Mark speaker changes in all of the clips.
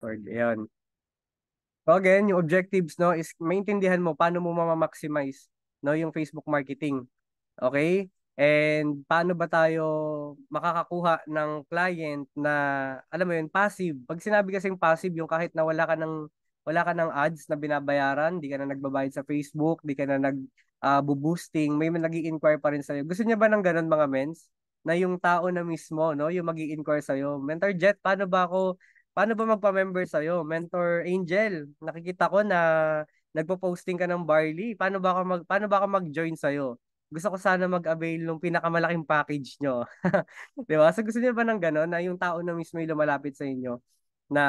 Speaker 1: Lord, ayan. So again, yung objectives no is maintindihan mo paano mo ma-maximize no yung Facebook marketing. Okay? And paano ba tayo makakakuha ng client na alam mo yun, passive. Pag sinabi kasing passive, yung kahit na wala ka ng wala ka ng ads na binabayaran, di ka na nagbabayad sa Facebook, di ka na nag uh, ah, boosting, may nag inquire pa rin sa iyo. Gusto niya ba ng ganun mga mens? Na yung tao na mismo, no, yung magi inquire sa iyo. Mentor Jet, paano ba ako paano ba magpa-member sa'yo? Mentor Angel, nakikita ko na nagpo-posting ka ng barley. Paano ba ako mag paano ba ako mag-join sa'yo? Gusto ko sana mag-avail ng pinakamalaking package nyo. 'Di ba? So gusto niyo ba ng gano'n na yung tao na mismo yung lumalapit sa inyo na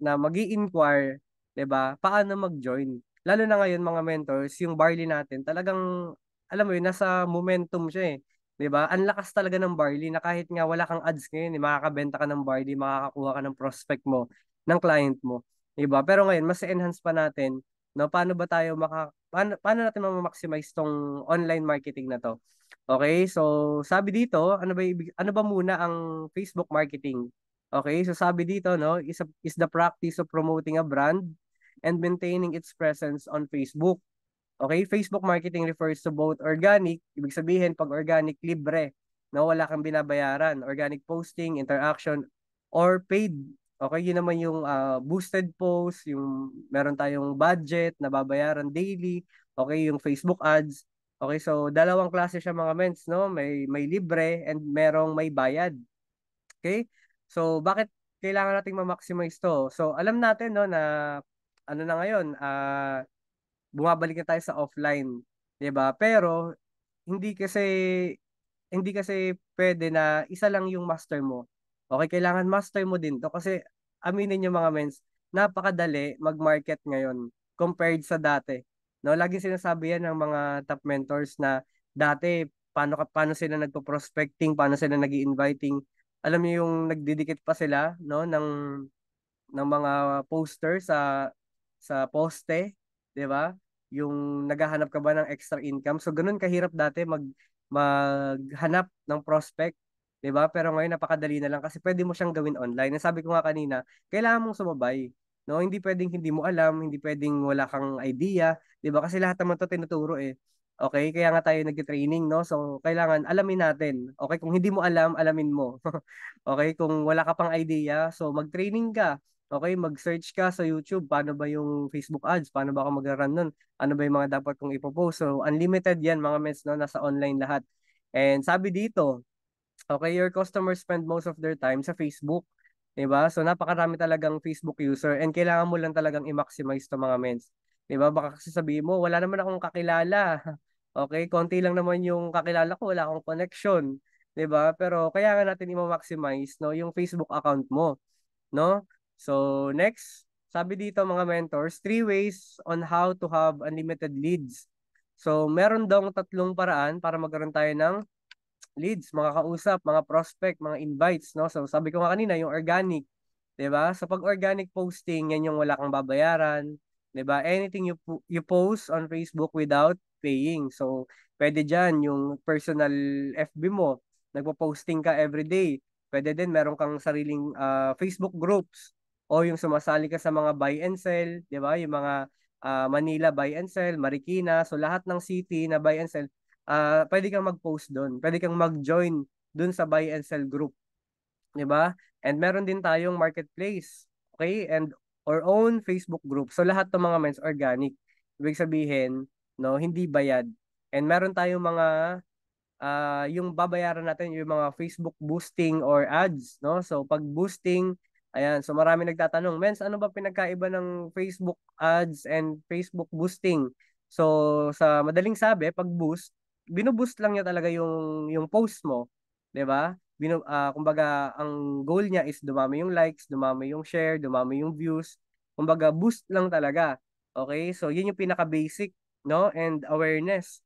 Speaker 1: na magi-inquire, 'di ba? Paano mag-join? Lalo na ngayon mga mentors, yung barley natin, talagang alam mo yun, nasa momentum siya eh 'di ba? Ang lakas talaga ng barley na kahit nga wala kang ads ngayon, eh, makakabenta ka ng barley, makakakuha ka ng prospect mo, ng client mo, 'di ba? Pero ngayon, mas enhance pa natin, no? Paano ba tayo maka paano, paano natin ma-maximize tong online marketing na to? Okay? So, sabi dito, ano ba ibig, ano ba muna ang Facebook marketing? Okay? So, sabi dito, no, is, a, is the practice of promoting a brand and maintaining its presence on Facebook Okay, Facebook marketing refers to both organic, ibig sabihin pag organic, libre, na wala kang binabayaran, organic posting, interaction, or paid. Okay, yun naman yung uh, boosted post, yung meron tayong budget na babayaran daily, okay, yung Facebook ads. Okay, so dalawang klase siya mga mens, no? May may libre and merong may bayad. Okay? So bakit kailangan nating ma-maximize to? So alam natin no na ano na ngayon, uh, bumabalik na tayo sa offline, 'di ba? Pero hindi kasi hindi kasi pwede na isa lang yung master mo. Okay, kailangan master mo din to kasi aminin niyo mga mens, napakadali mag-market ngayon compared sa dati. No, laging sinasabi yan ng mga top mentors na dati paano ka paano sila nagpo-prospecting, paano sila nagii inviting Alam niyo yung nagdidikit pa sila no ng ng mga poster sa sa poste, 'di ba? yung naghahanap ka ba ng extra income. So ganun kahirap dati mag maghanap ng prospect, 'di ba? Pero ngayon napakadali na lang kasi pwede mo siyang gawin online. Sabi ko nga kanina, kailangan mong sumabay. No, hindi pwedeng hindi mo alam, hindi pwedeng wala kang idea, 'di ba? Kasi lahat naman 'to tinuturo eh. Okay, kaya nga tayo nagte-training, no? So, kailangan alamin natin. Okay, kung hindi mo alam, alamin mo. okay, kung wala ka pang idea, so mag-training ka. Okay, mag-search ka sa YouTube, paano ba yung Facebook ads, paano ba ako mag-run nun, ano ba yung mga dapat kong ipopost. So, unlimited yan mga mens, no? nasa online lahat. And sabi dito, okay, your customers spend most of their time sa Facebook. 'di ba? So napakarami talagang Facebook user and kailangan mo lang talagang i-maximize 'to mga mens. 'Di ba? Baka kasi sabihin mo, wala naman akong kakilala. Okay, konti lang naman yung kakilala ko, wala akong connection, 'di ba? Pero kaya nga natin i-maximize no yung Facebook account mo, no? So next, sabi dito mga mentors, three ways on how to have unlimited leads. So meron daw tatlong paraan para magkaroon tayo ng leads, mga kausap, mga prospect, mga invites, no? So sabi ko nga kanina, yung organic, 'di ba? So pag organic posting, yan yung wala kang babayaran, 'di ba? Anything you you post on Facebook without paying. So pwede diyan yung personal FB mo, nagpo-posting ka every day. Pwede din meron kang sariling uh, Facebook groups o yung sumasali ka sa mga buy and sell, 'di ba? Yung mga uh, Manila buy and sell, Marikina, so lahat ng city na buy and sell, uh, pwede kang mag-post doon. Pwede kang mag-join doon sa buy and sell group. 'Di ba? And meron din tayong marketplace, okay? And our own Facebook group. So lahat ng mga men's organic. Ibig sabihin, no, hindi bayad. And meron tayong mga uh, yung babayaran natin yung mga Facebook boosting or ads, no? So pag boosting, Ayan, so marami nagtatanong, Mens, ano ba pinagkaiba ng Facebook ads and Facebook boosting? So, sa madaling sabi, pag boost, binuboost lang niya talaga yung, yung post mo, di ba? Binu, uh, kumbaga, ang goal niya is dumami yung likes, dumami yung share, dumami yung views. Kumbaga, boost lang talaga. Okay? So, yun yung pinaka-basic, no? And awareness,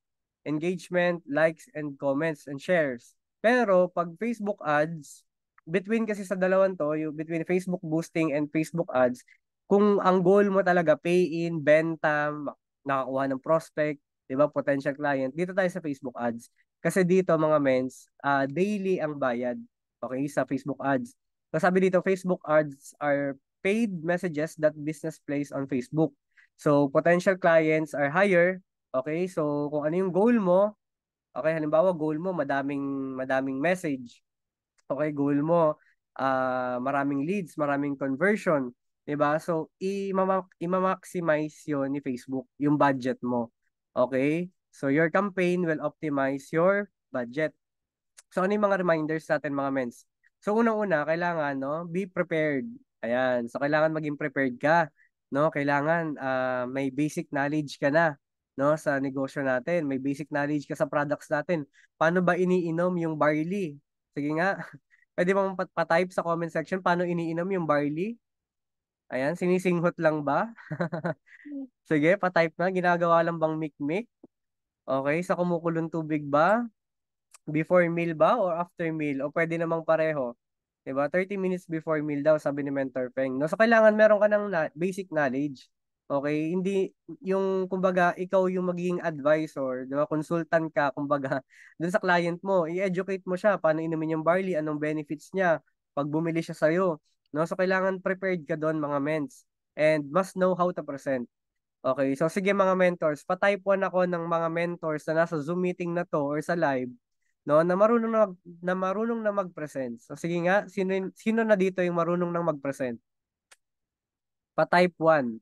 Speaker 1: engagement, likes, and comments, and shares. Pero, pag Facebook ads, between kasi sa dalawang to, yung between Facebook boosting and Facebook ads, kung ang goal mo talaga pay-in, benta, nakakuha ng prospect, 'di ba, potential client, dito tayo sa Facebook ads. Kasi dito mga mens, uh, daily ang bayad. Okay, sa Facebook ads. So sabi dito, Facebook ads are paid messages that business place on Facebook. So potential clients are higher. Okay, so kung ano yung goal mo, okay, halimbawa goal mo madaming madaming message Okay, goal mo uh, maraming leads, maraming conversion, 'di ba? So i-maximize 'yon ni Facebook yung budget mo. Okay? So your campaign will optimize your budget. So ano yung mga reminders natin mga mens? So unang-una, kailangan no, be prepared. Ayan, so kailangan maging prepared ka, no? Kailangan uh, may basic knowledge ka na no sa negosyo natin, may basic knowledge ka sa products natin. Paano ba iniinom yung barley? Sige nga. Pwede bang pa-type sa comment section paano iniinom yung barley? Ayan, sinisinghot lang ba? Sige, pa-type na. Ginagawa lang bang mikmik? -mik? Okay, sa kumukulong tubig ba? Before meal ba or after meal? O pwede namang pareho. 'Di ba? 30 minutes before meal daw sabi ni Mentor Peng. No, so kailangan meron ka ng na- basic knowledge. Okay, hindi yung kumbaga ikaw yung magiging advisor, 'di ba? Consultant ka kumbaga dun sa client mo, i-educate mo siya paano inumin yung barley, anong benefits niya pag bumili siya sa iyo, no? So kailangan prepared ka doon mga mens and must know how to present. Okay, so sige mga mentors, pa-type 1 ako ng mga mentors na nasa Zoom meeting na to or sa live, no? Na marunong na, mag, na marunong na mag-present. So sige nga, sino sino na dito yung marunong nang mag-present? Pa-type 1.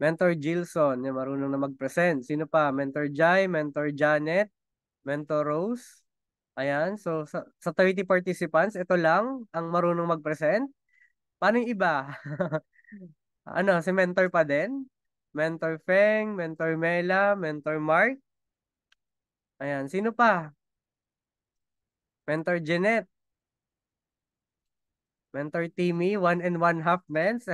Speaker 1: Mentor Jilson, yung marunong na mag-present. Sino pa? Mentor Jai, Mentor Janet, Mentor Rose. Ayan, so sa, sa 30 participants, ito lang ang marunong mag-present. Paano yung iba? ano, si Mentor pa din? Mentor Feng, Mentor Mela, Mentor Mark. Ayan, sino pa? Mentor Jeanette. Mentor Timmy, one and one half men's.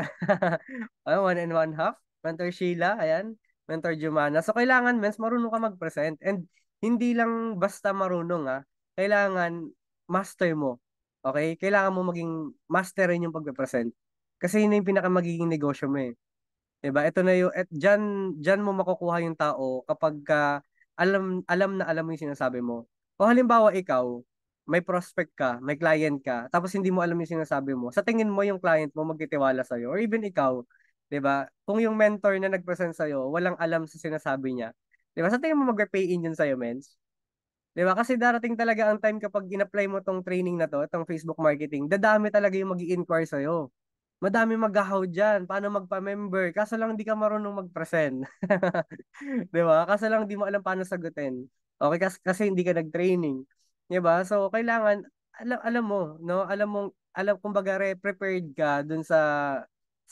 Speaker 1: one and one half. Mentor Sheila, ayan. Mentor Jumana. So, kailangan, mens, marunong ka mag-present. And hindi lang basta marunong, ha. Ah. Kailangan master mo. Okay? Kailangan mo maging master masterin yung pagpe-present. Kasi yun yung pinaka magiging negosyo mo eh. Diba? Ito na yung, et, dyan, dyan mo makukuha yung tao kapag uh, alam, alam na alam mo yung sinasabi mo. O halimbawa ikaw, may prospect ka, may client ka, tapos hindi mo alam yung sinasabi mo, sa tingin mo yung client mo magtitiwala sa'yo, or even ikaw, 'Di ba? Kung yung mentor na nagpresent sa iyo, walang alam sa sinasabi niya. 'Di ba? Sa tingin mo magpe-pay in yun sa iyo, mens? 'Di ba? Kasi darating talaga ang time kapag in-apply mo tong training na to, itong Facebook marketing, dadami talaga yung magi-inquire sa iyo. Madami maghahaw diyan, paano magpa-member, kaso lang hindi ka marunong mag-present. 'Di ba? Kaso lang hindi mo alam paano sagutin. Okay, kasi, kasi hindi ka nag-training. 'Di ba? So kailangan alam alam mo, no? Alam mong alam kumbaga re prepared ka dun sa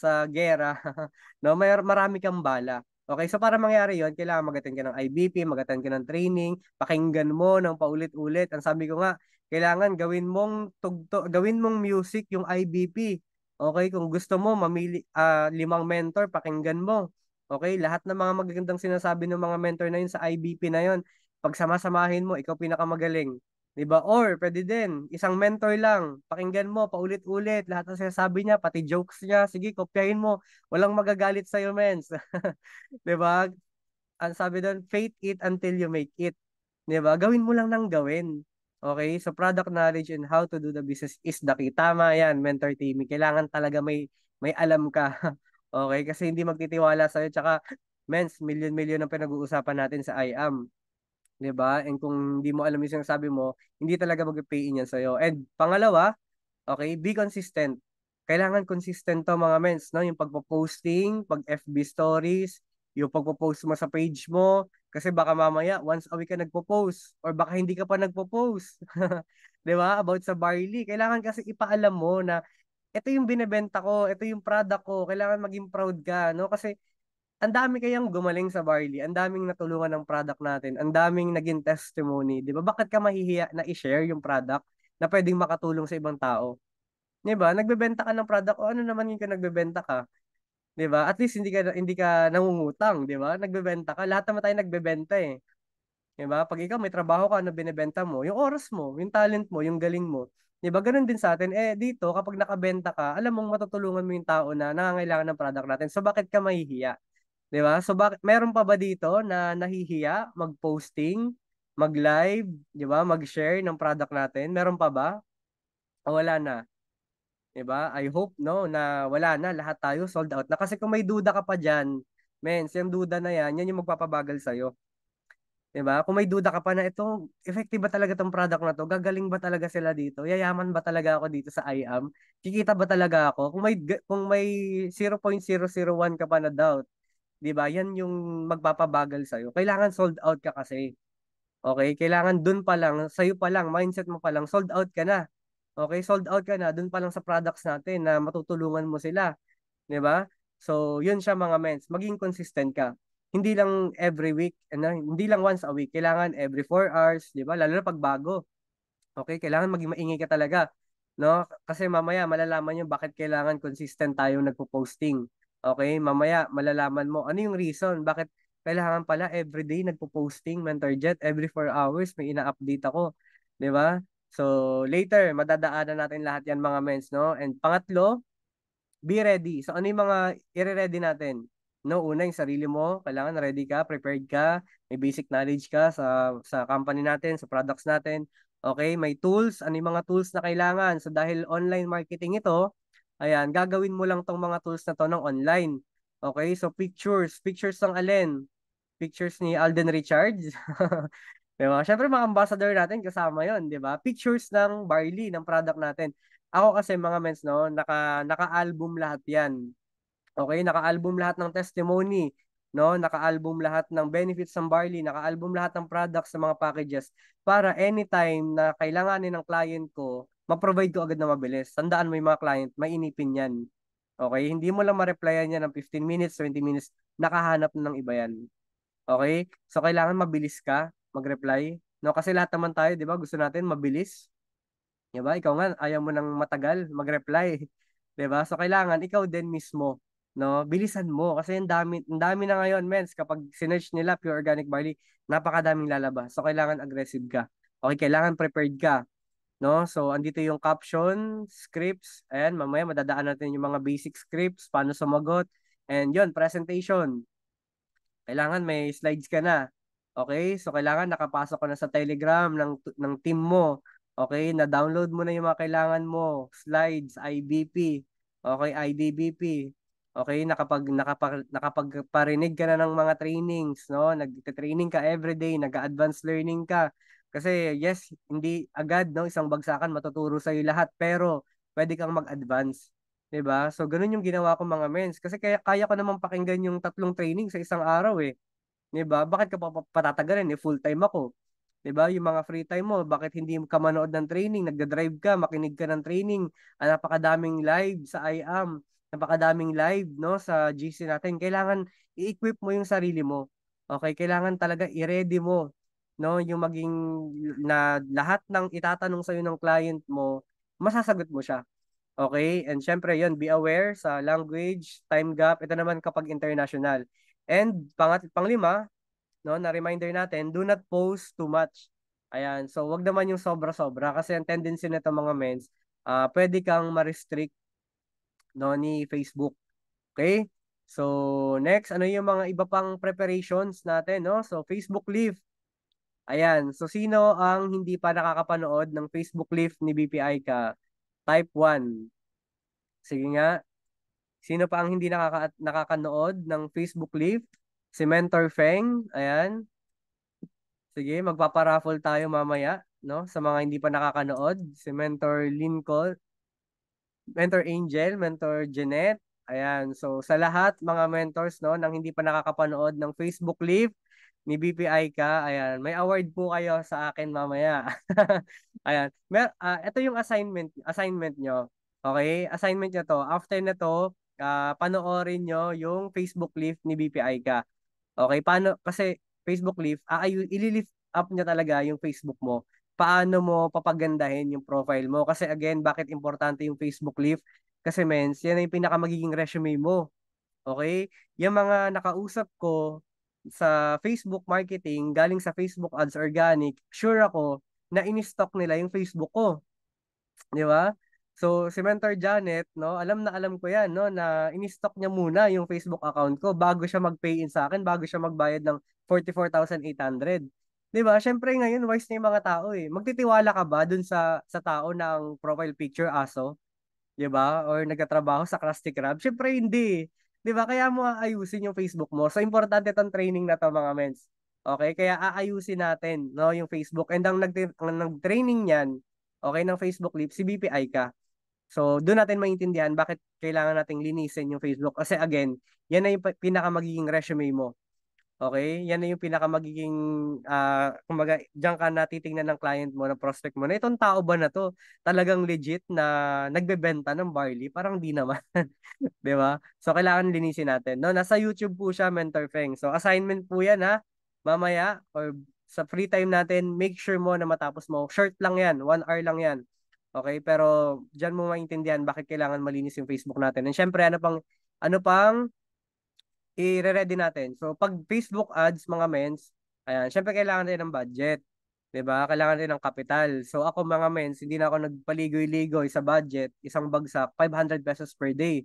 Speaker 1: sa gera, no, may marami kang bala. Okay, so para mangyari yon kailangan mag ka ng IBP, mag ka ng training, pakinggan mo ng paulit-ulit. Ang sabi ko nga, kailangan gawin mong tugto, gawin mong music yung IBP. Okay, kung gusto mo mamili uh, limang mentor, pakinggan mo. Okay, lahat ng mga magagandang sinasabi ng mga mentor na 'yon sa IBP na 'yon, pag samasamahin mo, ikaw pinakamagaling. 'Di ba? Or pwede din, isang mentor lang. Pakinggan mo paulit-ulit lahat ng sinasabi niya, pati jokes niya. Sige, kopyahin mo. Walang magagalit sa iyo, mens. 'Di ba? Ang sabi doon, faith it until you make it. 'Di ba? Gawin mo lang nang gawin. Okay? So product knowledge and how to do the business is the key. Tama 'yan, mentor team. Kailangan talaga may may alam ka. okay? Kasi hindi magtitiwala sa iyo tsaka mens, million-million ang pinag-uusapan natin sa IAM. 'di ba? And kung hindi mo alam 'yung sabi mo, hindi talaga magpe-pay in yan iyo. And pangalawa, okay, be consistent. Kailangan consistent to mga mens, no? Yung pagpo-posting, pag FB stories, yung pagpo-post mo sa page mo kasi baka mamaya once a week ka nagpo-post or baka hindi ka pa nagpo-post. 'Di ba? About sa barley, kailangan kasi ipaalam mo na ito yung binebenta ko, ito yung product ko, kailangan maging proud ka, no? Kasi ang dami kayang gumaling sa barley, ang daming natulungan ng product natin, ang daming naging testimony, 'di ba? Bakit ka mahihiya na i-share yung product na pwedeng makatulong sa ibang tao? 'Di ba? Nagbebenta ka ng product o ano naman yung ka nagbebenta ka? 'Di ba? At least hindi ka hindi ka nangungutang, 'di ba? Nagbebenta ka. Lahat naman tayo nagbebenta eh. 'Di ba? Pag ikaw may trabaho ka, ano binebenta mo? Yung oras mo, yung talent mo, yung galing mo. 'Di ba? Ganun din sa atin. Eh dito kapag nakabenta ka, alam mong matutulungan mo yung tao na nangangailangan ng product natin. So bakit ka mahihiya? 'Di ba? So bakit meron pa ba dito na nahihiya mag-posting, mag-live, 'di ba? Mag-share ng product natin? Meron pa ba? O wala na. 'Di ba? I hope no na wala na, lahat tayo sold out na kasi kung may duda ka pa diyan, men, yung duda na 'yan, 'yan yung magpapabagal sa iyo. 'Di ba? Kung may duda ka pa na ito, effective ba talaga tong product na to? Gagaling ba talaga sila dito? Yayaman ba talaga ako dito sa IAM? Kikita ba talaga ako? Kung may kung may 0.001 ka pa na doubt, 'Di ba? Yan yung magpapabagal sa iyo. Kailangan sold out ka kasi. Okay? Kailangan dun pa lang, sa iyo pa lang, mindset mo pa lang, sold out ka na. Okay? Sold out ka na dun pa lang sa products natin na matutulungan mo sila. 'Di ba? So, yun siya mga mens. Maging consistent ka. Hindi lang every week, ano, hindi lang once a week. Kailangan every 4 hours, 'di ba? Lalo na pag bago. Okay? Kailangan maging maingay ka talaga. No? Kasi mamaya malalaman 'yung bakit kailangan consistent tayo nagpo-posting. Okay, mamaya malalaman mo ano yung reason bakit kailangan pala everyday nagpo-posting Mentor Jet every 4 hours may ina-update ako, 'di ba? So later madadaanan natin lahat 'yan mga mens, no? And pangatlo, be ready. So ano yung mga i-ready natin? No, una yung sarili mo, kailangan ready ka, prepared ka, may basic knowledge ka sa sa company natin, sa products natin. Okay, may tools, ano yung mga tools na kailangan? So dahil online marketing ito, Ayan, gagawin mo lang tong mga tools na to ng online. Okay, so pictures. Pictures ng alin? Pictures ni Alden Richards. diba? Siyempre, mga ambassador natin kasama yon di ba? Pictures ng barley, ng product natin. Ako kasi mga mens, no, naka, naka-album lahat yan. Okay, naka-album lahat ng testimony, no? Naka-album lahat ng benefits ng barley, naka-album lahat ng products sa mga packages para anytime na kailanganin ng client ko, ma-provide ko agad na mabilis. Tandaan mo yung mga client, mainipin yan. Okay? Hindi mo lang ma-replyan yan ng 15 minutes, 20 minutes, nakahanap ng iba yan. Okay? So, kailangan mabilis ka mag-reply. No? Kasi lahat naman tayo, di ba? Gusto natin mabilis. Di ba? Ikaw nga, ayaw mo nang matagal mag-reply. Di ba? So, kailangan ikaw din mismo no? Bilisan mo kasi ang dami ang dami na ngayon, mens, kapag sinearch nila pure organic barley, napakadaming lalabas. So kailangan aggressive ka. Okay, kailangan prepared ka. No? So, andito yung caption, scripts, and mamaya madadaan natin yung mga basic scripts, paano sumagot, and yon presentation. Kailangan may slides ka na. Okay? So, kailangan nakapasok ka na sa Telegram ng, ng team mo. Okay? Na-download mo na yung mga kailangan mo. Slides, IBP, okay, IDBP. Okay, nakapag, nakapag, nakapagparinig ka na ng mga trainings, no? Nagte-training ka everyday, nag-advanced learning ka. Kasi yes, hindi agad no isang bagsakan matuturo sa iyo lahat pero pwede kang mag-advance. 'Di ba? So ganun yung ginawa ko mga mens kasi kaya kaya ko naman pakinggan yung tatlong training sa isang araw eh. 'Di ba? Bakit ka pa eh full time ako. 'Di ba? Yung mga free time mo, bakit hindi ka manood ng training, nagda-drive ka, makinig ka ng training, ah, napakadaming live sa IAM, napakadaming live no sa GC natin. Kailangan i-equip mo yung sarili mo. Okay, kailangan talaga i-ready mo no? Yung maging na lahat ng itatanong sa iyo ng client mo, masasagot mo siya. Okay? And syempre, yon be aware sa language, time gap, ito naman kapag international. And pangat panglima, no, na reminder natin, do not post too much. Ayan, so wag naman yung sobra-sobra kasi ang tendency nito mga mens, uh, pwede kang ma-restrict no ni Facebook. Okay? So next, ano yung mga iba pang preparations natin, no? So Facebook Live. Ayan, so sino ang hindi pa nakakapanood ng Facebook Live ni BPI ka? Type 1. Sige nga. Sino pa ang hindi nakaka nakakanood ng Facebook Live? Si Mentor Feng, ayan. Sige, magpaparaffle tayo mamaya, no? Sa mga hindi pa nakakanood, si Mentor Lincoln, Mentor Angel, Mentor Jeanette, ayan. So sa lahat mga mentors no nang hindi pa nakakapanood ng Facebook Live, ni BPI ka, ayan, may award po kayo sa akin mamaya. ayan. Mer uh, ah, ito yung assignment, assignment nyo. Okay? Assignment nyo to. After na to, uh, panoorin nyo yung Facebook lift ni BPI ka. Okay? Paano, kasi Facebook lift, aayu, ah, uh, ililift up niya talaga yung Facebook mo. Paano mo papagandahin yung profile mo? Kasi again, bakit importante yung Facebook lift? Kasi mens, yan ang pinakamagiging resume mo. Okay? Yung mga nakausap ko sa Facebook marketing, galing sa Facebook ads organic, sure ako na in-stock nila yung Facebook ko. 'Di ba? So si Mentor Janet, no, alam na alam ko 'yan, no, na in-stock niya muna yung Facebook account ko bago siya mag-pay in sa akin, bago siya magbayad ng 44,800. 'Di ba? Syempre ngayon wise na yung mga tao eh. Magtitiwala ka ba dun sa sa tao ng profile picture aso? 'Di ba? Or nagtatrabaho sa Krusty Krab? Syempre hindi. Eh. 'Di ba? Kaya mo aayusin yung Facebook mo. So importante 'tong training na 'to, mga mens. Okay? Kaya aayusin natin, no, yung Facebook. And ang nag ang training niyan, okay, ng Facebook Live, si BPI ka. So, doon natin maintindihan bakit kailangan nating linisin yung Facebook. Kasi again, yan na yung pinaka magiging resume mo. Okay? Yan na yung pinaka magiging, uh, ah, kumbaga, diyan ka natitingnan ng client mo, ng prospect mo, na itong tao ba na to, talagang legit na nagbebenta ng barley? Parang di naman. di ba? So, kailangan linisin natin. No? Nasa YouTube po siya, Mentor Feng. So, assignment po yan, ha? Mamaya, or sa free time natin, make sure mo na matapos mo. Short lang yan, one hour lang yan. Okay? Pero, diyan mo maintindihan bakit kailangan malinis yung Facebook natin. And syempre, ano pang, ano pang i-ready natin. So, pag Facebook ads, mga mens, ayan, syempre kailangan rin ng budget. 'di ba? Kailangan rin ng kapital. So ako mga mens, hindi na ako nagpaligoy-ligoy sa budget, isang bagsak 500 pesos per day.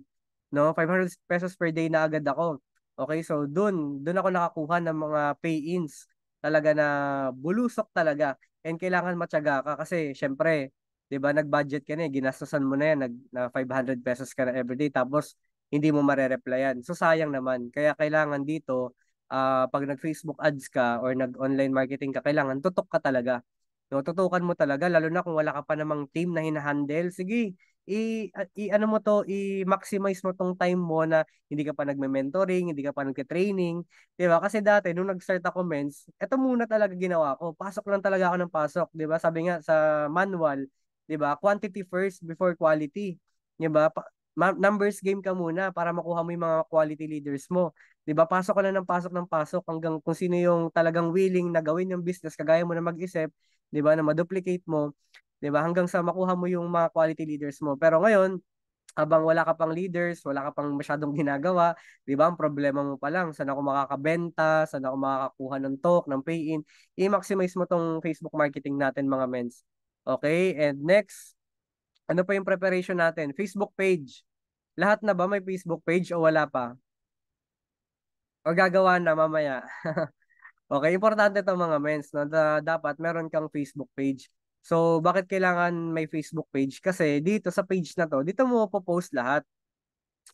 Speaker 1: No, 500 pesos per day na agad ako. Okay, so dun, dun ako nakakuha ng mga pay-ins talaga na bulusok talaga. And kailangan matyaga ka kasi syempre, 'di ba, nag-budget ka na, eh, ginastosan mo na yan, nag na 500 pesos ka na everyday tapos hindi mo marereplyan. So sayang naman. Kaya kailangan dito, uh, pag nag-Facebook ads ka or nag-online marketing ka, kailangan tutok ka talaga. No, tutukan mo talaga, lalo na kung wala ka pa namang team na hinahandle. Sige, i, i ano mo to, i-maximize mo tong time mo na hindi ka pa nagme-mentoring, hindi ka pa nagte-training, 'di ba? Kasi dati nung nag-start ako men's, eto muna talaga ginawa ko. Pasok lang talaga ako ng pasok, 'di ba? Sabi nga sa manual, 'di ba? Quantity first before quality. 'Di ba? numbers game ka muna para makuha mo yung mga quality leaders mo. 'Di ba? Pasok ka na ng pasok ng pasok hanggang kung sino yung talagang willing na gawin yung business kagaya mo na mag-isip, 'di ba, na ma-duplicate mo, 'di ba? Hanggang sa makuha mo yung mga quality leaders mo. Pero ngayon, habang wala ka pang leaders, wala ka pang masyadong ginagawa, 'di ba? Ang problema mo pa lang, saan ako makakabenta, saan ako makakakuha ng talk, ng pay-in. I-maximize mo tong Facebook marketing natin mga mens. Okay? And next, ano pa yung preparation natin? Facebook page. Lahat na ba may Facebook page o wala pa? O gagawa na mamaya. okay, importante to mga mens. No? Da- dapat meron kang Facebook page. So, bakit kailangan may Facebook page? Kasi dito sa page na to, dito mo po-post lahat.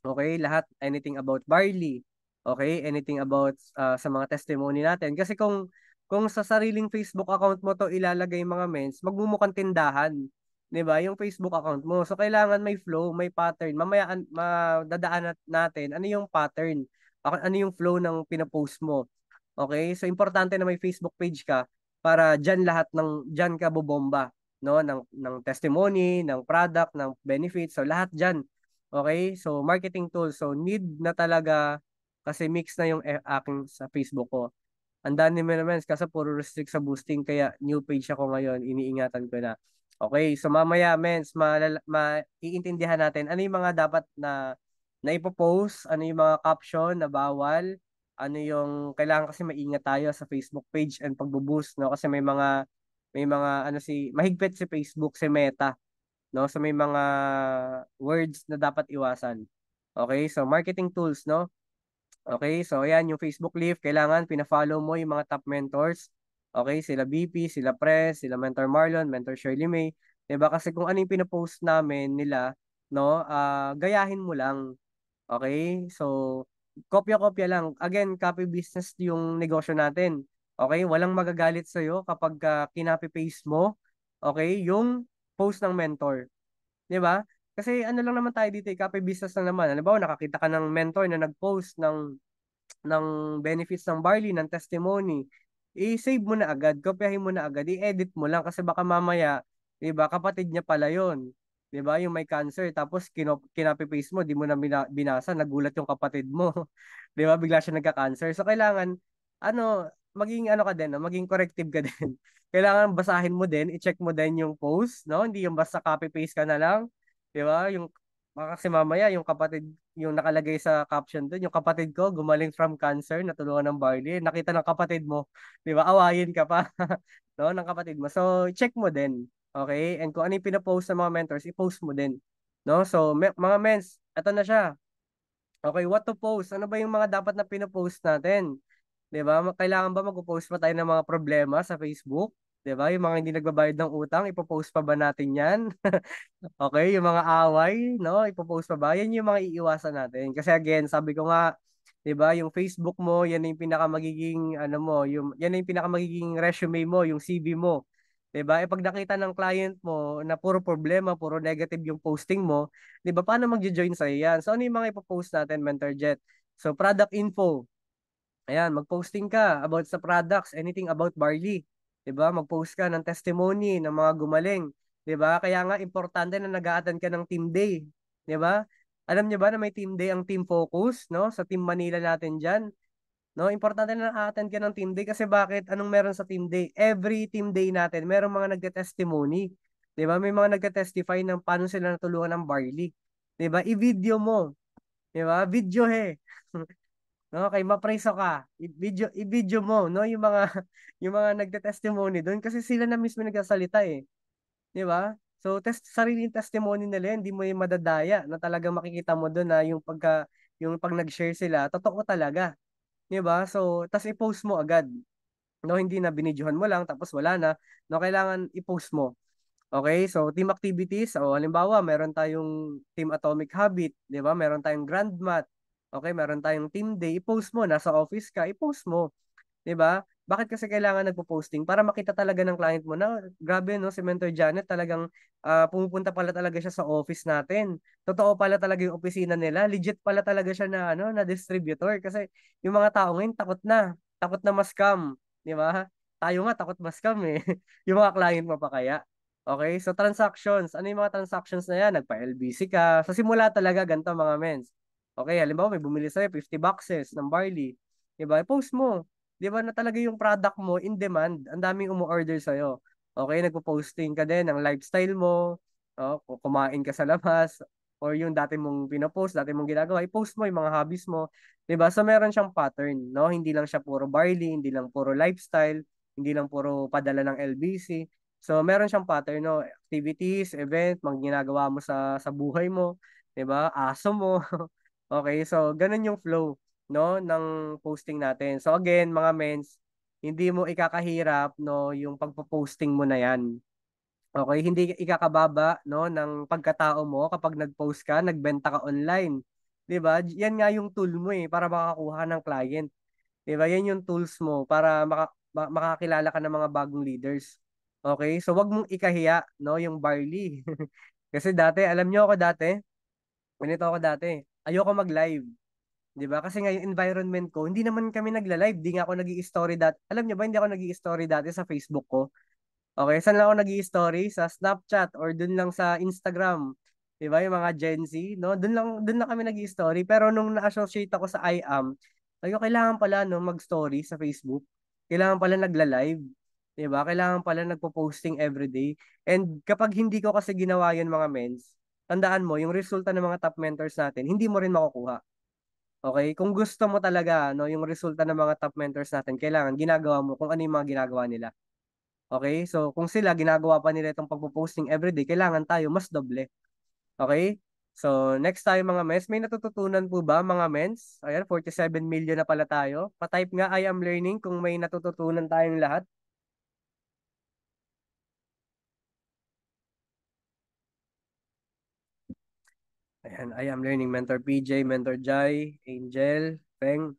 Speaker 1: Okay, lahat anything about barley. Okay, anything about uh, sa mga testimony natin. Kasi kung kung sa sariling Facebook account mo to ilalagay mga mens, magmumukhang tindahan. 'di ba? Yung Facebook account mo. So kailangan may flow, may pattern. Mamaya an- madadaan natin ano yung pattern. Ano yung flow ng pinopost mo. Okay? So importante na may Facebook page ka para diyan lahat ng diyan ka bobomba, no? Ng ng testimony, ng product, ng benefits. So lahat diyan. Okay? So marketing tool. So need na talaga kasi mix na yung e- aking sa Facebook ko. Ang dami mo naman kasi puro restrict sa boosting kaya new page ako ngayon, iniingatan ko na. Okay, so mamaya, mens, maiintindihan ma natin ano yung mga dapat na naipopost, ano yung mga caption na bawal, ano yung kailangan kasi maingat tayo sa Facebook page and pagbo-boost, no? Kasi may mga may mga ano si mahigpit si Facebook si Meta, no? So may mga words na dapat iwasan. Okay, so marketing tools, no? Okay, so ayan yung Facebook Live, kailangan pina-follow mo yung mga top mentors Okay, sila BP, sila Press, sila Mentor Marlon, Mentor Shirley May. 'Di ba? Kasi kung ano yung pinopost namin nila, no? Uh, gayahin mo lang. Okay? So, kopya-kopya lang. Again, copy business yung negosyo natin. Okay? Walang magagalit sa'yo kapag uh, kinopy-paste mo, okay, yung post ng mentor. 'Di ba? Kasi ano lang naman tayo dito, eh, copy business na naman. Ano ba, nakakita ka ng mentor na nag-post ng ng benefits ng barley, ng testimony, i-save mo na agad, kopyahin mo na agad, i-edit mo lang kasi baka mamaya, 'di ba, kapatid niya pala 'yon. 'Di ba? Yung may cancer tapos kinop, kinapi-paste mo, di mo na binasa, nagulat yung kapatid mo. 'Di ba? Bigla siya nagka-cancer. So kailangan ano, maging ano ka din, no? Ah, maging corrective ka din. kailangan basahin mo din, i-check mo din yung post, no? Hindi yung basta copy paste ka na lang. 'Di ba? Yung Baka ah, kasi mamaya yung kapatid, yung nakalagay sa caption doon, yung kapatid ko gumaling from cancer, natulungan ng Barley. Nakita ng kapatid mo, 'di ba? Awayin ka pa no ng kapatid mo. So check mo din. Okay? And kung ano yung pinopost sa mga mentors, i-post mo din. No? So me- mga mens, eto na siya. Okay, what to post? Ano ba yung mga dapat na pinopost natin? 'Di ba? Kailangan ba mag-post pa tayo ng mga problema sa Facebook? 'Di ba? Yung mga hindi nagbabayad ng utang, ipo-post pa ba natin 'yan? okay, yung mga away, no? Ipo-post pa ba? Yan yung mga iiwasan natin. Kasi again, sabi ko nga, 'di ba? Yung Facebook mo, yan yung pinaka magiging ano mo, yung yan yung pinaka magiging resume mo, yung CV mo. 'Di ba? E pag nakita ng client mo na puro problema, puro negative yung posting mo, 'di ba? Paano magjo-join sa yan? So ano yung mga ipo-post natin, Mentor Jet? So product info. Ayan, mag-posting ka about sa products, anything about barley. 'di ba? Mag-post ka ng testimony ng mga gumaling, 'di ba? Kaya nga importante na nag a ka ng team day, 'di ba? Alam niyo ba na may team day ang Team Focus, no? Sa Team Manila natin diyan. No, importante na nag-attend ka ng team day kasi bakit? Anong meron sa team day? Every team day natin, merong mga nagte-testimony. 'Di ba? May mga nagte-testify ng paano sila natulungan ng barley. 'Di ba? I-video mo. 'Di ba? Video he. No, okay, ma mapreso ka. Ah. I-video, i-video mo, no, yung mga yung mga nagte-testimony doon kasi sila na mismo nagsasalita eh. 'Di ba? So, test sarili sariling testimony nila, hindi mo 'yung madadaya na talagang makikita mo doon na yung pagka yung pag nag-share sila, totoo talaga. 'Di ba? So, tas i-post mo agad. No, hindi na binidyohan mo lang tapos wala na. No, kailangan i-post mo. Okay, so team activities, o halimbawa, meron tayong team atomic habit, 'di ba? Meron tayong grand math, Okay, meron tayong team day, i-post mo, nasa office ka, i-post mo. 'Di ba? Bakit kasi kailangan nagpo-posting para makita talaga ng client mo na grabe no si Mentor Janet talagang uh, pumupunta pala talaga siya sa office natin. Totoo pala talaga yung opisina nila, legit pala talaga siya na ano, na distributor kasi yung mga tao ngayon takot na, takot na ma-scam, 'di ba? Tayo nga takot ma-scam eh. yung mga client mo pa kaya. Okay, so transactions. Ano yung mga transactions na yan? Nagpa-LBC ka. Sa simula talaga, ganito mga mens Okay, halimbawa may bumili sa'yo 50 boxes ng barley. Di ba? I-post mo. Di ba na talaga yung product mo in demand. Ang daming umu-order sa'yo. Okay, nagpo-posting ka din ng lifestyle mo. Oh, kumain ka sa labas or yung dati mong pinopost, dati mong ginagawa, i-post mo yung mga hobbies mo. 'Di ba So meron siyang pattern, no? Hindi lang siya puro barley, hindi lang puro lifestyle, hindi lang puro padala ng LBC. So meron siyang pattern, no? Activities, event, mga ginagawa mo sa sa buhay mo, 'di ba Aso mo, Okay, so ganun yung flow no ng posting natin. So again, mga mens, hindi mo ikakahirap no yung pagpo-posting mo na 'yan. Okay, hindi ikakababa no ng pagkatao mo kapag nag-post ka, nagbenta ka online. 'Di ba? Yan nga yung tool mo eh para makakuha ng client. 'Di ba? Yan yung tools mo para maka- makakilala ka ng mga bagong leaders. Okay? So wag mong ikahiya no yung barley. Kasi dati, alam niyo ako dati, ganito ako dati ayoko mag-live. 'Di ba? Kasi nga environment ko, hindi naman kami nagla-live. hindi nga ako nag story dati. Alam niyo ba, hindi ako nag story dati sa Facebook ko. Okay, saan lang ako nag story Sa Snapchat or dun lang sa Instagram. 'Di ba? Yung mga Gen Z, no? Dun lang dun lang kami nag story Pero nung na-associate ako sa I am, ayun, kailangan pala no mag-story sa Facebook. Kailangan pala nagla-live. 'di ba? Kailangan pala nagpo-posting every day. And kapag hindi ko kasi ginawa 'yon mga mens, tandaan mo, yung resulta ng mga top mentors natin, hindi mo rin makukuha. Okay? Kung gusto mo talaga no, yung resulta ng mga top mentors natin, kailangan ginagawa mo kung ano yung mga ginagawa nila. Okay? So, kung sila, ginagawa pa nila itong pagpo-posting everyday, kailangan tayo mas doble. Okay? So, next tayo mga mens. May natututunan po ba mga mens? Ayan, 47 million na pala tayo. Patype nga, I am learning kung may natututunan tayong lahat. Ayan, I am learning. Mentor PJ, Mentor Jai, Angel, Peng.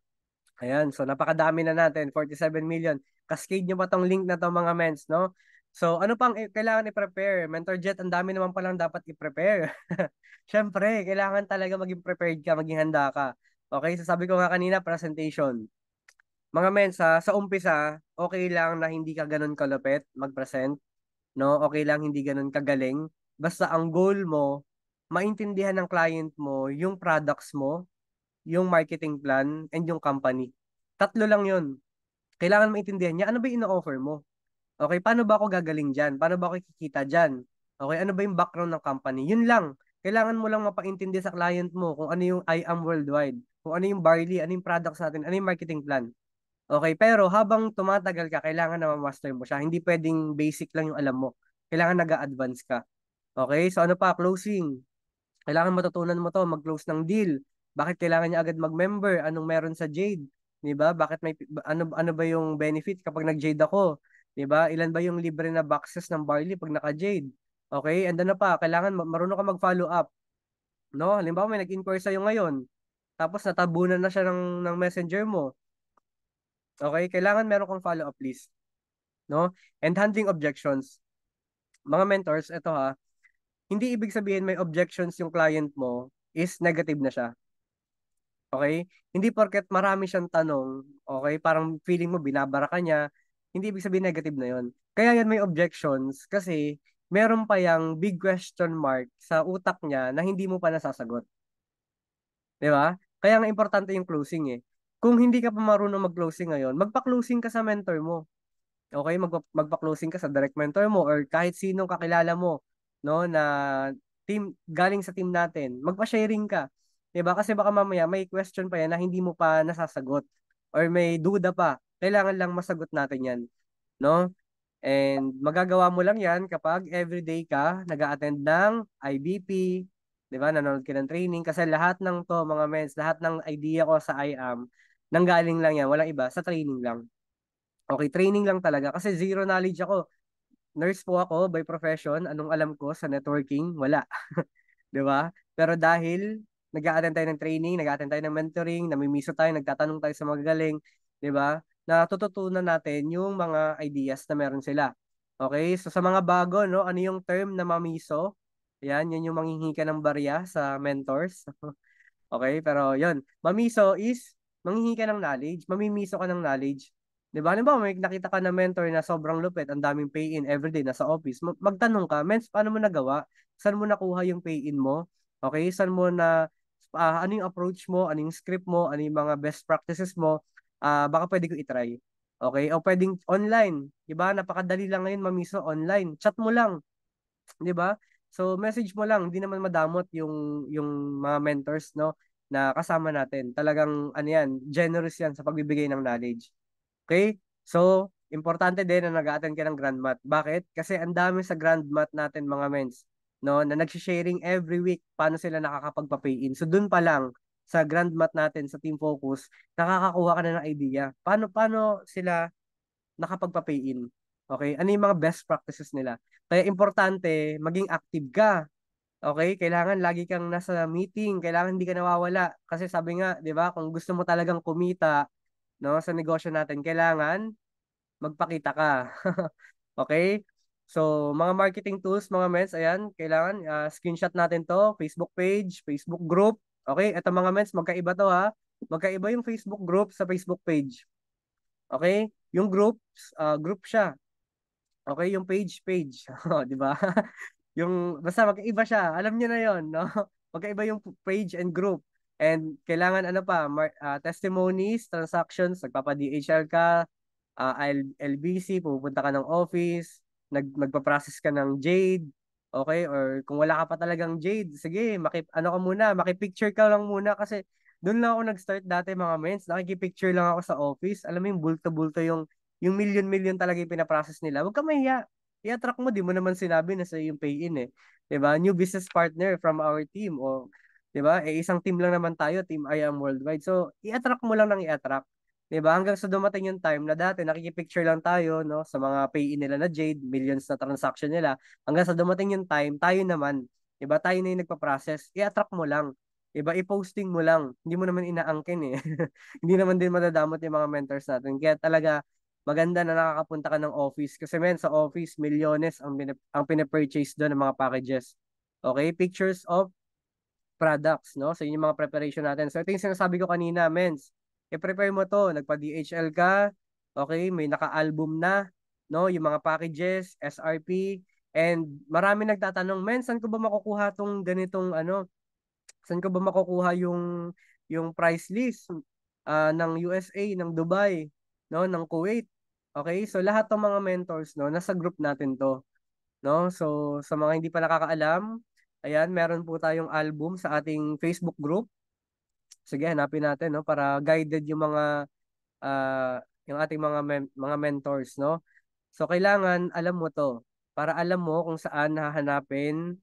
Speaker 1: Ayan, so napakadami na natin, 47 million. Cascade nyo ba tong link na to mga mens, no? So, ano pang kailangan i-prepare? Mentor Jet, ang dami naman palang dapat i-prepare. Siyempre, kailangan talaga maging prepared ka, maging handa ka. Okay, so sabi ko nga kanina, presentation. Mga mensa, sa umpisa, okay lang na hindi ka ganun kalupit mag-present. No? Okay lang hindi ganun kagaling. Basta ang goal mo, maintindihan ng client mo yung products mo, yung marketing plan, and yung company. Tatlo lang yun. Kailangan maintindihan niya, ano ba yung offer mo? Okay, paano ba ako gagaling dyan? Paano ba ako kikita dyan? Okay, ano ba yung background ng company? Yun lang. Kailangan mo lang mapaintindi sa client mo kung ano yung I am worldwide, kung ano yung barley, ano yung products natin, ano yung marketing plan. Okay, pero habang tumatagal ka, kailangan na ma-master mo siya. Hindi pwedeng basic lang yung alam mo. Kailangan nag advance ka. Okay, so ano pa? Closing. Kailangan matutunan mo to, mag-close ng deal. Bakit kailangan niya agad mag-member? Anong meron sa Jade? 'Di ba? Bakit may ano ano ba yung benefit kapag nag-Jade ako? 'Di ba? Ilan ba yung libre na boxes ng barley pag naka-Jade? Okay? And ano pa, kailangan marunong ka mag-follow up. No? Halimbawa may nag-inquire sa iyo ngayon. Tapos natabunan na siya ng ng messenger mo. Okay? Kailangan meron kang follow-up list. No? And handling objections. Mga mentors, ito ha, hindi ibig sabihin may objections yung client mo is negative na siya. Okay? Hindi porket marami siyang tanong, okay, parang feeling mo binabara ka niya, hindi ibig sabihin negative na yon. Kaya yan may objections kasi meron pa yang big question mark sa utak niya na hindi mo pa nasasagot. 'Di ba? Kaya nga importante yung closing eh. Kung hindi ka pa marunong mag-closing ngayon, magpa-closing ka sa mentor mo. Okay, magpa-closing ka sa direct mentor mo or kahit sinong kakilala mo no na team galing sa team natin magpa-sharing ka 'di ba kasi baka mamaya may question pa yan na hindi mo pa nasasagot or may duda pa kailangan lang masagot natin yan no and magagawa mo lang yan kapag everyday ka nag-attend ng IBP 'di ba nanonood ka ng training kasi lahat ng to mga mens lahat ng idea ko sa IAM nanggaling lang yan walang iba sa training lang Okay, training lang talaga kasi zero knowledge ako nurse po ako by profession. Anong alam ko sa networking? Wala. 'Di ba? Pero dahil nag-a-attend tayo ng training, nag-a-attend tayo ng mentoring, namimiso tayo, nagtatanong tayo sa magagaling, 'di ba? Natututunan natin yung mga ideas na meron sila. Okay? So sa mga bago, no, ano yung term na mamiso? Ayan, yan yung manghingi ng barya sa mentors. okay? Pero yon mamiso is manghingi ng knowledge, mamimiso ka ng knowledge 'Di ba? Halimbawa, may nakita ka na mentor na sobrang lupit, ang daming pay-in everyday nasa office. magtanong ka, "Mens, paano mo nagawa? Saan mo nakuha yung pay-in mo?" Okay? Saan mo na uh, ano yung approach mo, ano yung script mo, ano yung mga best practices mo? Uh, baka pwede ko i-try. Okay? O pwedeng online, 'di ba? Napakadali lang ngayon mamiso online. Chat mo lang. 'Di ba? So message mo lang, hindi naman madamot yung yung mga mentors no na kasama natin. Talagang ano yan, generous yan sa pagbibigay ng knowledge. Okay? So, importante din na nag-attend ka ng Grand Mat. Bakit? Kasi ang dami sa Grand Mat natin mga mens, no, na nag-sharing every week paano sila nakakapagpa-pay in. So, dun pa lang, sa Grand Mat natin, sa Team Focus, nakakakuha ka na ng idea. Paano, paano sila nakapagpa-pay in? Okay? Ano yung mga best practices nila? Kaya importante, maging active ka. Okay? Kailangan lagi kang nasa meeting. Kailangan hindi ka nawawala. Kasi sabi nga, di ba, kung gusto mo talagang kumita, no, sa negosyo natin, kailangan magpakita ka. okay? So, mga marketing tools, mga mens, ayan, kailangan uh, screenshot natin to, Facebook page, Facebook group. Okay? eto mga mens, magkaiba to ha. Magkaiba yung Facebook group sa Facebook page. Okay? Yung groups, uh, group siya. Okay, yung page page, oh, 'di ba? yung basta magkaiba siya. Alam niyo na 'yon, no? Magkaiba yung page and group. And kailangan ano pa, mar- uh, testimonies, transactions, nagpapa-DHL ka, uh, ah, LBC, pupunta ka ng office, nag magpa-process ka ng Jade, okay? Or kung wala ka pa talagang Jade, sige, maki ano ka muna, maki-picture ka lang muna kasi doon lang ako nag-start dati mga mens, nakikipicture lang ako sa office. Alam mo yung bulto-bulto yung yung million-million talaga yung pinaprocess nila. Huwag ka mahiya. I-attract mo, di mo naman sinabi na sa yung pay-in eh. 'Di ba? New business partner from our team o 'Di ba? Eh isang team lang naman tayo, Team I Am Worldwide. So, i-attract mo lang nang i-attract. 'Di ba? Hanggang sa dumating yung time na dati nakikipicture lang tayo, no, sa mga pay-in nila na Jade, millions na transaction nila. Hanggang sa dumating yung time, tayo naman, 'di ba? Tayo na yung nagpa-process. I-attract mo lang. 'di ba? I-posting mo lang. Hindi mo naman inaangkin eh. Hindi naman din madadamot yung mga mentors natin. Kaya talaga maganda na nakakapunta ka ng office kasi men sa office milyones ang bin- ang pina-purchase doon ng mga packages. Okay, pictures of products, no? So, yun yung mga preparation natin. So, ito yung sinasabi ko kanina, mens. I-prepare mo to. Nagpa-DHL ka, okay? May naka-album na, no? Yung mga packages, SRP, and marami nagtatanong, men, saan ko ba makukuha tong ganitong, ano, saan ko ba makukuha yung, yung price list uh, ng USA, ng Dubai, no? Ng Kuwait. Okay? So, lahat ng mga mentors, no? Nasa group natin to. No? So, sa mga hindi pa nakakaalam, Ayan, meron po tayong album sa ating Facebook group. Sige, hanapin natin no para guided yung mga uh, yung ating mga mem- mga mentors no. So kailangan alam mo to para alam mo kung saan hahanapin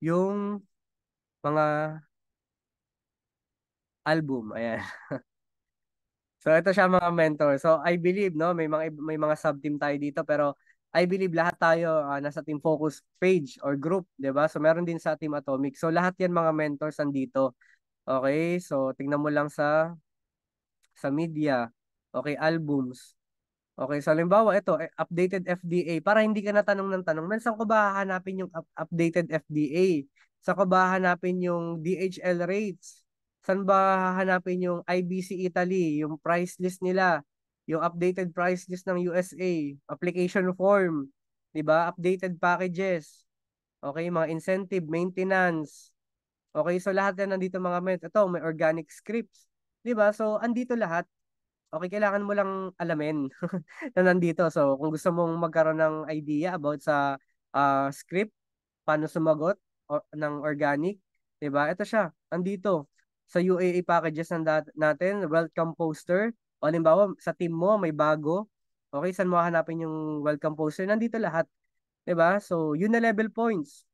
Speaker 1: yung mga album. Ayan. so ito siya mga mentor. So I believe no, may mga may mga sub team tayo dito pero I believe lahat tayo uh, nasa Team Focus page or group, 'di ba? So meron din sa Team Atomic. So lahat 'yan mga mentors andito. Okay? So tingnan mo lang sa sa media, okay, albums. Okay, so halimbawa ito, eh, updated FDA para hindi ka natanong ng tanong. Men saan ko ba hahanapin yung up updated FDA? Saan ko ba hahanapin yung DHL rates? Saan ba hahanapin yung IBC Italy, yung price list nila? yung updated price list ng USA, application form, 'di ba? Updated packages. Okay, mga incentive, maintenance. Okay, so lahat na nandito mga men. Ito, may organic scripts, 'di ba? So andito lahat. Okay, kailangan mo lang alamin na nandito. So kung gusto mong magkaroon ng idea about sa uh, script, paano sumagot or, ng organic, 'di ba? Ito siya, andito sa UAA packages natin, welcome poster, o halimbawa, sa team mo may bago. Okay, saan mo hahanapin yung welcome poster? Nandito lahat. 'Di ba? So, yun na level points.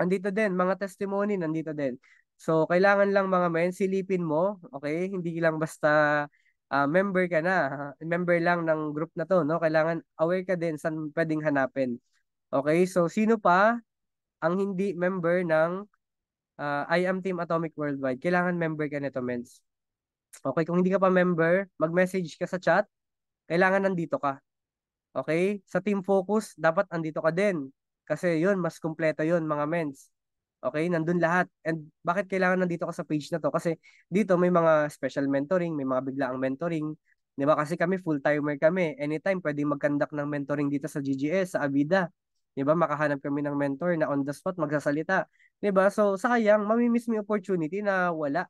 Speaker 1: Nandito din, mga testimony, nandito din. So, kailangan lang mga men, silipin mo, okay? Hindi lang basta uh, member ka na, member lang ng group na to, no? Kailangan aware ka din saan pwedeng hanapin. Okay, so sino pa ang hindi member ng uh, I am Team Atomic Worldwide? Kailangan member ka nito, mens. Okay, kung hindi ka pa member, mag-message ka sa chat. Kailangan nandito ka. Okay? Sa team focus, dapat andito ka din. Kasi yun, mas kumpleto yun, mga men's. Okay? Nandun lahat. And bakit kailangan nandito ka sa page na to? Kasi dito may mga special mentoring, may mga biglaang mentoring. Di ba? Kasi kami full-timer kami. Anytime pwede mag ng mentoring dito sa GGS, sa Avida. Di ba? Makahanap kami ng mentor na on the spot magsasalita. Di ba? So, sayang, mamimiss mo yung opportunity na wala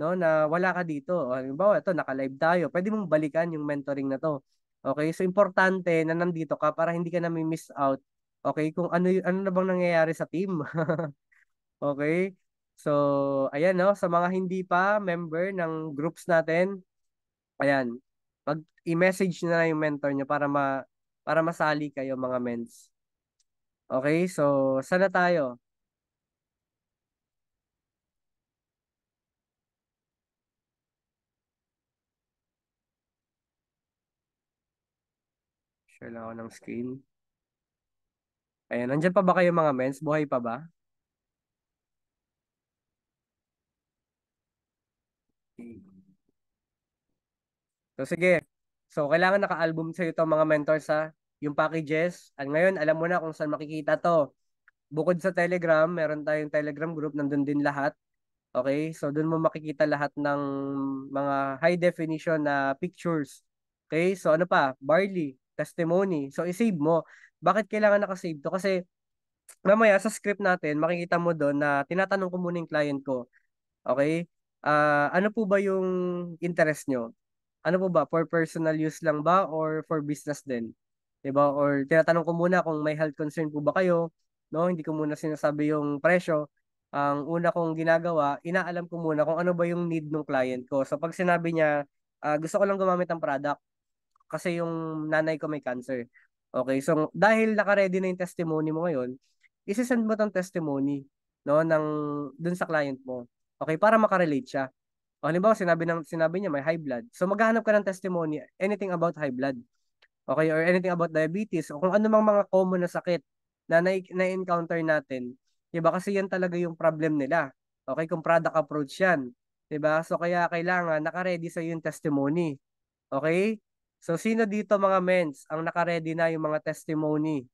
Speaker 1: no na wala ka dito o halimbawa ito naka-live tayo pwede mong balikan yung mentoring na to okay so importante na nandito ka para hindi ka na miss out okay kung ano ano na bang nangyayari sa team okay so ayan no sa mga hindi pa member ng groups natin ayan pag i-message na lang yung mentor niyo para ma para masali kayo mga mens okay so sana tayo Kailangan ko ng scale. Ayan, nandyan pa ba kayo mga mens? Buhay pa ba? So sige. So kailangan naka-album sa'yo to mga mentors sa Yung packages. At ngayon, alam mo na kung saan makikita to. Bukod sa Telegram, meron tayong Telegram group. Nandun din lahat. Okay? So doon mo makikita lahat ng mga high definition na pictures. Okay? So ano pa? Barley testimony. So, isave mo. Bakit kailangan nakasave to? Kasi, mamaya sa script natin, makikita mo doon na tinatanong ko muna yung client ko. Okay? Uh, ano po ba yung interest nyo? Ano po ba? For personal use lang ba or for business din? Diba? Or tinatanong ko muna kung may health concern po ba kayo. No? Hindi ko muna sinasabi yung presyo. Ang una kong ginagawa, inaalam ko muna kung ano ba yung need ng client ko. So pag sinabi niya, uh, gusto ko lang gumamit ng product, kasi yung nanay ko may cancer. Okay, so dahil naka-ready na yung testimony mo ngayon, isi-send mo tong testimony no ng dun sa client mo. Okay, para makarelate siya. O halimbawa sinabi ng sinabi niya may high blood. So maghanap ka ng testimony anything about high blood. Okay, or anything about diabetes o kung ano mang mga common na sakit na na-encounter natin. 'Di ba? Kasi yan talaga yung problem nila. Okay, kung product approach yan. 'Di ba? So kaya kailangan naka-ready sa yung testimony. Okay? So sino dito mga mens ang nakaredy na yung mga testimony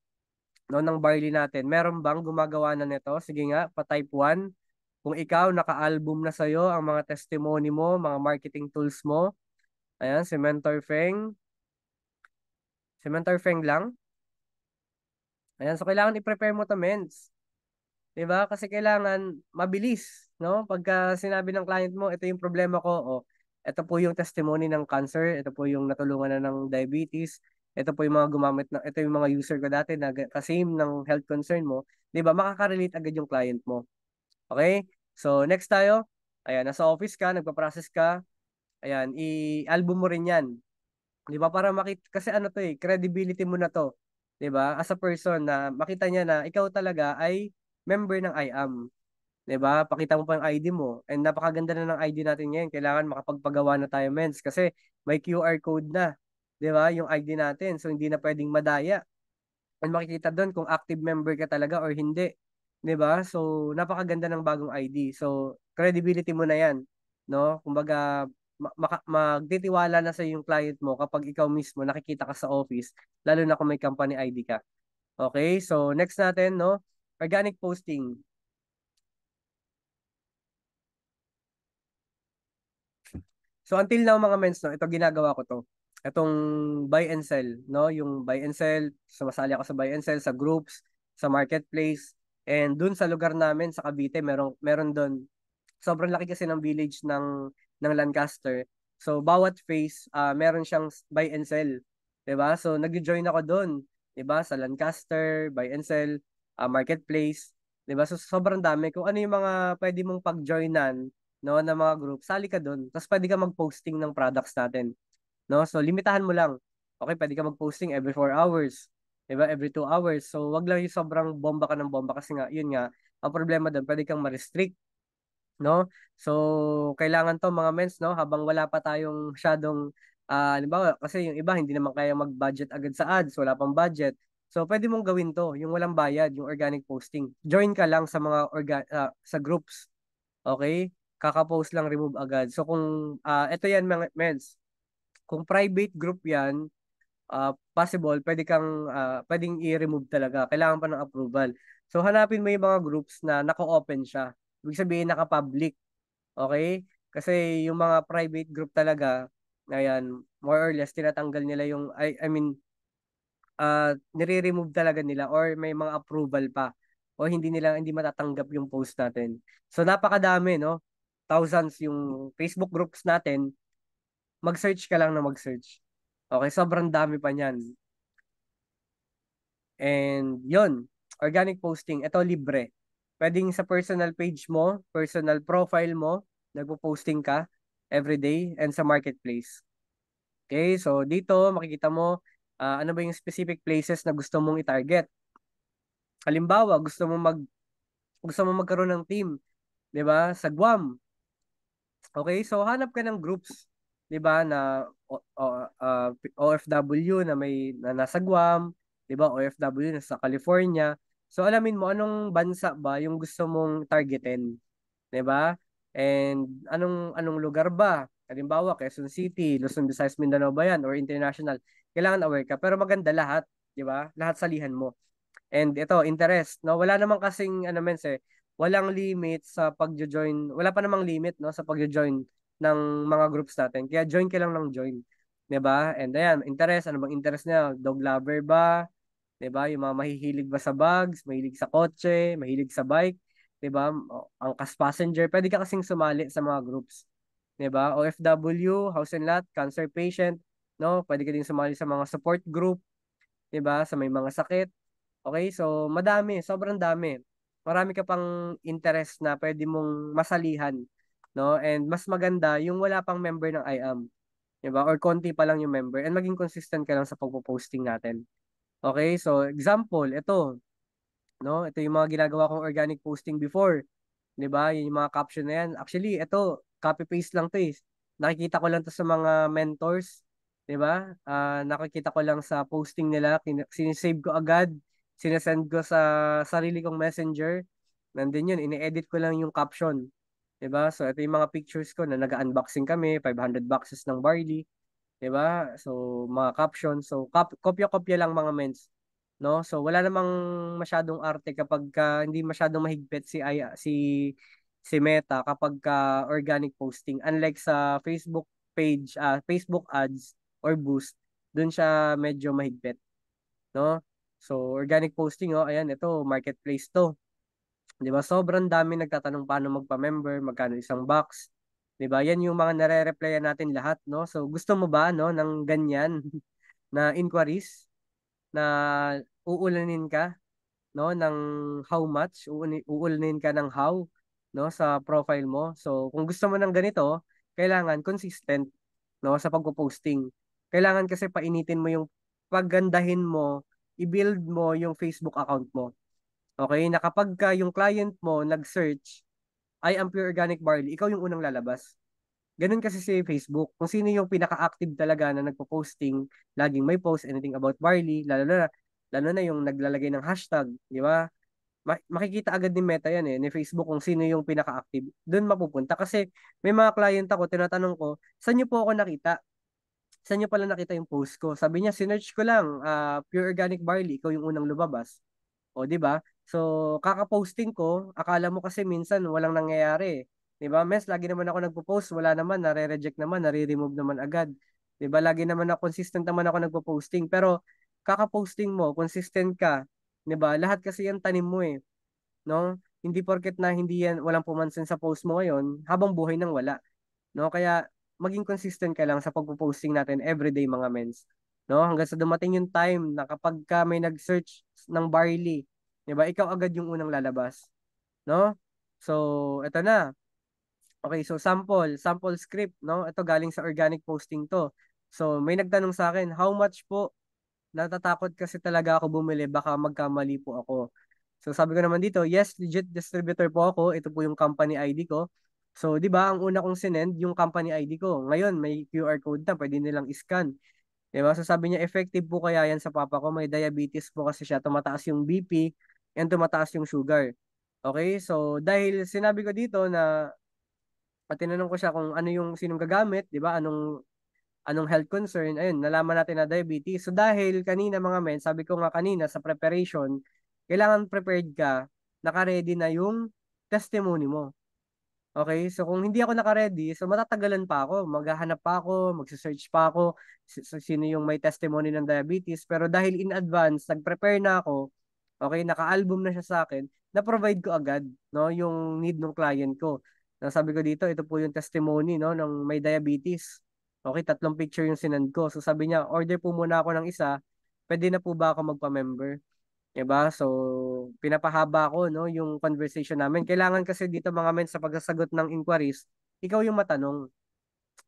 Speaker 1: no, ng barley natin? Meron bang gumagawa na nito? Sige nga, pa-type 1. Kung ikaw, naka-album na sa'yo ang mga testimony mo, mga marketing tools mo. Ayan, si Mentor Feng. Si Mentor Feng lang. Ayan, so kailangan i-prepare mo to mens. 'Di ba? Kasi kailangan mabilis, no? Pagka sinabi ng client mo, ito yung problema ko, oh, ito po yung testimony ng cancer, ito po yung natulungan na ng diabetes, ito po yung mga gumamit na ito yung mga user ko dati na kasame ng health concern mo, 'di ba? Makaka-relate agad yung client mo. Okay? So next tayo. Ayan, nasa office ka, nagpa-process ka. Ayan, i-album mo rin 'yan. 'Di ba? Para makita kasi ano 'to eh, credibility mo na 'to. 'Di ba? As a person na makita niya na ikaw talaga ay member ng I am. 'di ba? Pakita mo pa yung ID mo. And napakaganda na ng ID natin ngayon. Kailangan makapagpagawa na tayo, mens, kasi may QR code na, 'di ba? Yung ID natin. So hindi na pwedeng madaya. And makikita doon kung active member ka talaga or hindi, 'di ba? So napakaganda ng bagong ID. So credibility mo na 'yan, no? Kumbaga ma- magtitiwala na sa yung client mo kapag ikaw mismo nakikita ka sa office, lalo na kung may company ID ka. Okay? So next natin, no? Organic posting So until now mga mens, no, ito ginagawa ko to. Itong buy and sell, no? Yung buy and sell, sumasali ako sa buy and sell sa groups, sa marketplace, and dun sa lugar namin sa Cavite, meron meron doon sobrang laki kasi ng village ng ng Lancaster. So bawat phase, uh, meron siyang buy and sell, 'di ba? So nag join ako doon, 'di ba? Sa Lancaster, buy and sell, uh, marketplace, 'di ba? So sobrang dami kung ano yung mga pwede mong pag-joinan no, ng mga group, sali ka doon. Tapos pwede ka mag-posting ng products natin. No? So, limitahan mo lang. Okay, pwede ka mag-posting every 4 hours. Diba? Every 2 hours. So, wag lang yung sobrang bomba ka ng bomba kasi nga, yun nga, ang problema doon, pwede kang ma-restrict. No? So, kailangan to mga mens, no? Habang wala pa tayong shadong uh, ah, ba, kasi yung iba hindi naman kaya mag-budget agad sa ads, wala pang budget. So, pwede mong gawin to, yung walang bayad, yung organic posting. Join ka lang sa mga orga- uh, sa groups. Okay? kakapost lang remove agad. So kung uh, ah, ito yan mga mens, kung private group yan, uh, possible, pwede kang, uh, pwedeng i-remove talaga. Kailangan pa ng approval. So hanapin mo yung mga groups na nako open siya. Ibig sabihin, naka-public. Okay? Kasi yung mga private group talaga, ayan, more or less, tinatanggal nila yung, I, I mean, uh, nire-remove talaga nila or may mga approval pa o hindi nila hindi matatanggap yung post natin. So napakadami no thousands yung Facebook groups natin, mag-search ka lang na mag-search. Okay, sobrang dami pa niyan. And yon organic posting, ito libre. Pwedeng sa personal page mo, personal profile mo, nagpo-posting ka every day and sa marketplace. Okay, so dito makikita mo uh, ano ba yung specific places na gusto mong i-target. Halimbawa, gusto mo mag gusto mo magkaroon ng team, 'di ba? Sa Guam, Okay, so hanap ka ng groups, 'di ba, na o, uh, ah, OFW na may na nasa Guam, 'di ba, OFW na sa California. So alamin mo anong bansa ba yung gusto mong targetin, 'di ba? And anong anong lugar ba? Halimbawa, Quezon City, Luzon, Visayas, Mindanao ba yan or international? Kailangan aware ka pero maganda lahat, 'di ba? Lahat salihan mo. And ito, interest, no? Wala naman kasing ano mense, eh, walang limit sa pagjo-join. Wala pa namang limit no sa pagjo-join ng mga groups natin. Kaya join ka lang ng join. 'Di ba? And ayan, interest, ano bang interest niya? Dog lover ba? 'Di ba? Yung mga mahihilig ba sa bugs, mahilig sa kotse, mahilig sa bike, 'di ba? Ang kas passenger, pwede ka kasing sumali sa mga groups. 'Di ba? OFW, house and lot, cancer patient, no? Pwede ka ding sumali sa mga support group, 'di ba? Sa may mga sakit. Okay? So, madami, sobrang dami marami ka pang interest na pwede mong masalihan, no? And mas maganda yung wala pang member ng I am, 'di ba? Or konti pa lang yung member and maging consistent ka lang sa pagpo-posting natin. Okay? So, example, ito. No? Ito yung mga ginagawa kong organic posting before. 'Di ba? Yung mga caption na yan. Actually, ito copy paste lang 'to eh. Nakikita ko lang 'to sa mga mentors, 'di ba? Uh, nakikita ko lang sa posting nila, sinisave ko agad sinesend ko sa sarili kong messenger, nandun yun, ini-edit ko lang yung caption. ba diba? So, ito yung mga pictures ko na nag-unboxing kami, 500 boxes ng barley. ba diba? So, mga caption. So, kop- kopya-kopya lang mga mens. No? So, wala namang masyadong arte kapag ka, hindi masyadong mahigpit si, ay, si, si Meta kapag ka organic posting. Unlike sa Facebook page, uh, Facebook ads or boost, dun siya medyo mahigpit. No? So, organic posting, oh, ayan, ito, marketplace to. Di ba? Sobrang dami nagtatanong paano magpa-member, magkano isang box. Di ba? Yan yung mga nare-replyan natin lahat, no? So, gusto mo ba, no, ng ganyan na inquiries na uulanin ka, no, ng how much, uulanin ka ng how, no, sa profile mo. So, kung gusto mo ng ganito, kailangan consistent, no, sa pagpo-posting. Kailangan kasi painitin mo yung paggandahin mo i-build mo yung Facebook account mo. Okay, na ka yung client mo nag-search, I am pure organic barley, ikaw yung unang lalabas. Ganun kasi si Facebook. Kung sino yung pinaka-active talaga na nagpo-posting, laging may post anything about barley, lalo na lalo na yung naglalagay ng hashtag, di ba? makikita agad ni Meta yan eh, ni Facebook kung sino yung pinaka-active. Doon mapupunta kasi may mga client ako, tinatanong ko, saan niyo po ako nakita? saan niya pala nakita yung post ko? Sabi niya, sinearch ko lang, uh, pure organic barley, ikaw yung unang lumabas. O, di ba? So, kakaposting ko, akala mo kasi minsan walang nangyayari. Eh. Di ba? Mes, lagi naman ako nagpo-post, wala naman, nare-reject naman, nare-remove naman agad. Di ba? Lagi naman ako, consistent naman ako nagpo-posting. Pero, kaka-posting mo, consistent ka. Di ba? Lahat kasi yan tanim mo eh. No? Hindi porket na hindi yan, walang pumansin sa post mo ngayon, habang buhay nang wala. No? Kaya, maging consistent ka lang sa pagpo-posting natin everyday mga mens. No? Hanggang sa dumating yung time na kapag ka may nag-search ng barley, 'di ba? Ikaw agad yung unang lalabas. No? So, eto na. Okay, so sample, sample script, no? Ito galing sa organic posting to. So, may nagtanong sa akin, how much po? Natatakot kasi talaga ako bumili, baka magkamali po ako. So, sabi ko naman dito, yes, legit distributor po ako. Ito po yung company ID ko. So, 'di ba, ang una kong sinend yung company ID ko. Ngayon, may QR code na, pwede nilang i-scan. 'Di ba? So sabi niya effective po kaya yan sa papa ko, may diabetes po kasi siya, tumataas yung BP and tumataas yung sugar. Okay? So dahil sinabi ko dito na patinanong ko siya kung ano yung sinong gagamit, 'di ba? Anong anong health concern. Ayun, nalaman natin na diabetes. So dahil kanina mga men, sabi ko nga kanina sa preparation, kailangan prepared ka, naka-ready na yung testimony mo. Okay, so kung hindi ako naka-ready, so matatagalan pa ako, maghahanap pa ako, magse-search pa ako sa sino yung may testimony ng diabetes, pero dahil in advance, nag-prepare na ako, okay, naka-album na siya sa akin, na-provide ko agad, no, yung need ng client ko. Nasabi ko dito, ito po yung testimony, no, ng may diabetes. Okay, tatlong picture yung sinend ko. So sabi niya, order po muna ako ng isa, pwede na po ba ako magpa-member? 'Di So, pinapahaba ko 'no yung conversation namin. Kailangan kasi dito mga men sa pagsasagot ng inquiries, ikaw yung matanong.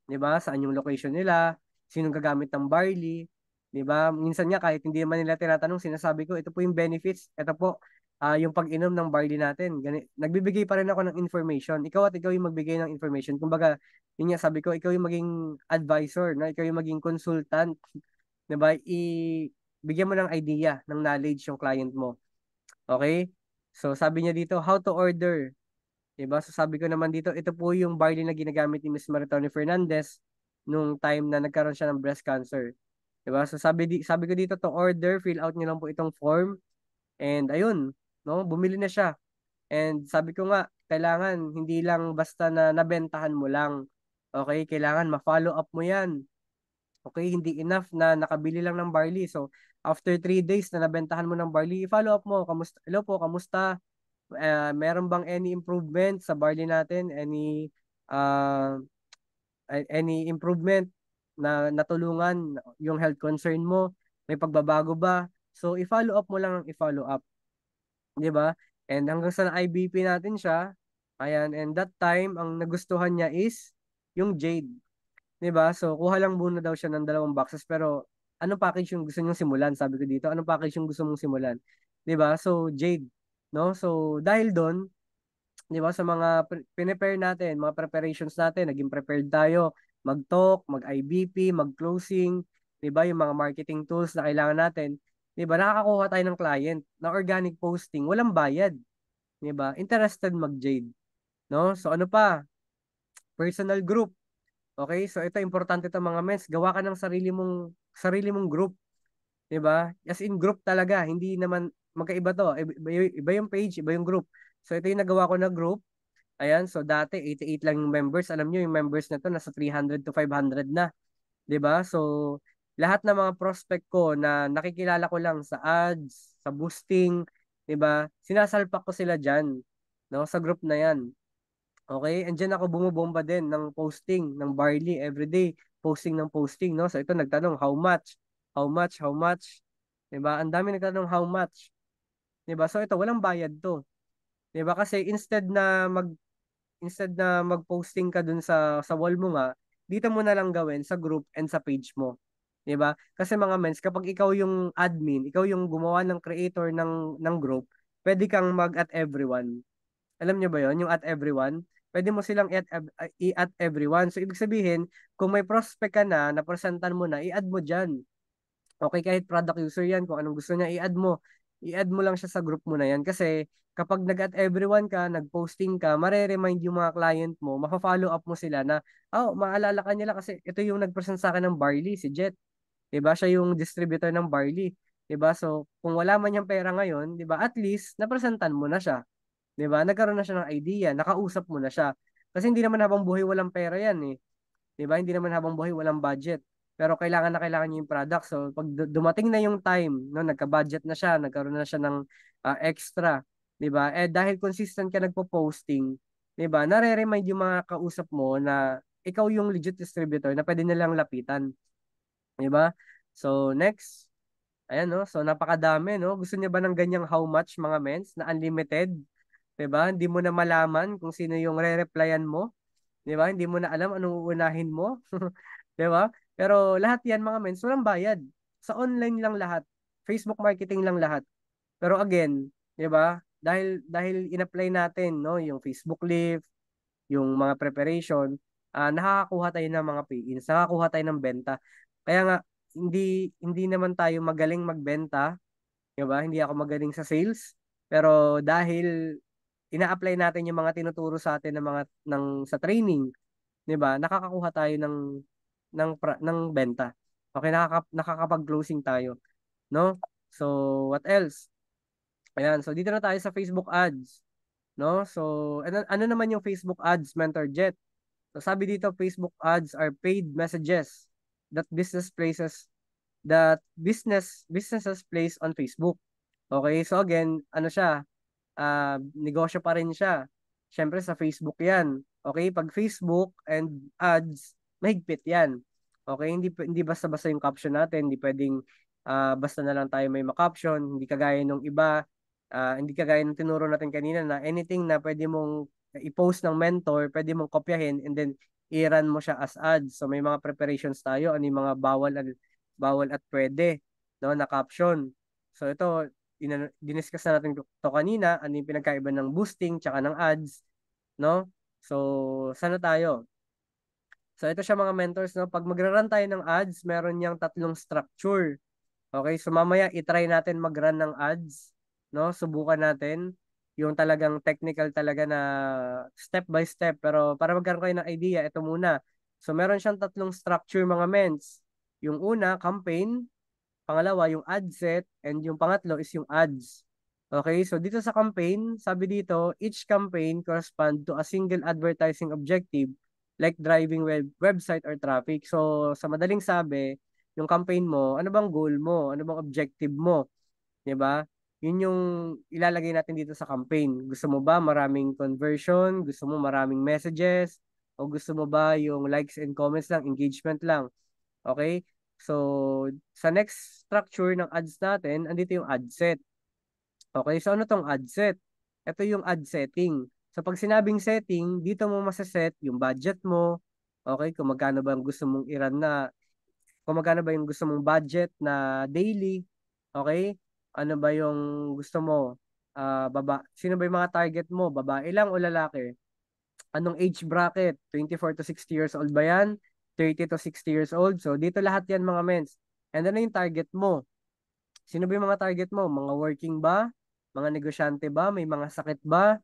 Speaker 1: 'Di ba? Saan yung location nila? Sinong gagamit ng barley? 'Di ba? Minsan nga kahit hindi man nila tinatanong, sinasabi ko, ito po yung benefits, ito po uh, yung pag-inom ng barley natin. Gani- nagbibigay pa rin ako ng information. Ikaw at ikaw yung magbigay ng information. Kumbaga, yun nga sabi ko, ikaw yung maging advisor, na ikaw yung maging consultant. Diba? I bigyan mo ng idea, ng knowledge yung client mo. Okay? So sabi niya dito, how to order. Diba? So sabi ko naman dito, ito po yung barley na ginagamit ni Ms. Maritoni Fernandez nung time na nagkaroon siya ng breast cancer. Diba? So sabi, di, sabi ko dito, to order, fill out niyo lang po itong form. And ayun, no? bumili na siya. And sabi ko nga, kailangan hindi lang basta na nabentahan mo lang. Okay, kailangan ma-follow up mo 'yan. Okay, hindi enough na nakabili lang ng barley. So, after 3 days na nabentahan mo ng barley, i follow up mo, kamusta, hello po, kamusta? Uh, meron bang any improvement sa barley natin? Any uh, any improvement na natulungan yung health concern mo? May pagbabago ba? So i-follow up mo lang ang i-follow up. 'Di ba? And hanggang sa IBP natin siya, ayan, and that time ang nagustuhan niya is yung jade. 'Di ba? So kuha lang muna daw siya ng dalawang boxes pero anong package yung gusto niyong simulan? Sabi ko dito, anong package yung gusto mong simulan? 'Di ba? So Jade, no? So dahil doon, 'di ba sa mga pinepare prepare natin, mga preparations natin, naging prepared tayo, mag-talk, mag-IBP, mag-closing, 'di ba? Yung mga marketing tools na kailangan natin, 'di ba? Nakakakuha tayo ng client na organic posting, walang bayad. 'Di ba? Interested mag-Jade, no? So ano pa? Personal group, Okay? So ito importante 'to mga mens. Gawa ka ng sarili mong sarili mong group. 'Di ba? As in group talaga, hindi naman magkaiba 'to. Iba yung page, iba yung group. So ito yung nagawa ko na group. Ayan, so dati 88 lang yung members. Alam niyo yung members na 'to nasa 300 to 500 na. 'Di ba? So lahat ng mga prospect ko na nakikilala ko lang sa ads, sa boosting, 'di ba? Sinasalpak ko sila diyan, no, sa group na 'yan. Okay, and dyan ako bumubomba din ng posting ng barley everyday, posting ng posting, no? So ito nagtanong how much, how much, how much. 'Di ba? Ang dami nagtanong how much. 'Di ba? So ito walang bayad 'to. 'Di ba? Kasi instead na mag instead na mag-posting ka dun sa sa wall mo nga, dito mo na lang gawin sa group and sa page mo. 'Di ba? Kasi mga mens, kapag ikaw yung admin, ikaw yung gumawa ng creator ng ng group, pwede kang mag at everyone. Alam niyo ba yon Yung at everyone? Pwede mo silang i-at, i-at everyone. So, ibig sabihin, kung may prospect ka na, napresentan mo na, i-add mo dyan. Okay, kahit product user yan, kung anong gusto niya, i-add mo. I-add mo lang siya sa group mo na yan. Kasi, kapag nag-at everyone ka, nag-posting ka, mare-remind yung mga client mo, mapa follow up mo sila na, oh, maalala ka nila kasi ito yung nag-present sa akin ng barley, si Jet. Diba? Siya yung distributor ng barley. Diba? So, kung wala man yung pera ngayon, diba? At least, napresentan mo na siya. 'Di ba? Nagkaroon na siya ng idea, nakausap mo na siya. Kasi hindi naman habang buhay walang pera 'yan eh. 'Di ba? Hindi naman habang buhay walang budget. Pero kailangan na kailangan niya yung product. So pag dumating na yung time, no, nagka-budget na siya, nagkaroon na siya ng uh, extra, 'di ba? Eh dahil consistent ka nagpo-posting, 'di ba? Nare-remind yung mga kausap mo na ikaw yung legit distributor na pwede nilang lapitan. 'Di ba? So next, ayan no, so napakadami no. Gusto niya ba ng ganyang how much mga mens na unlimited? 'Di ba? Hindi mo na malaman kung sino yung re-replyan mo. 'Di ba? Hindi mo na alam anong uunahin mo. 'Di ba? Pero lahat 'yan mga men, walang bayad. Sa online lang lahat. Facebook marketing lang lahat. Pero again, 'di ba? Dahil dahil inapply natin no yung Facebook Live, yung mga preparation, uh, nakakakuha tayo ng mga pay-ins, nakakakuha tayo ng benta. Kaya nga hindi hindi naman tayo magaling magbenta, 'di ba? Hindi ako magaling sa sales, pero dahil ina-apply natin yung mga tinuturo sa atin ng mga ng sa training, 'di ba? Nakakakuha tayo ng ng ng benta. Okay, nakaka, nakakapag-closing tayo, no? So, what else? Ayan, so dito na tayo sa Facebook ads, no? So, ano, ano naman yung Facebook ads, Mentor Jet? So, sabi dito, Facebook ads are paid messages that business places that business businesses place on Facebook. Okay, so again, ano siya? uh, negosyo pa rin siya. Siyempre sa Facebook yan. Okay, pag Facebook and ads, mahigpit yan. Okay, hindi hindi basta-basta yung caption natin, hindi pwedeng uh, basta na lang tayo may ma-caption, hindi kagaya nung iba, uh, hindi kagaya ng tinuro natin kanina na anything na pwede mong i-post ng mentor, pwede mong kopyahin and then i-run mo siya as ads. So may mga preparations tayo, ano yung mga bawal at bawal at pwede no na caption. So ito ina, diniscuss na natin to kanina, ano yung pinagkaiba ng boosting tsaka ng ads, no? So, sana tayo. So, ito siya mga mentors, no? Pag magra-run tayo ng ads, meron niyang tatlong structure. Okay, so mamaya itry natin mag-run ng ads, no? Subukan natin yung talagang technical talaga na step by step. Pero para magkaroon kayo ng idea, ito muna. So meron siyang tatlong structure mga mens. Yung una, campaign. Pangalawa, yung ad set. And yung pangatlo is yung ads. Okay, so dito sa campaign, sabi dito, each campaign correspond to a single advertising objective like driving web website or traffic. So, sa madaling sabi, yung campaign mo, ano bang goal mo? Ano bang objective mo? 'Di ba? Yun yung ilalagay natin dito sa campaign. Gusto mo ba maraming conversion? Gusto mo maraming messages? O gusto mo ba yung likes and comments lang, engagement lang? Okay? So, sa next structure ng ads natin, andito yung ad set. Okay, so ano tong ad set? Ito yung ad setting. So, pag sinabing setting, dito mo masaset yung budget mo. Okay, kung magkano ba ang gusto mong i-run na, kung magkano ba yung gusto mong budget na daily. Okay, ano ba yung gusto mo? Uh, baba, sino ba yung mga target mo? Babae lang o lalaki? Anong age bracket? 24 to 60 years old ba yan? 30 to 60 years old. So, dito lahat yan mga mens. And ano yung target mo? Sino ba yung mga target mo? Mga working ba? Mga negosyante ba? May mga sakit ba?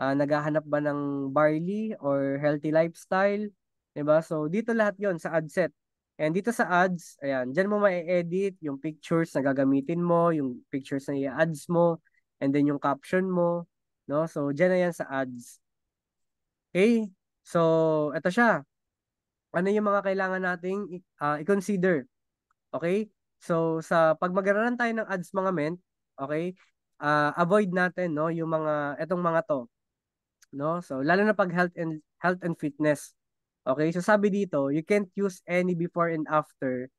Speaker 1: Uh, naghahanap ba ng barley or healthy lifestyle? Diba? So, dito lahat yon sa ad set. And dito sa ads, ayan, dyan mo ma-edit yung pictures na gagamitin mo, yung pictures na i-ads mo, and then yung caption mo, no? So, dyan na yan sa ads. Okay? So, ito siya ano yung mga kailangan nating uh, i-consider. Okay? So sa pag magraran tayo ng ads mga men, okay? Uh, avoid natin no yung mga etong mga to. No? So lalo na pag health and health and fitness. Okay? So sabi dito, you can't use any before and after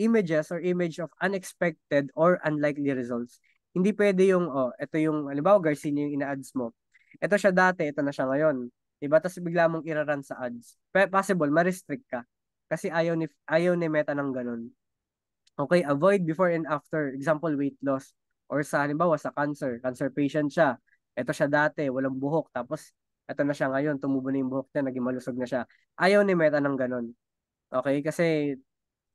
Speaker 1: images or image of unexpected or unlikely results. Hindi pwede yung, oh, ito yung, halimbawa, Garcinia yung ina-ads mo. Ito siya dati, ito na siya ngayon. Diba? Tapos bigla mong iraran sa ads. P- possible, ma-restrict ka. Kasi ayaw ni, ayaw ni Meta ng ganun. Okay, avoid before and after. Example, weight loss. Or sa, halimbawa, sa cancer. Cancer patient siya. Ito siya dati, walang buhok. Tapos, ito na siya ngayon, tumubo na yung buhok niya, naging malusog na siya. Ayaw ni Meta ng ganun. Okay? Kasi,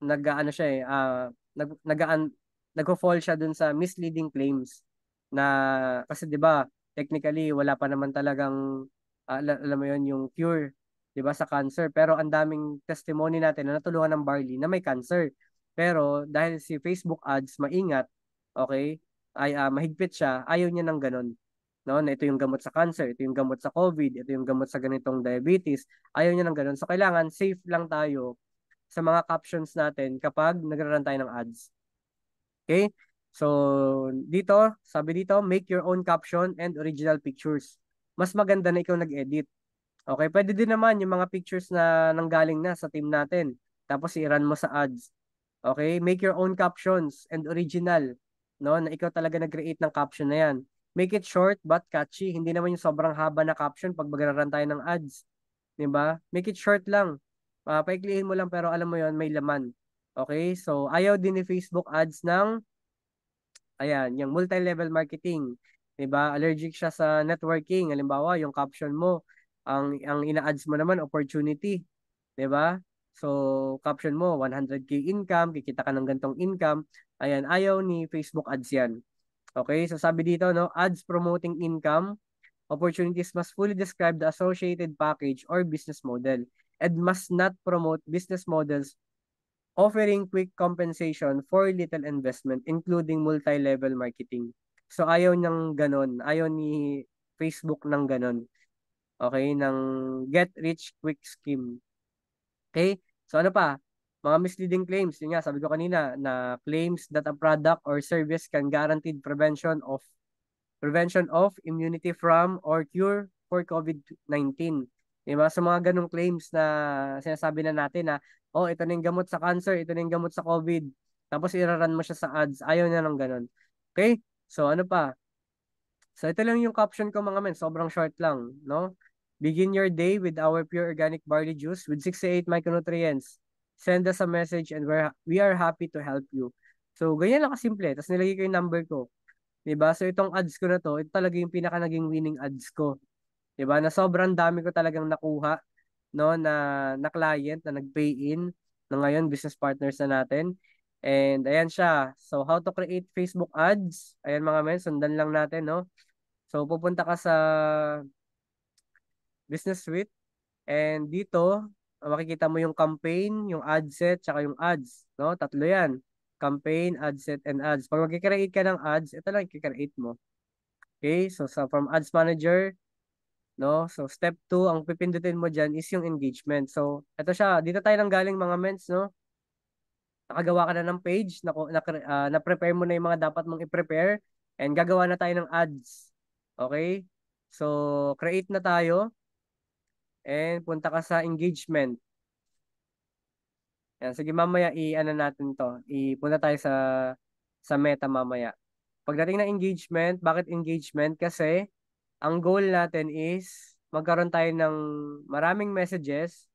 Speaker 1: nag-ano siya eh, uh, nag, nagaan, nagfo-fall siya dun sa misleading claims na, kasi di ba technically, wala pa naman talagang alam, ah, alam mo yon yung cure, 'di ba, sa cancer. Pero ang daming testimony natin na natulungan ng barley na may cancer. Pero dahil si Facebook ads maingat, okay? Ay uh, mahigpit siya, ayaw niya ng ganun. No, na ito yung gamot sa cancer, ito yung gamot sa COVID, ito yung gamot sa ganitong diabetes. Ayaw niya ng ganun. So kailangan safe lang tayo sa mga captions natin kapag nagraran tayo ng ads. Okay? So, dito, sabi dito, make your own caption and original pictures mas maganda na ikaw nag-edit. Okay, pwede din naman yung mga pictures na nanggaling na sa team natin. Tapos i-run mo sa ads. Okay, make your own captions and original. No, na ikaw talaga nag-create ng caption na yan. Make it short but catchy. Hindi naman yung sobrang haba na caption pag magra-run tayo ng ads. 'Di ba? Make it short lang. Uh, paiklihin mo lang pero alam mo yon may laman. Okay? So, ayaw din ni Facebook ads ng ayan, yung multi-level marketing. 'di ba? Allergic siya sa networking. Halimbawa, yung caption mo, ang ang ina-ads mo naman opportunity, 'di ba? So, caption mo 100k income, kikita ka ng gantong income. Ayan, ayaw ni Facebook ads 'yan. Okay, so sabi dito, no, ads promoting income opportunities must fully describe the associated package or business model and must not promote business models offering quick compensation for little investment, including multi-level marketing. So ayaw niyang ganun. Ayaw ni Facebook ng ganun. Okay, ng get rich quick scheme. Okay? So ano pa? Mga misleading claims. Yun nga, sabi ko kanina na claims that a product or service can guaranteed prevention of prevention of immunity from or cure for COVID-19. Diba? Sa so, mga ganong claims na sinasabi na natin na, oh, ito na yung gamot sa cancer, ito na yung gamot sa COVID. Tapos iraran mo siya sa ads. Ayaw na ng ganun. Okay? So ano pa? So ito lang yung caption ko mga men, sobrang short lang, no? Begin your day with our pure organic barley juice with 68 micronutrients. Send us a message and we're, we are happy to help you. So ganyan lang kasimple. Tapos nilagay ko yung number ko. 'Di ba? So itong ads ko na to, ito talaga yung pinaka naging winning ads ko. 'Di ba? Na sobrang dami ko talagang nakuha no na na client na nag-pay in na ngayon business partners na natin. And ayan siya. So how to create Facebook ads. Ayan mga men, sundan lang natin, no? So pupunta ka sa Business Suite and dito makikita mo yung campaign, yung ad set, tsaka yung ads, no? Tatlo 'yan. Campaign, ad set and ads. Pag mag-create ka ng ads, ito lang i-create mo. Okay? So sa from Ads Manager, no? So step 2, ang pipindutin mo diyan is yung engagement. So ito siya, dito tayo nang galing mga mens, no? nakagawa ka na ng page, na, na, uh, na-prepare mo na yung mga dapat mong i-prepare, and gagawa na tayo ng ads. Okay? So, create na tayo, and punta ka sa engagement. Yan, sige mamaya i-ano natin to. Ipunta tayo sa sa meta mamaya. Pagdating ng engagement, bakit engagement? Kasi ang goal natin is magkaroon tayo ng maraming messages,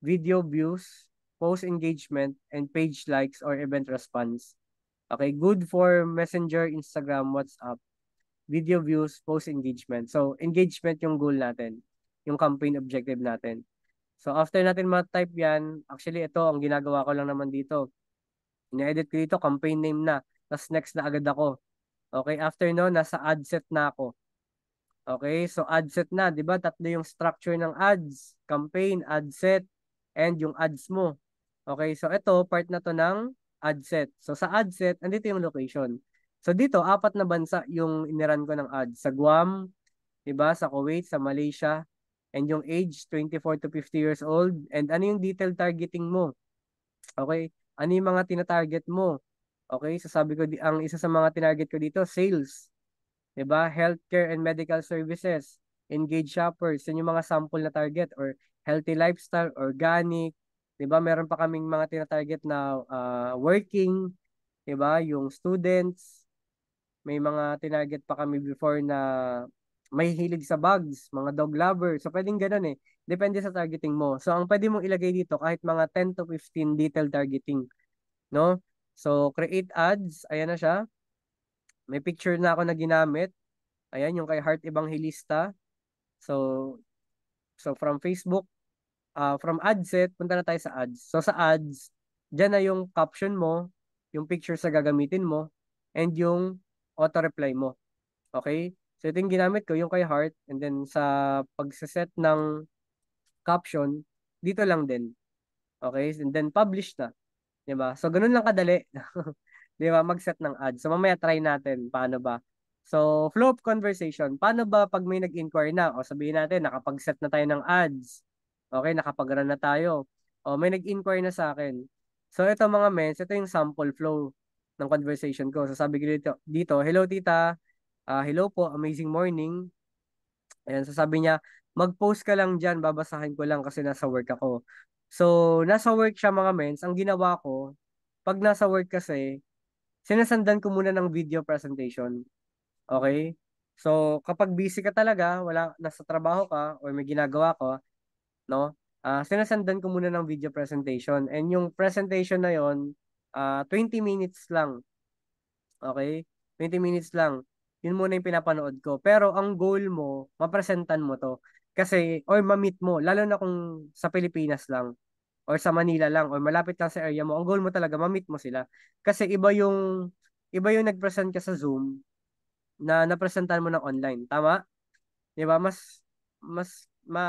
Speaker 1: video views, post engagement, and page likes or event response. Okay, good for Messenger, Instagram, WhatsApp, video views, post engagement. So, engagement yung goal natin, yung campaign objective natin. So, after natin ma-type yan, actually ito, ang ginagawa ko lang naman dito. Ina-edit ko dito, campaign name na. Tapos next na agad ako. Okay, after no, nasa ad set na ako. Okay, so ad set na, 'di ba? Tatlo yung structure ng ads, campaign, ad set, and yung ads mo. Okay, so ito, part na to ng ad set. So sa ad set, andito yung location. So dito, apat na bansa yung iniran ko ng ad. Sa Guam, diba? sa Kuwait, sa Malaysia, and yung age, 24 to 50 years old, and ano yung detail targeting mo. Okay, ano yung mga tinatarget mo. Okay, sasabi ko, ang isa sa mga tinarget ko dito, sales. Diba? Healthcare and medical services engage shoppers, Yan yung mga sample na target or healthy lifestyle, organic, 'di ba? Meron pa kaming mga tina-target na uh, working, 'di ba? Yung students. May mga tinarget pa kami before na may hilig sa bugs, mga dog lover. So pwedeng ganoon eh. Depende sa targeting mo. So ang pwede mong ilagay dito kahit mga 10 to 15 detail targeting, no? So create ads, ayan na siya. May picture na ako na ginamit. Ayan yung kay Heart Evangelista. So so from Facebook uh, from adset, punta na tayo sa ads. So sa ads, dyan na yung caption mo, yung picture sa gagamitin mo, and yung auto-reply mo. Okay? So ito yung ginamit ko, yung kay Heart, and then sa pagsaset ng caption, dito lang din. Okay? And then publish na. ba diba? So ganun lang kadali. ba diba? Mag-set ng ads. So mamaya try natin paano ba. So flow of conversation, paano ba pag may nag-inquire na o sabihin natin nakapag-set na tayo ng ads Okay, nakapag-run na tayo. O, oh, may nag-inquire na sa akin. So, ito mga mens, ito yung sample flow ng conversation ko. So, sabi ko dito, dito hello tita, uh, hello po, amazing morning. Ayan, so sabi niya, mag-post ka lang dyan, babasahin ko lang kasi nasa work ako. So, nasa work siya mga mens. Ang ginawa ko, pag nasa work kasi, sinasandan ko muna ng video presentation. Okay? So, kapag busy ka talaga, wala, nasa trabaho ka, or may ginagawa ko, no? Uh, sinasandan ko muna ng video presentation and yung presentation na yon uh, 20 minutes lang. Okay? 20 minutes lang. Yun muna yung pinapanood ko. Pero ang goal mo, mapresentan mo to. Kasi, or ma-meet mo, lalo na kung sa Pilipinas lang, or sa Manila lang, or malapit lang sa area mo, ang goal mo talaga, ma-meet mo sila. Kasi iba yung, iba yung nag-present ka sa Zoom, na napresentan mo ng online. Tama? 'Di ba? Mas mas ma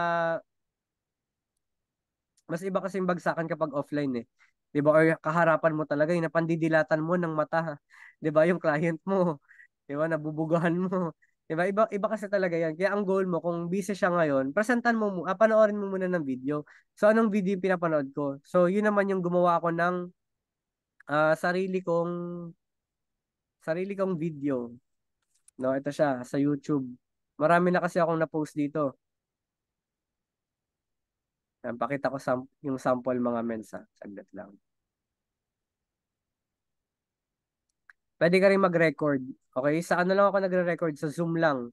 Speaker 1: mas iba kasi yung bagsakan kapag offline eh. 'Di ba? Or kaharapan mo talaga, yung napandidilatan mo ng mata, 'di ba? Yung client mo, 'di ba? Nabubugahan mo. 'Di ba? Iba iba kasi talaga 'yan. Kaya ang goal mo kung busy siya ngayon, presentan mo mo, ah, panoorin mo muna ng video. So anong video yung pinapanood ko? So yun naman yung gumawa ako ng uh, sarili kong sarili kong video. No, ito siya sa YouTube. Marami na kasi akong na-post dito pakita ko sam yung sample mga mensa. Saglit lang. Pwede ka rin mag-record. Okay, sa ano lang ako nagre-record? Sa Zoom lang.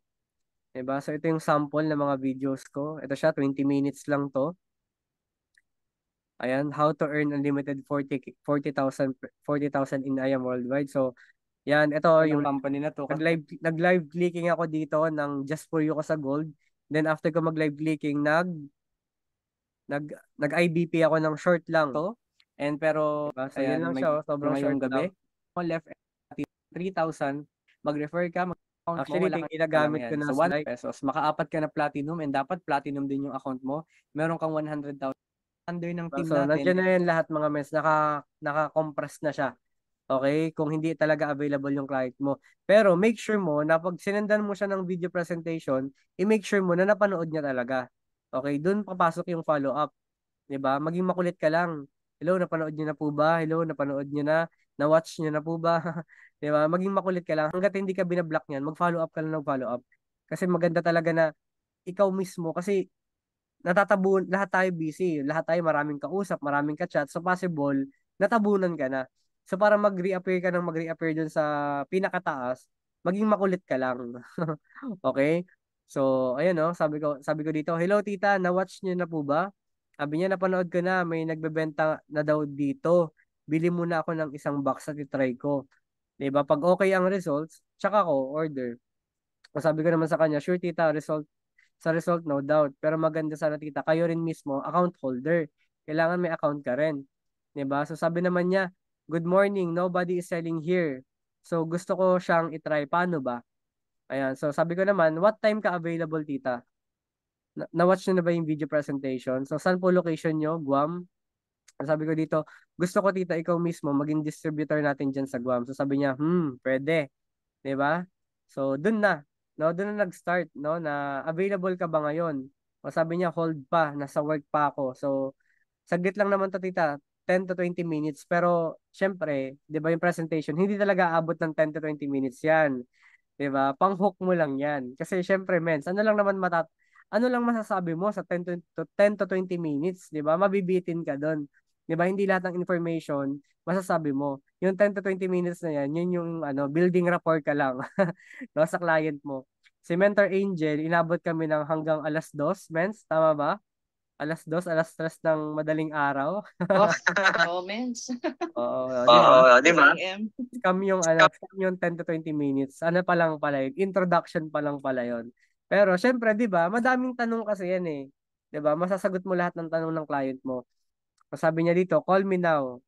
Speaker 1: Diba? So ito yung sample ng mga videos ko. Ito siya, 20 minutes lang to. Ayan, how to earn unlimited 40 40,000 40,000 in IAM worldwide. So, yan, ito yung company na to. Nag-live nag-live clicking ako dito ng just for you ko sa gold. Then after ko mag-live clicking, nag nag nag IBP ako ng short lang to. And pero diba, so ayan, lang may, siya, sobrang short gabi. Lang. Left 3,000, mag-refer ka, mag Actually, mo, ginagamit ko na so, 1 like, pesos. Makaapat ka na platinum and dapat platinum din yung account mo. Meron kang 100,000 under ng team so, natin. So, nandiyan na yan lahat mga mens. Naka, naka-compress na siya. Okay? Kung hindi talaga available yung client mo. Pero make sure mo na pag sinendan mo siya ng video presentation, i-make sure mo na napanood niya talaga. Okay, doon papasok yung follow-up. 'Di ba? Maging makulit ka lang. Hello, napanood niyo na po ba? Hello, napanood niyo na? Na-watch niyo na po ba? 'Di ba? Maging makulit ka lang. Hangga't hindi ka binablock niyan, mag-follow up ka lang ng follow up. Kasi maganda talaga na ikaw mismo kasi natatabunan lahat tayo busy, lahat tayo maraming kausap, maraming ka-chat, so possible natabunan ka na. So para mag-reappear ka ng mag-reappear dun sa pinakataas, maging makulit ka lang. okay? So, ayun no, oh, sabi ko, sabi ko dito, "Hello tita, na-watch niyo na po ba?" Sabi niya, "Napanood ko na, may nagbebenta na daw dito. Bili muna ako ng isang box at i-try ko." 'Di ba? Pag okay ang results, tsaka ko order. O sabi ko naman sa kanya, "Sure tita, result sa result no doubt, pero maganda sana tita, kayo rin mismo account holder. Kailangan may account ka rin." 'Di ba? So sabi naman niya, "Good morning, nobody is selling here." So gusto ko siyang i-try paano ba? Ayan, so sabi ko naman, what time ka available, tita? Na- na-watch nyo na ba yung video presentation? So, saan po location nyo? Guam? So, sabi ko dito, gusto ko tita, ikaw mismo, maging distributor natin dyan sa Guam. So, sabi niya, hmm, pwede. ba? Diba? So, dun na. No, dun na nag-start, no, na available ka ba ngayon? O sabi niya, hold pa, nasa work pa ako. So, saglit lang naman to tita, 10 to 20 minutes. Pero, syempre, di ba yung presentation, hindi talaga abot ng 10 to 20 minutes yan. 'Di ba? Pang-hook mo lang 'yan. Kasi syempre, mens, ano lang naman mata ano lang masasabi mo sa 10 to, 10 to 20 minutes, 'di ba? Mabibitin ka doon. 'Di ba? Hindi lahat ng information masasabi mo. Yung 10 to 20 minutes na 'yan, yun yung ano, building rapport ka lang no, sa client mo. Si Mentor Angel, inabot kami ng hanggang alas 2, mens, tama ba? alas dos, alas tres ng madaling araw. oh, comments. Oh, Oo, oh, di ba? Scam yung, ano, scam yung 10 to 20 minutes. Ano pa lang pala yun? Introduction pa lang pala yun. Pero syempre, di ba, madaming tanong kasi yan eh. Di ba, masasagot mo lahat ng tanong ng client mo. Sabi niya dito, call me now.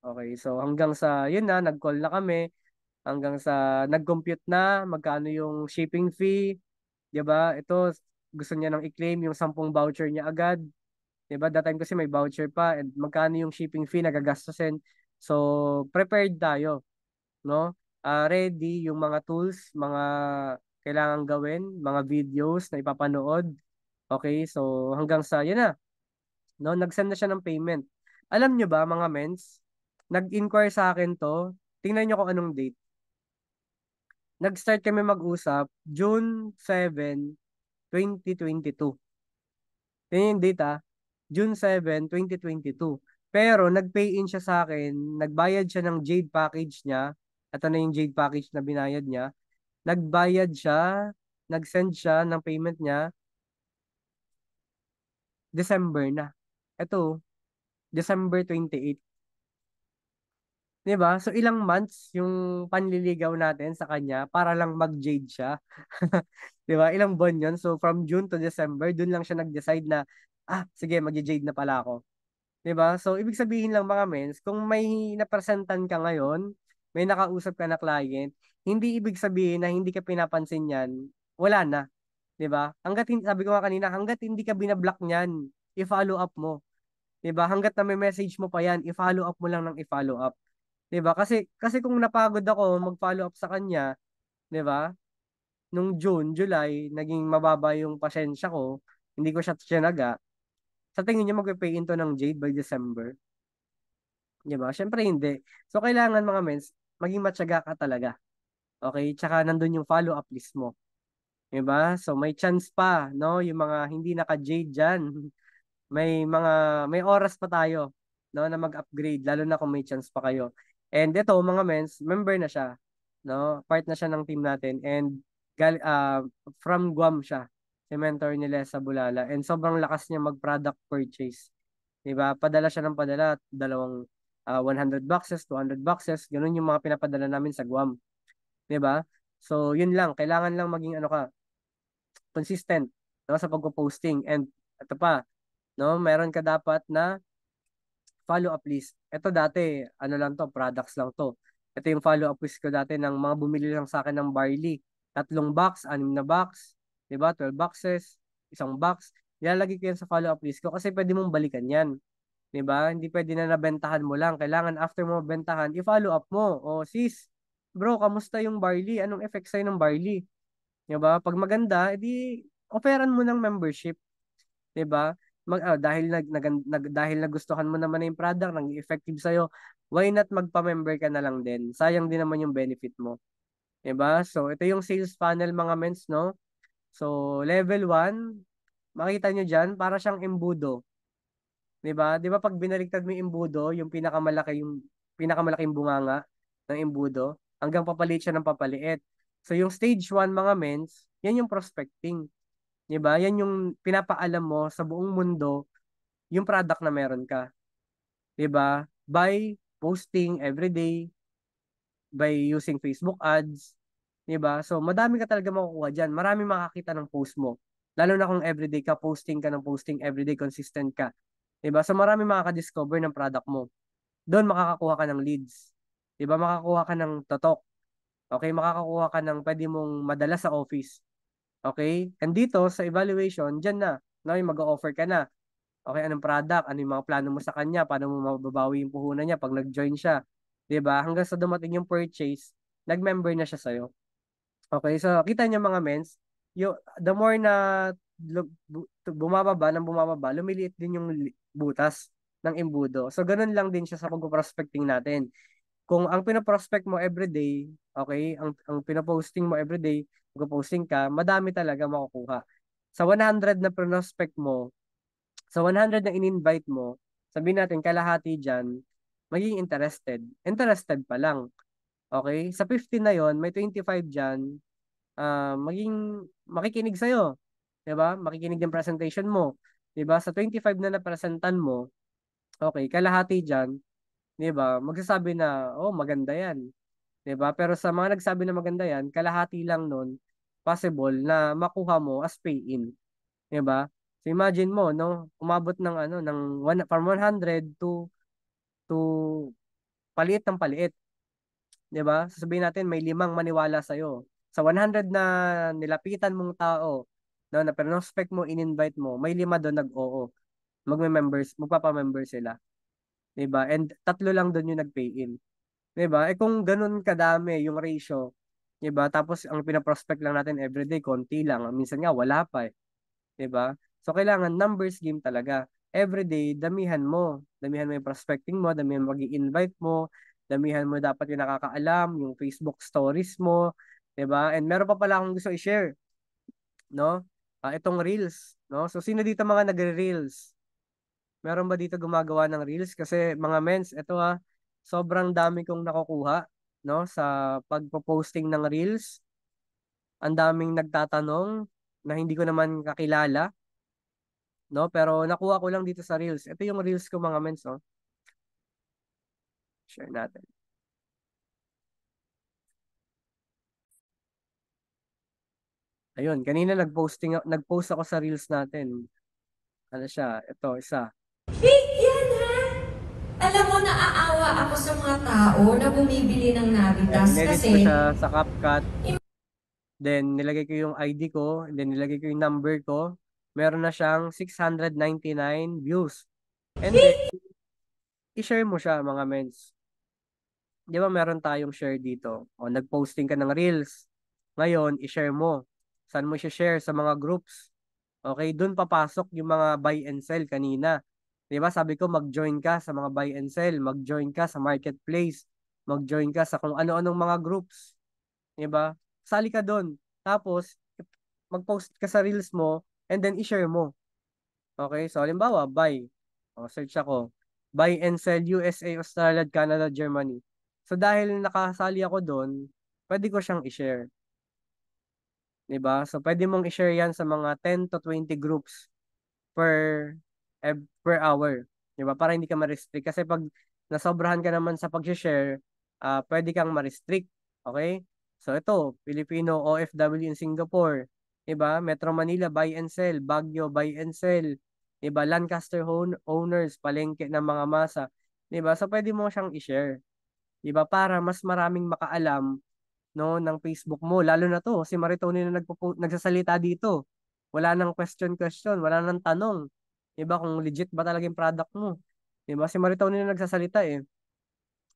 Speaker 1: Okay, so hanggang sa, yun na, nag-call na kami. Hanggang sa nag-compute na, magkano yung shipping fee. Di ba, ito, gusto niya nang i-claim yung 10 voucher niya agad. 'Di ba? That time kasi may voucher pa and magkano yung shipping fee na gagastusin. So, prepared tayo, no? Uh, ready yung mga tools, mga kailangan gawin, mga videos na ipapanood. Okay, so hanggang sa, yun na. No, nagsend na siya ng payment. Alam nyo ba mga mens, nag-inquire sa akin to, tingnan nyo kung anong date. Nag-start kami mag-usap, June 7, 2022. Yan yung data, ah. June 7, 2022. Pero nag-pay-in siya sa akin, nagbayad siya ng Jade package niya, at ano yung Jade package na binayad niya, nagbayad siya, nag-send siya ng payment niya, December na. Ito, December 28. 'Di ba? So ilang months yung panliligaw natin sa kanya para lang mag-jade siya. 'Di ba? Ilang buwan 'yon. So from June to December, doon lang siya nag-decide na ah, sige, mag-jade na pala ako. 'Di ba? So ibig sabihin lang mga mens, kung may napresentan ka ngayon, may nakausap ka na client, hindi ibig sabihin na hindi ka pinapansin 'yan, wala na. 'Di ba? Hangga't sabi ko nga kanina, hangga't hindi ka binablock niyan, i-follow up mo. 'Di ba? Hangga't na may message mo pa 'yan, i-follow up mo lang ng i-follow up. 'Di ba? Kasi kasi kung napagod ako mag-follow up sa kanya, 'di ba? Nung June, July, naging mababa yung pasensya ko. Hindi ko siya tinaga. Sa tingin niya magpe-pay into ng Jade by December? 'Di ba? Syempre hindi. So kailangan mga mens, maging matyaga ka talaga. Okay? Tsaka nandun yung follow up list mo. 'Di ba? So may chance pa, no? Yung mga hindi naka-Jade diyan. May mga may oras pa tayo no na mag-upgrade lalo na kung may chance pa kayo. And ito, mga men's, member na siya. No? Part na siya ng team natin. And gal- uh, from Guam siya. Si mentor ni Lesa Bulala. And sobrang lakas niya mag-product purchase. Diba? Padala siya ng padala. Dalawang uh, ah, 100 boxes, 200 boxes. Ganun yung mga pinapadala namin sa Guam. Diba? So, yun lang. Kailangan lang maging ano ka, consistent no, sa pagpo-posting. And ito pa, no, meron ka dapat na follow-up list. Ito dati, ano lang to, products lang to. Ito yung follow-up list ko dati ng mga bumili lang sa akin ng barley. Tatlong box, anim na box, di ba? 12 boxes, isang box. Ilalagay ko yan sa follow-up list ko kasi pwede mong balikan yan. Di ba? Hindi pwede na nabentahan mo lang. Kailangan after mo bentahan, i-follow up mo. O sis, bro, kamusta yung barley? Anong effect sa'yo ng barley? Di ba? Pag maganda, edi offeran mo ng membership. Di ba? mag, uh, dahil nag, nag, nag dahil nagustuhan mo naman yung product, nang effective sa iyo, why not magpa-member ka na lang din? Sayang din naman yung benefit mo. 'Di ba? So ito yung sales funnel mga mens, no? So level 1, makita nyo diyan, para siyang embudo. 'Di ba? 'Di ba pag binaligtad mo yung embudo, yung pinakamalaki yung pinakamalaking bunganga ng embudo, hanggang papalit siya ng papaliit. So yung stage 1 mga mens, yan yung prospecting. 'Di ba? Yan yung pinapaalam mo sa buong mundo yung product na meron ka. 'Di ba? By posting every day, by using Facebook ads, 'di ba? So madami ka talaga makukuha diyan. Marami makakita ng post mo. Lalo na kung everyday ka posting ka ng posting everyday consistent ka. 'Di ba? So marami makaka-discover ng product mo. Doon makakakuha ka ng leads. 'Di ba? Makakakuha ka ng totok. Okay, makakakuha ka ng pwede mong madala sa office. Okay? And dito sa evaluation, dyan na. No, mag-offer ka na. Okay, anong product? Ano yung mga plano mo sa kanya? Paano mo mababawi yung puhunan niya pag nag-join siya? 'Di ba? Hanggang sa dumating yung purchase, nag-member na siya sa iyo. Okay, so kita niyo mga mens, yo the more na bumababa nang bumababa, lumiliit din yung butas ng imbudo. So ganun lang din siya sa pag-prospecting natin. Kung ang pinoprospect mo everyday, okay, ang ang pinoposting mo everyday, magpo-posting ka, madami talaga makukuha. Sa 100 na prospect mo, sa 100 na in-invite mo, sabihin natin kalahati diyan maging interested. Interested pa lang. Okay? Sa 50 na yon may 25 diyan, uh, maging makikinig sa 'di ba Makikinig ng presentation mo. 'Di ba Sa 25 na napresentan mo, okay, kalahati diyan, 'di ba magsasabi na, oh, maganda yan. 'Di ba? Pero sa mga nagsabi na maganda 'yan, kalahati lang noon possible na makuha mo as pay-in. 'Di ba? So imagine mo, no, umabot ng ano ng one, from 100 to to paliit ng paliit. 'Di ba? Sasabihin natin may limang maniwala sa iyo. Sa 100 na nilapitan mong tao, no, na prospect mo, in-invite mo, may lima doon nag-oo. Magme-members, magpapa-member sila. 'Di ba? And tatlo lang doon yung nag-pay in. 'Di ba? Eh kung ganun kadami yung ratio, 'di ba? Tapos ang pina-prospect lang natin everyday konti lang, minsan nga wala pa eh. 'Di ba? So kailangan numbers game talaga. Everyday damihan mo, damihan mo yung prospecting mo, damihan mo mag-invite mo, damihan mo dapat yung nakakaalam, yung Facebook stories mo, 'di ba? And meron pa pala akong gusto i-share. No? Uh, itong reels, no? So sino dito mga nagre-reels? Meron ba dito gumagawa ng reels kasi mga mens, ito ah, sobrang dami kong nakukuha no sa pagpo-posting ng reels. Ang daming nagtatanong na hindi ko naman kakilala no pero nakuha ko lang dito sa reels. Ito yung reels ko mga mens no. Oh. Share natin. Ayun, kanina nag-posting nag-post ako sa reels natin. Ano siya? Ito, isa alam mo, naaawa ako sa mga tao na bumibili ng Navitas Ayan, kasi... ko siya sa CapCut. Then, nilagay ko yung ID ko. Then, nilagay ko yung number ko. Meron na siyang 699 views. And then, i-share mo siya, mga mens. Di ba meron tayong share dito? O, nag-posting ka ng Reels. Ngayon, i-share mo. Saan mo siya share Sa mga groups. Okay, doon papasok yung mga buy and sell kanina 'Di ba? Sabi ko mag-join ka sa mga buy and sell, mag-join ka sa marketplace, mag-join ka sa kung ano-anong mga groups. 'Di ba? Sali ka doon. Tapos mag-post ka sa reels mo and then i-share mo. Okay? So halimbawa, buy. O oh, search ako. Buy and sell USA, Australia, Canada, Germany. So dahil nakasali ako doon, pwede ko siyang i-share. 'Di ba? So pwede mong i-share 'yan sa mga 10 to 20 groups per eh, per hour. Di ba? Para hindi ka ma-restrict. Kasi pag nasobrahan ka naman sa pag-share, uh, pwede kang ma-restrict. Okay? So ito, Filipino OFW in Singapore. Di ba? Metro Manila, buy and sell. Baguio, buy and sell. Di ba? Lancaster home owners, palengke ng mga masa. Di ba? So pwede mo siyang i-share. Di ba? Para mas maraming makaalam no ng Facebook mo lalo na to si Maritoni na nagpupu- nagsasalita dito wala nang question question wala nang tanong 'Di ba kung legit ba talaga yung product mo? 'Di ba? Si Maritaw nila nagsasalita eh.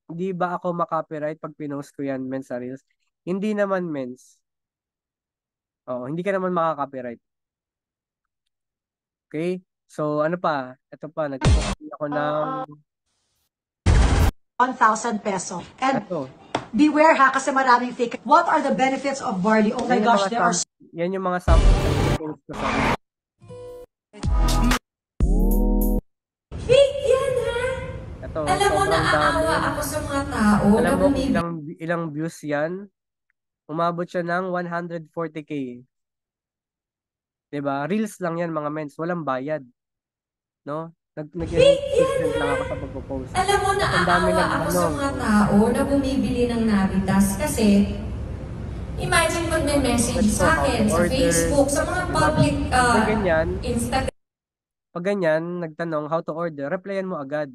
Speaker 1: 'Di ba ako makopyright pag pinost ko yan men sa Reels? Hindi naman mens. oh hindi ka naman makaka-copyright. Okay? So ano pa? Ito pa nagpo-copy ako ng 1,000 peso. And ito. beware ha, kasi maraming fake. What are the benefits of barley? Oh my gosh, there are... Yan yung mga samples ko sa to. Alam mo, Sobrang dami. naaawa ako sa mga tao Alam mo kung bumibili. ilang, ilang views yan? Umabot siya ng 140k. 'Di ba? Reels lang yan mga mens. Walang bayad. No? Nag nag consistent lang Alam mo, Ang dami naaawa ng ako sa ano. mga tao na bumibili ng Navitas kasi imagine kung may message sa akin, sa Facebook, sa mga diba? public Pag ah, Instagram, pag ganyan, nagtanong how to order, replyan mo agad.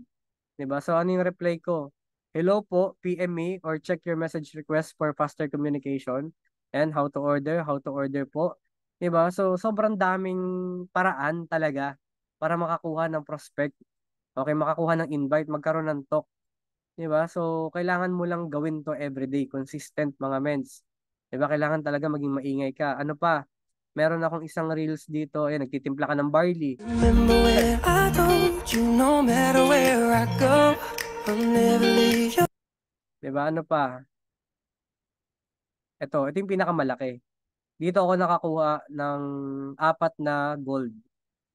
Speaker 1: 'Di ba? So ano yung reply ko? Hello po, PM me or check your message request for faster communication and how to order, how to order po. 'Di ba? So sobrang daming paraan talaga para makakuha ng prospect. Okay, makakuha ng invite, magkaroon ng talk. 'Di ba? So kailangan mo lang gawin 'to everyday, consistent mga mens. 'Di ba? Kailangan talaga maging maingay ka. Ano pa? meron akong isang reels dito, ayan, nagtitimpla ka ng barley. Remember where Diba, ano pa? Ito, ito yung pinakamalaki. Dito ako nakakuha ng apat na gold.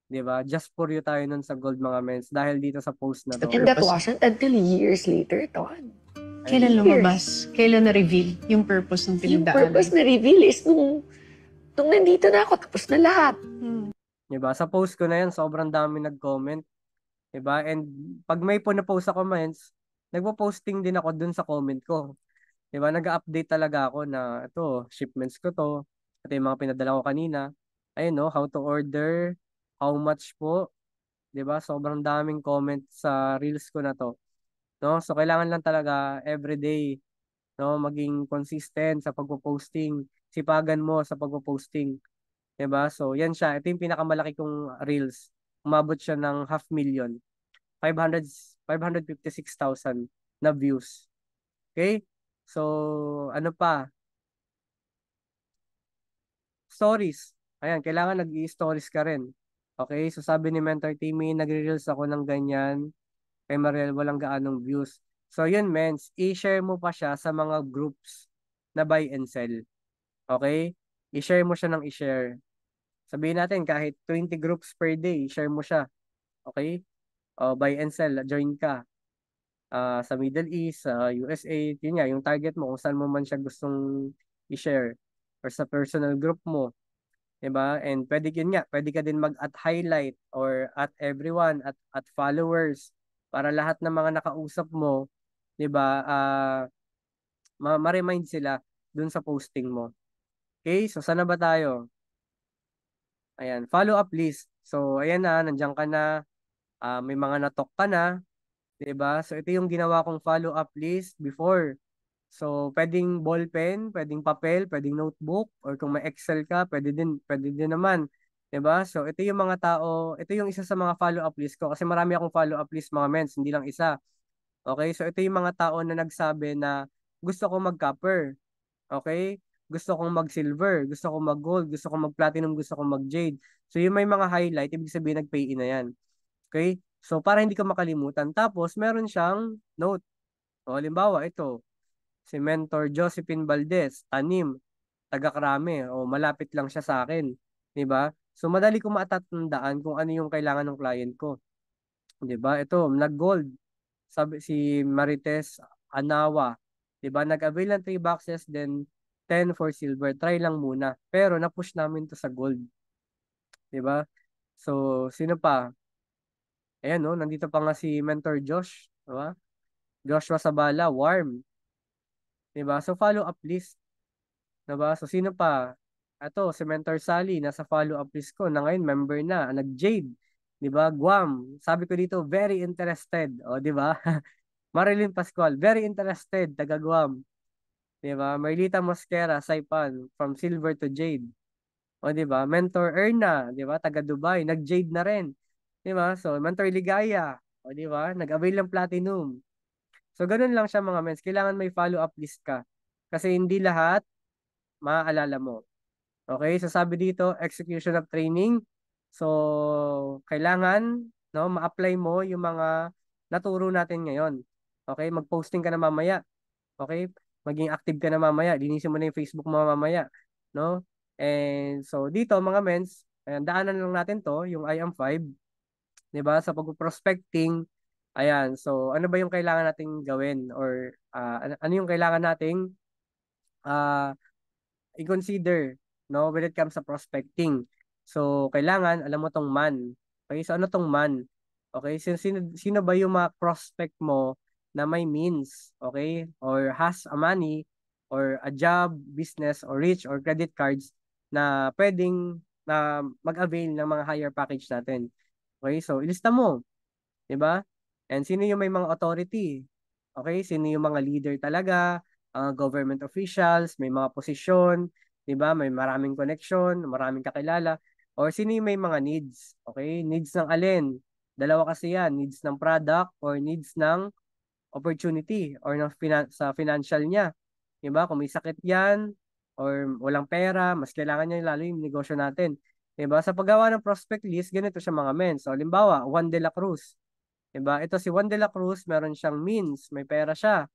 Speaker 1: 'di ba? Just for you tayo nun sa Gold Mga Mens dahil dito sa post na to. And that wasn't until years later, Ton.
Speaker 2: Kailan lumabas?
Speaker 1: Kailan na-reveal yung purpose ng pinagdaanan? Yung purpose na-reveal is nung nung nandito na ako, tapos na lahat. Hmm. Diba? Sa post ko na yan, sobrang dami nag-comment. Diba? And pag may po na-post ako comments, nagpo-posting din ako dun sa comment ko. Diba? Nag-update talaga ako na ito, shipments ko to. Ito yung mga pinadala ko kanina. Ayun no, oh, how to order, how much po. Diba? Sobrang daming comment sa reels ko na to. No? So kailangan lang talaga everyday no maging consistent sa pagpo-posting sipagan mo sa pagpo-posting. 'Di ba? So, yan siya. Ito yung pinakamalaki kong reels. Umabot siya ng half million. 500 556,000 na views. Okay? So, ano pa? Stories. Ayan, kailangan nag-i-stories ka rin. Okay? So, sabi ni Mentor Timmy, nagre-reels ako ng ganyan. Kay Mariel, walang gaanong views. So, yun, mens. I-share mo pa siya sa mga groups na buy and sell. Okay? I-share mo siya ng i-share. Sabihin natin kahit 20 groups per day, share mo siya. Okay? Uh, buy and sell, join ka. Uh, sa Middle East, sa uh, USA, yun nga, yung target mo kung saan mo man siya gustong i-share or sa personal group mo. 'di ba? And pwede yun nga, pwede ka din mag at highlight or at everyone at at followers para lahat ng mga nakausap mo, 'di ba? Uh, ah, ma-remind sila dun sa posting mo. Okay, so sana ba tayo? Ayan, follow up list. So, ayan na, nandiyan ka na. Uh, may mga natok ka na. ba diba? So, ito yung ginawa kong follow up list before. So, pwedeng ballpen, pwedeng papel, pwedeng notebook, or kung may Excel ka, pwede din, pwede din naman. ba diba? So, ito yung mga tao, ito yung isa sa mga follow up list ko. Kasi marami akong follow up list mga mens, hindi lang isa. Okay, so ito yung mga tao na nagsabi na gusto ko mag-copper. Okay? gusto kong mag-silver, gusto kong mag-gold, gusto kong mag-platinum, gusto kong mag-jade. So yung may mga highlight, ibig sabihin nag-pay in na yan. Okay? So para hindi ka makalimutan. Tapos meron siyang note. O halimbawa ito, si Mentor Josephine Valdez, tanim, taga-krame, o malapit lang siya sa akin. ba? Diba? So madali ko matatandaan kung ano yung kailangan ng client ko. ba? Diba? Ito, nag-gold. Sabi, si Marites Anawa. ba? Diba? Nag-avail ng 3 boxes, then 10 for silver. Try lang muna. Pero na-push namin to sa gold. 'Di ba? So, sino pa? Ayan, no? Nandito pa nga si Mentor Josh. Diba? Joshua Sabala, Warm. Diba? So, follow-up list. Diba? So, sino pa? Ato, si Mentor Sally, nasa follow-up list ko. Na ngayon, member na. Nag-Jade. Diba? Guam. Sabi ko dito, very interested. O, diba? Marilyn Pascual, very interested. Taga Guam. 'Di ba? Marlita Mosquera, Saipan, from silver to jade. O 'di ba? Mentor Erna, 'di ba? Taga Dubai, nag-jade na rin. 'Di ba? So Mentor Ligaya, o 'di ba? Nag-avail ng platinum. So ganun lang siya mga mens. Kailangan may follow-up list ka. Kasi hindi lahat maaalala mo. Okay, so dito, execution of training. So kailangan no ma-apply mo yung mga naturo natin ngayon. Okay, mag-posting ka na mamaya. Okay? maging active ka na mamaya, linisin mo na yung Facebook mo mamaya, no? And so dito mga mens, ayan, daanan lang natin to, yung I am 5, 'di ba? Sa pag-prospecting, ayan. So ano ba yung kailangan nating gawin or uh, ano yung kailangan nating uh, i-consider, no, when it comes sa prospecting. So kailangan alam mo tong man. Okay, so ano tong man? Okay, sino, sino, sino ba yung mga prospect mo na may means, okay? Or has a money or a job, business, or rich or credit cards na pwedeng na mag-avail ng mga higher package natin. Okay? So, ilista mo. 'Di ba? And sino yung may mga authority? Okay? Sino yung mga leader talaga? uh, government officials, may mga posisyon, 'di ba? May maraming connection, maraming kakilala. Or sino yung may mga needs? Okay? Needs ng alin? Dalawa kasi yan, needs ng product or needs ng opportunity or ng finan- sa financial niya. 'Di ba? Kung may sakit 'yan or walang pera, mas kailangan niya lalo yung negosyo natin. 'Di ba? Sa paggawa ng prospect list, ganito siya mga men. So halimbawa, Juan de la Cruz. 'Di ba? Ito si Juan de la Cruz, meron siyang means, may pera siya.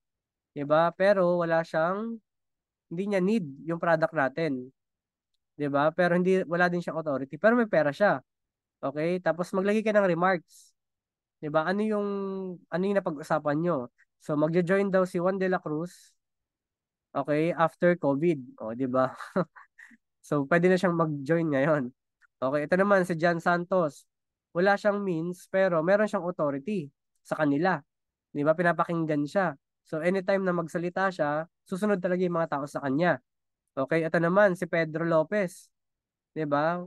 Speaker 1: 'Di ba? Pero wala siyang hindi niya need yung product natin. 'Di ba? Pero hindi wala din siyang authority, pero may pera siya. Okay? Tapos maglagay ka ng remarks 'Di ba? Ano yung ano yung napag-usapan nyo? So magjo-join daw si Juan de la Cruz okay after COVID, oh 'di ba? so pwede na siyang mag-join ngayon. Okay, ito naman si Jan Santos. Wala siyang means pero meron siyang authority sa kanila. 'Di ba? Pinapakinggan siya. So anytime na magsalita siya, susunod talaga yung mga tao sa kanya. Okay, ito naman si Pedro Lopez. 'Di ba?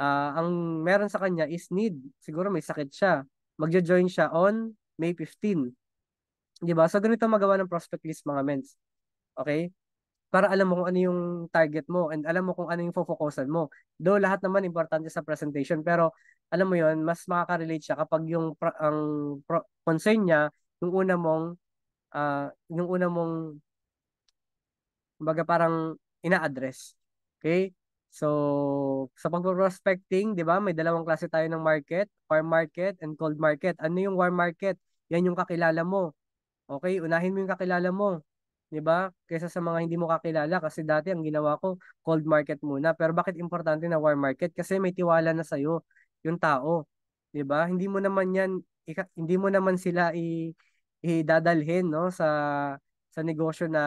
Speaker 1: Uh, ang meron sa kanya is need. Siguro may sakit siya magjo-join siya on May 15. 'Di ba? So ganito magawa ng prospect list mga mens. Okay? Para alam mo kung ano yung target mo and alam mo kung ano yung focusan mo. Though lahat naman importante sa presentation pero alam mo yon mas makaka-relate siya kapag yung pra- ang pro- concern niya yung una mong uh, yung una mong kumbaga parang ina-address. Okay? So, sa pag-prospecting, di ba, may dalawang klase tayo ng market, warm market and cold market. Ano yung warm market? Yan yung kakilala mo. Okay, unahin mo yung kakilala mo. Di ba? Kaysa sa mga hindi mo kakilala kasi dati ang ginawa ko, cold market muna. Pero bakit importante na warm market? Kasi may tiwala na sa'yo yung tao. Di ba? Hindi mo naman yan, hindi mo naman sila i idadalhin no sa sa negosyo na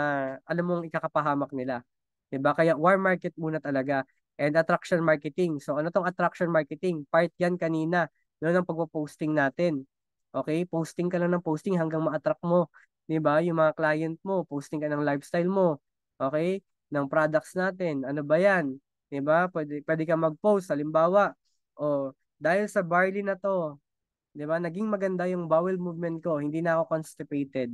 Speaker 1: alam mong ikakapahamak nila. Diba? Kaya warm market muna talaga and attraction marketing. So ano tong attraction marketing? Part yan kanina. Doon ang pagpo-posting natin. Okay? Posting ka lang ng posting hanggang ma-attract mo. Diba? Yung mga client mo. Posting ka ng lifestyle mo. Okay? Ng products natin. Ano ba yan? Diba? Pwede, pwede ka mag-post. Halimbawa, o oh, dahil sa barley na to, 'di ba? Naging maganda yung bowel movement ko, hindi na ako constipated.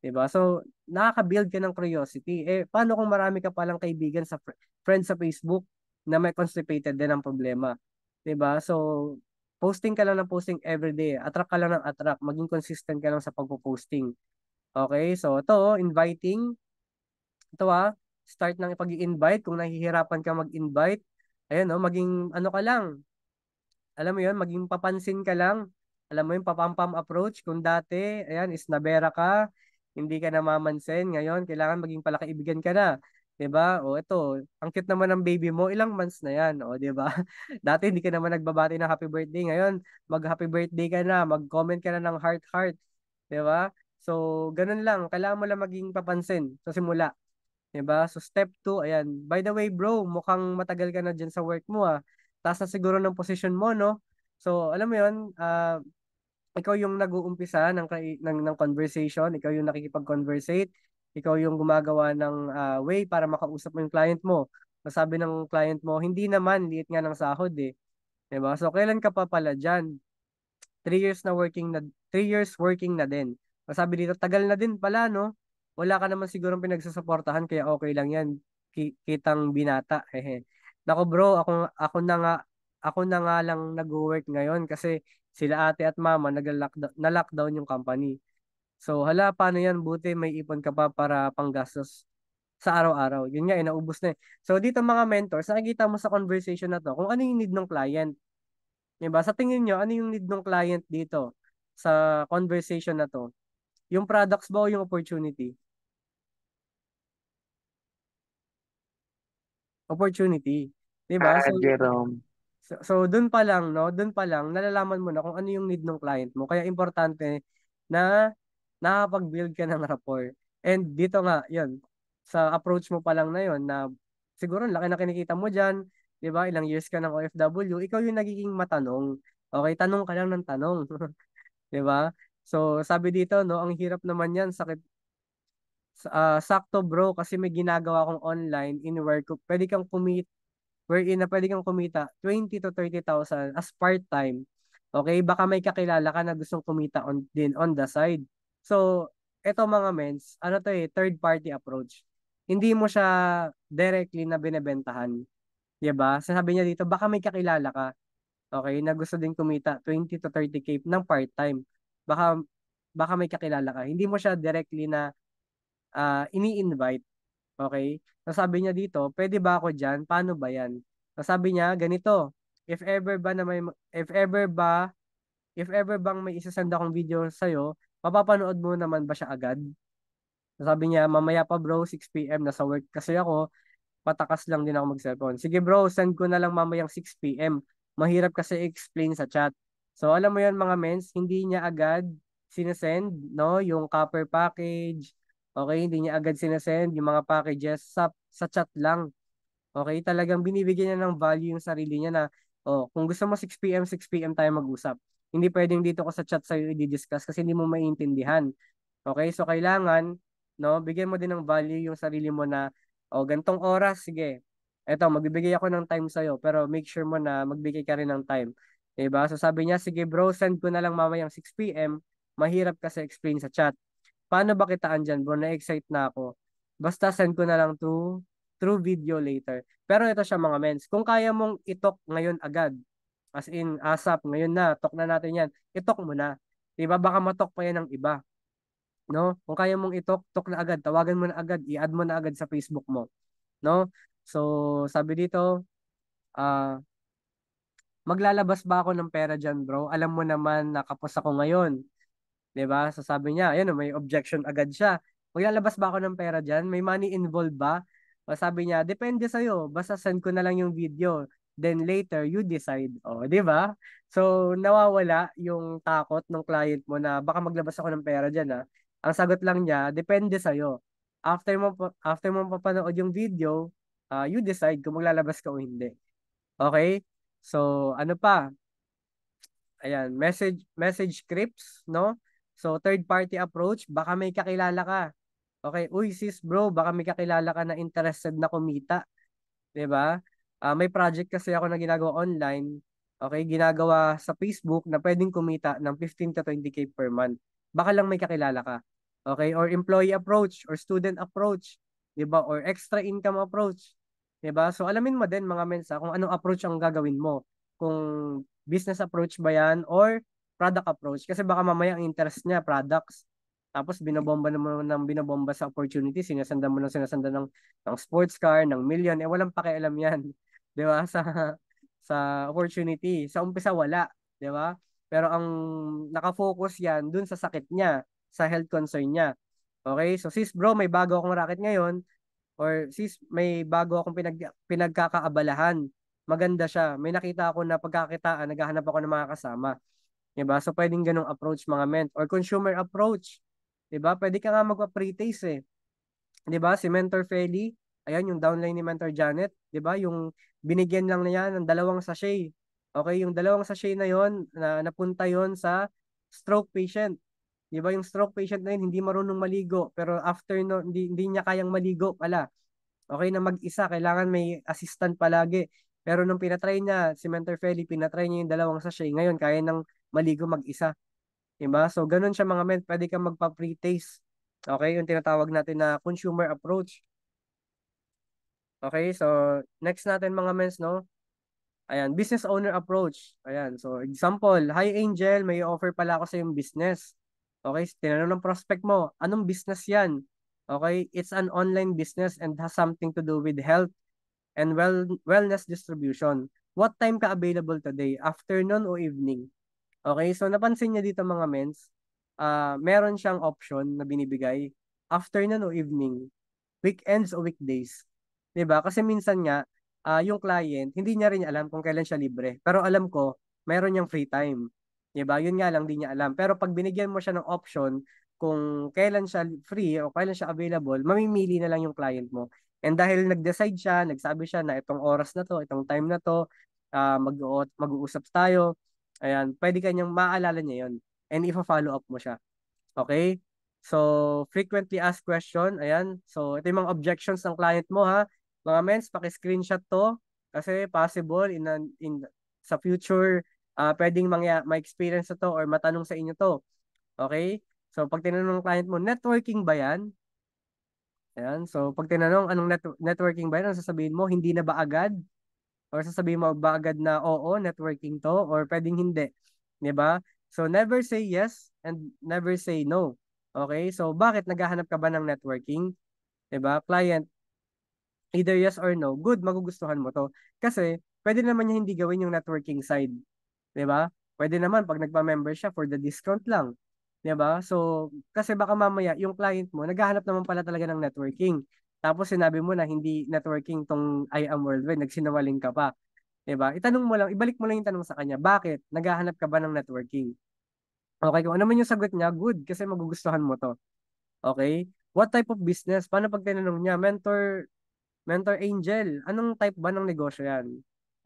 Speaker 1: 'Di ba? So, nakaka-build ka ng curiosity. Eh, paano kung marami ka palang kaibigan sa fr- friends sa Facebook na may constipated din ang problema? 'Di ba? So, posting ka lang ng posting everyday. Attract ka lang ng attract. Maging consistent ka lang sa pagpo-posting. Okay? So, to oh, inviting. Ito ah, start ng pag-invite. Kung nahihirapan ka mag-invite, ayun no, oh, maging ano ka lang. Alam mo yun, maging papansin ka lang alam mo yung papampam approach kung dati, ayan, is nabera ka, hindi ka namamansin ngayon, kailangan maging palakaibigan ka na. 'di ba? O ito, ang cute naman ng baby mo, ilang months na 'yan, o 'di ba? Dati hindi ka naman nagbabati ng happy birthday, ngayon mag-happy birthday ka na, mag-comment ka na ng heart heart, 'di ba? So, ganun lang, kailangan mo lang maging papansin sa simula. 'Di ba? So step 2, ayan. By the way, bro, mukhang matagal ka na diyan sa work mo ah. Taas na siguro ng position mo, no? So, alam mo 'yon, uh, ah, ikaw yung nag-uumpisa ng, ng, ng conversation, ikaw yung nakikipag-conversate, ikaw yung gumagawa ng uh, way para makausap mo yung client mo. Masabi ng client mo, hindi naman, liit nga ng sahod eh. Diba? So, kailan ka pa pala dyan? 3 years na working na, 3 years working na din. Masabi dito, tagal na din pala, no? Wala ka naman sigurong pinagsasuportahan, kaya okay lang yan. Ki- kitang binata. Hehe. Nako bro, ako, ako na nga, ako na nga lang nag-work ngayon kasi sila ate at mama nag-lockdown, na-lockdown yung company. So hala, paano yan? Buti may ipon ka pa para panggastos sa araw-araw. Yun nga, inaubos eh, na eh. So dito mga mentors, nakikita mo sa conversation na to kung ano yung need ng client. Diba? Sa tingin nyo, ano yung need ng client dito sa conversation na to? Yung products ba o yung opportunity? Opportunity.
Speaker 2: Diba? Ah, so, Jerome.
Speaker 1: So, so doon pa lang, no? Doon pa lang, nalalaman mo na kung ano yung need ng client mo. Kaya importante na nakapag-build ka ng rapport. And dito nga, yun, sa approach mo pa lang na 'yon na siguro laki na kinikita mo diyan, di ba? Ilang years ka ng OFW, ikaw yung nagiging matanong. Okay, tanong ka lang ng tanong. di ba? So, sabi dito, no, ang hirap naman yan, sakit, uh, sakto bro kasi may ginagawa akong online in work. Pwede kang kumit wherein na pwede kang kumita 20 to 30,000 as part-time. Okay, baka may kakilala ka na gustong kumita on din on the side. So, eto mga mens, ano to eh, third party approach. Hindi mo siya directly na binebentahan. 'Di ba? Sasabi niya dito, baka may kakilala ka. Okay, na gusto din kumita 20 to 30k ng part-time. Baka baka may kakilala ka. Hindi mo siya directly na uh, ini-invite. Okay? Nasabi niya dito, pwede ba ako dyan? Paano ba yan? Nasabi niya, ganito, if ever ba na may, if ever ba, if ever bang may isasend akong video sa'yo, mapapanood mo naman ba siya agad? Sabi niya, mamaya pa bro, 6pm, nasa work kasi ako, patakas lang din ako mag-cellphone. Sige bro, send ko na lang mamayang 6pm. Mahirap kasi explain sa chat. So alam mo yon mga mens, hindi niya agad sinesend, no? Yung copper package, Okay, hindi niya agad sinasend yung mga packages sa, sa chat lang. Okay, talagang binibigyan niya ng value yung sarili niya na, oh, kung gusto mo 6pm, 6pm tayo mag-usap. Hindi pwedeng dito ko sa chat sa'yo i-discuss kasi hindi mo maiintindihan. Okay, so kailangan, no, bigyan mo din ng value yung sarili mo na, oh, gantong oras, sige, eto, magbibigay ako ng time sa'yo, pero make sure mo na magbigay ka rin ng time. Diba? So sabi niya, sige bro, send ko na lang mamayang 6pm, mahirap kasi explain sa chat. Paano ba kitaan dyan bro? Na-excite na ako. Basta send ko na lang to through video later. Pero ito siya mga mens. Kung kaya mong itok ngayon agad, as in asap, ngayon na, tok na natin yan, itok mo na. Diba? Baka matok pa yan ng iba. No? Kung kaya mong itok, tok na agad. Tawagan mo na agad. I-add mo na agad sa Facebook mo. No? So, sabi dito, ah, uh, maglalabas ba ako ng pera dyan bro? Alam mo naman, nakapos ako ngayon. 'Di ba? So niya, ayun, may objection agad siya. Maglalabas ba ako ng pera diyan? May money involved ba? O sabi niya, depende sa iyo. Basta send ko na lang yung video. Then later you decide. Oh, 'di ba? So nawawala yung takot ng client mo na baka maglabas ako ng pera diyan ha. Ah. Ang sagot lang niya, depende sa iyo. After mo after mo papanood yung video, uh, you decide kung maglalabas ka o hindi. Okay? So ano pa? Ayan, message message scripts, no? So third party approach, baka may kakilala ka. Okay, uy sis bro, baka may kakilala ka na interested na kumita. 'Di ba? Uh, may project kasi ako na ginagawa online. Okay, ginagawa sa Facebook na pwedeng kumita ng 15 to 20k per month. Baka lang may kakilala ka. Okay, or employee approach or student approach, 'di ba? Or extra income approach. 'di ba? So alamin mo din mga mensa kung anong approach ang gagawin mo. Kung business approach ba 'yan or product approach kasi baka mamaya ang interest niya products tapos binobomba naman ng binobomba sa opportunity, sinasanda mo ng sinasanda ng ng sports car, ng million, eh walang pakialam 'yan. 'Di ba? Sa sa opportunity. Sa umpisa wala, 'di ba? Pero ang nakafocus 'yan dun sa sakit niya, sa health concern niya. Okay? So sis bro, may bago akong racket ngayon or sis may bago akong pinag pinagkakaabalahan. Maganda siya. May nakita ako na pagkakitaan, naghahanap ako ng mga kasama ba? Diba? So, pwedeng ganung approach mga ment Or consumer approach. 'Di ba? Pwede ka nga magpa-pre-taste eh. 'Di ba? Si Mentor Feli, ayan yung downline ni Mentor Janet. 'di ba? Yung binigyan lang na yan ng dalawang sachet. Okay, yung dalawang sachet na yon na napunta yon sa stroke patient. 'Di ba? Yung stroke patient na yun, hindi marunong maligo. Pero after no, hindi, hindi niya kayang maligo pala. Okay na mag-isa, kailangan may assistant palagi. Pero nung pinatry niya, si Mentor Feli, pinatry niya yung dalawang sachet. Ngayon, kaya ng maligo mag-isa. Diba? So, ganun siya mga men. Pwede kang magpa-pre-taste. Okay? Yung tinatawag natin na consumer approach. Okay? So, next natin mga mens, no? Ayan, business owner approach. Ayan. So, example, Hi Angel, may offer pala ako sa yung business. Okay? Tinanong ng prospect mo, anong business yan? Okay? It's an online business and has something to do with health and well wellness distribution. What time ka available today? Afternoon o evening? Okay, so napansin niya dito mga mens, uh, meron siyang option na binibigay afternoon o evening, weekends o weekdays. 'Di ba? Kasi minsan nga, uh, yung client, hindi niya rin alam kung kailan siya libre. Pero alam ko, meron niyang free time. 'Di ba? Yun nga lang, di niya alam. Pero pag binigyan mo siya ng option kung kailan siya free o kailan siya available, mamimili na lang yung client mo. And dahil nag-decide siya, nagsabi siya na itong oras na to, itong time na to, uh, mag-uusap tayo, Ayan, pwede kanyang maaalala niya yon and ifa-follow up mo siya. Okay? So, frequently asked question, ayan. So, ito yung mga objections ng client mo ha. Mga mens, paki-screenshot to kasi possible in, an, in sa future uh, pwedeng mangya, ma-experience to or matanong sa inyo to. Okay? So, pag tinanong ng client mo, networking ba yan? Ayan. So, pag tinanong, anong net- networking ba yan? Ang sasabihin mo, hindi na ba agad? or sasabihin mo ba agad na oo, networking to or pwedeng hindi, 'di ba? So never say yes and never say no. Okay? So bakit naghahanap ka ba ng networking? 'Di ba? Client either yes or no, good magugustuhan mo to kasi pwede naman niya hindi gawin yung networking side. 'Di ba? Pwede naman pag nagpa-member siya for the discount lang. 'di ba? So kasi baka mamaya yung client mo naghahanap naman pala talaga ng networking. Tapos sinabi mo na hindi networking tong I am worldwide, nagsinungaling ka pa. 'Di ba? Itanong mo lang, ibalik mo lang yung tanong sa kanya, bakit? Naghahanap ka ba ng networking? Okay, kung ano man yung sagot niya, good, kasi magugustuhan mo to. Okay? What type of business? Paano pag tinanong niya, mentor, mentor angel, anong type ba ng negosyo yan?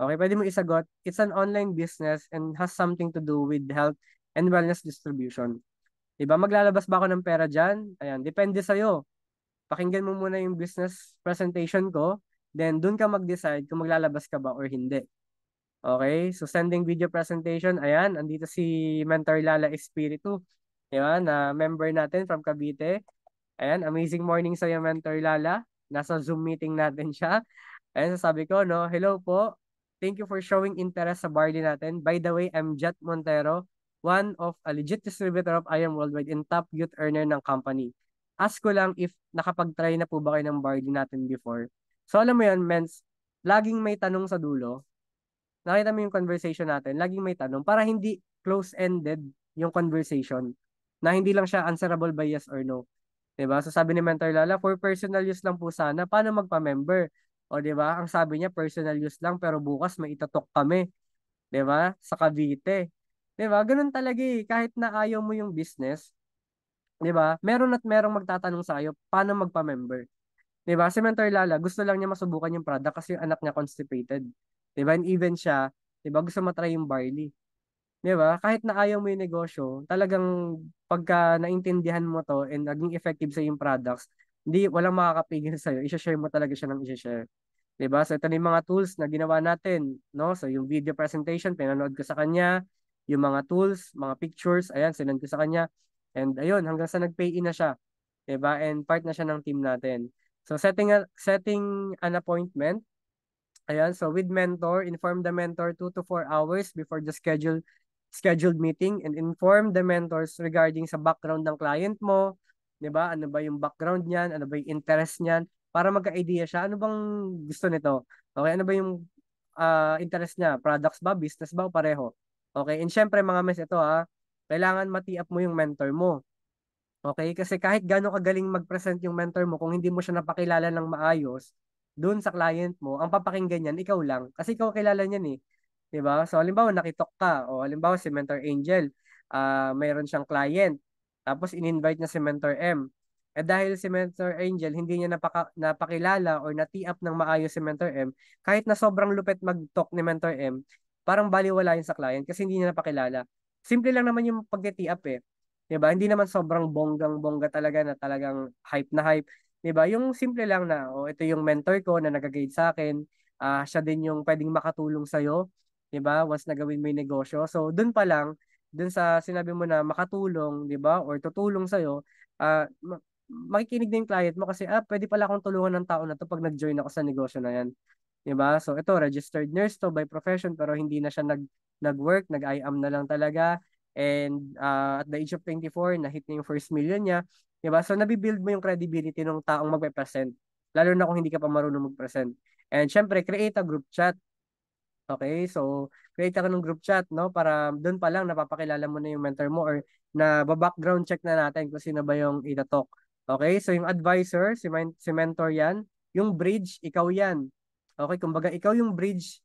Speaker 1: Okay, pwede mo isagot, it's an online business and has something to do with health and wellness distribution. Diba, maglalabas ba ako ng pera dyan? Ayan, depende sa'yo pakinggan mo muna yung business presentation ko, then dun ka mag-decide kung maglalabas ka ba or hindi. Okay, so sending video presentation, ayan, andito si Mentor Lala Espiritu, di na ah, member natin from Cavite. Ayan, amazing morning sa iyo, Mentor Lala. Nasa Zoom meeting natin siya. Ayan, sasabi ko, no, hello po. Thank you for showing interest sa barley natin. By the way, I'm Jet Montero, one of a legit distributor of Iron Worldwide and top youth earner ng company ask ko lang if nakapag-try na po ba kayo ng barley natin before. So alam mo yan, men's, laging may tanong sa dulo. Nakita mo yung conversation natin, laging may tanong para hindi close-ended yung conversation na hindi lang siya answerable by yes or no. 'Di ba? So sabi ni Mentor Lala, for personal use lang po sana paano magpa-member. O 'di ba? Ang sabi niya personal use lang pero bukas may itatok kami. 'Di ba? Sa Cavite. 'Di ba? Ganun talaga eh. Kahit na ayaw mo yung business, 'di ba? Meron at merong magtatanong sa iyo paano magpa-member. 'Di ba? Si Mentor Lala, gusto lang niya masubukan yung product kasi yung anak niya constipated. 'Di ba? And even siya, 'di ba, gusto matry yung barley. 'Di ba? Kahit na ayaw mo yung negosyo, talagang pagka naintindihan mo to and naging effective sa yung products, hindi walang makakapigil sa iyo. Isha-share mo talaga siya ng i share 'Di ba? So ito na yung mga tools na ginawa natin, no? So yung video presentation, pinanood ko sa kanya, yung mga tools, mga pictures, ayan, sinend ko sa kanya And ayun, hanggang sa nag-pay in na siya. 'di ba? And part na siya ng team natin. So setting a, setting an appointment. Ayan, so with mentor, inform the mentor 2 to 4 hours before the scheduled scheduled meeting and inform the mentors regarding sa background ng client mo, 'di ba? Ano ba yung background niyan? Ano ba yung interest niyan? Para magka-idea siya ano bang gusto nito. Okay, ano ba yung uh, interest niya? Products ba, business ba o pareho? Okay, and syempre mga mes ito ha, ah, kailangan matiap mo yung mentor mo. Okay? Kasi kahit gano'ng kagaling mag-present yung mentor mo, kung hindi mo siya napakilala ng maayos, doon sa client mo, ang papakinggan yan, ikaw lang. Kasi ikaw kilala niyan eh. ba diba? So, halimbawa, nakitok ka. O, halimbawa, si Mentor Angel, uh, mayroon siyang client. Tapos, in-invite niya si Mentor M. Eh dahil si Mentor Angel hindi niya napaka, napakilala or natiap ng maayos si Mentor M, kahit na sobrang lupet mag-talk ni Mentor M, parang baliwala yun sa client kasi hindi niya napakilala simple lang naman yung pagte-tee-up eh. 'Di ba? Hindi naman sobrang bonggang-bongga talaga na talagang hype na hype. 'Di ba? Yung simple lang na, oh, ito yung mentor ko na nagagaid sa akin. Uh, siya din yung pwedeng makatulong sa iyo, 'di ba? Once nagawin mo yung negosyo. So, doon pa lang, doon sa sinabi mo na makatulong, 'di ba? Or tutulong sa iyo, uh, ah, makikinig din client mo kasi ah, pwede pala akong tulungan ng tao na to pag nag-join ako sa negosyo na yan. 'di ba? So ito registered nurse to by profession pero hindi na siya nag nag-work, nag-IAM na lang talaga and uh, at the age of 24 na-hit na yung first million niya, 'di ba? So nabibuild mo yung credibility ng taong magpe-present lalo na kung hindi ka pa marunong mag-present. And syempre, create a group chat. Okay? So, create ka ng group chat, no? Para doon pa lang napapakilala mo na yung mentor mo or na ba background check na natin kung sino ba yung ita-talk. Okay? So, yung advisor, si, si mentor yan. Yung bridge, ikaw yan. Okay, kumbaga ikaw yung bridge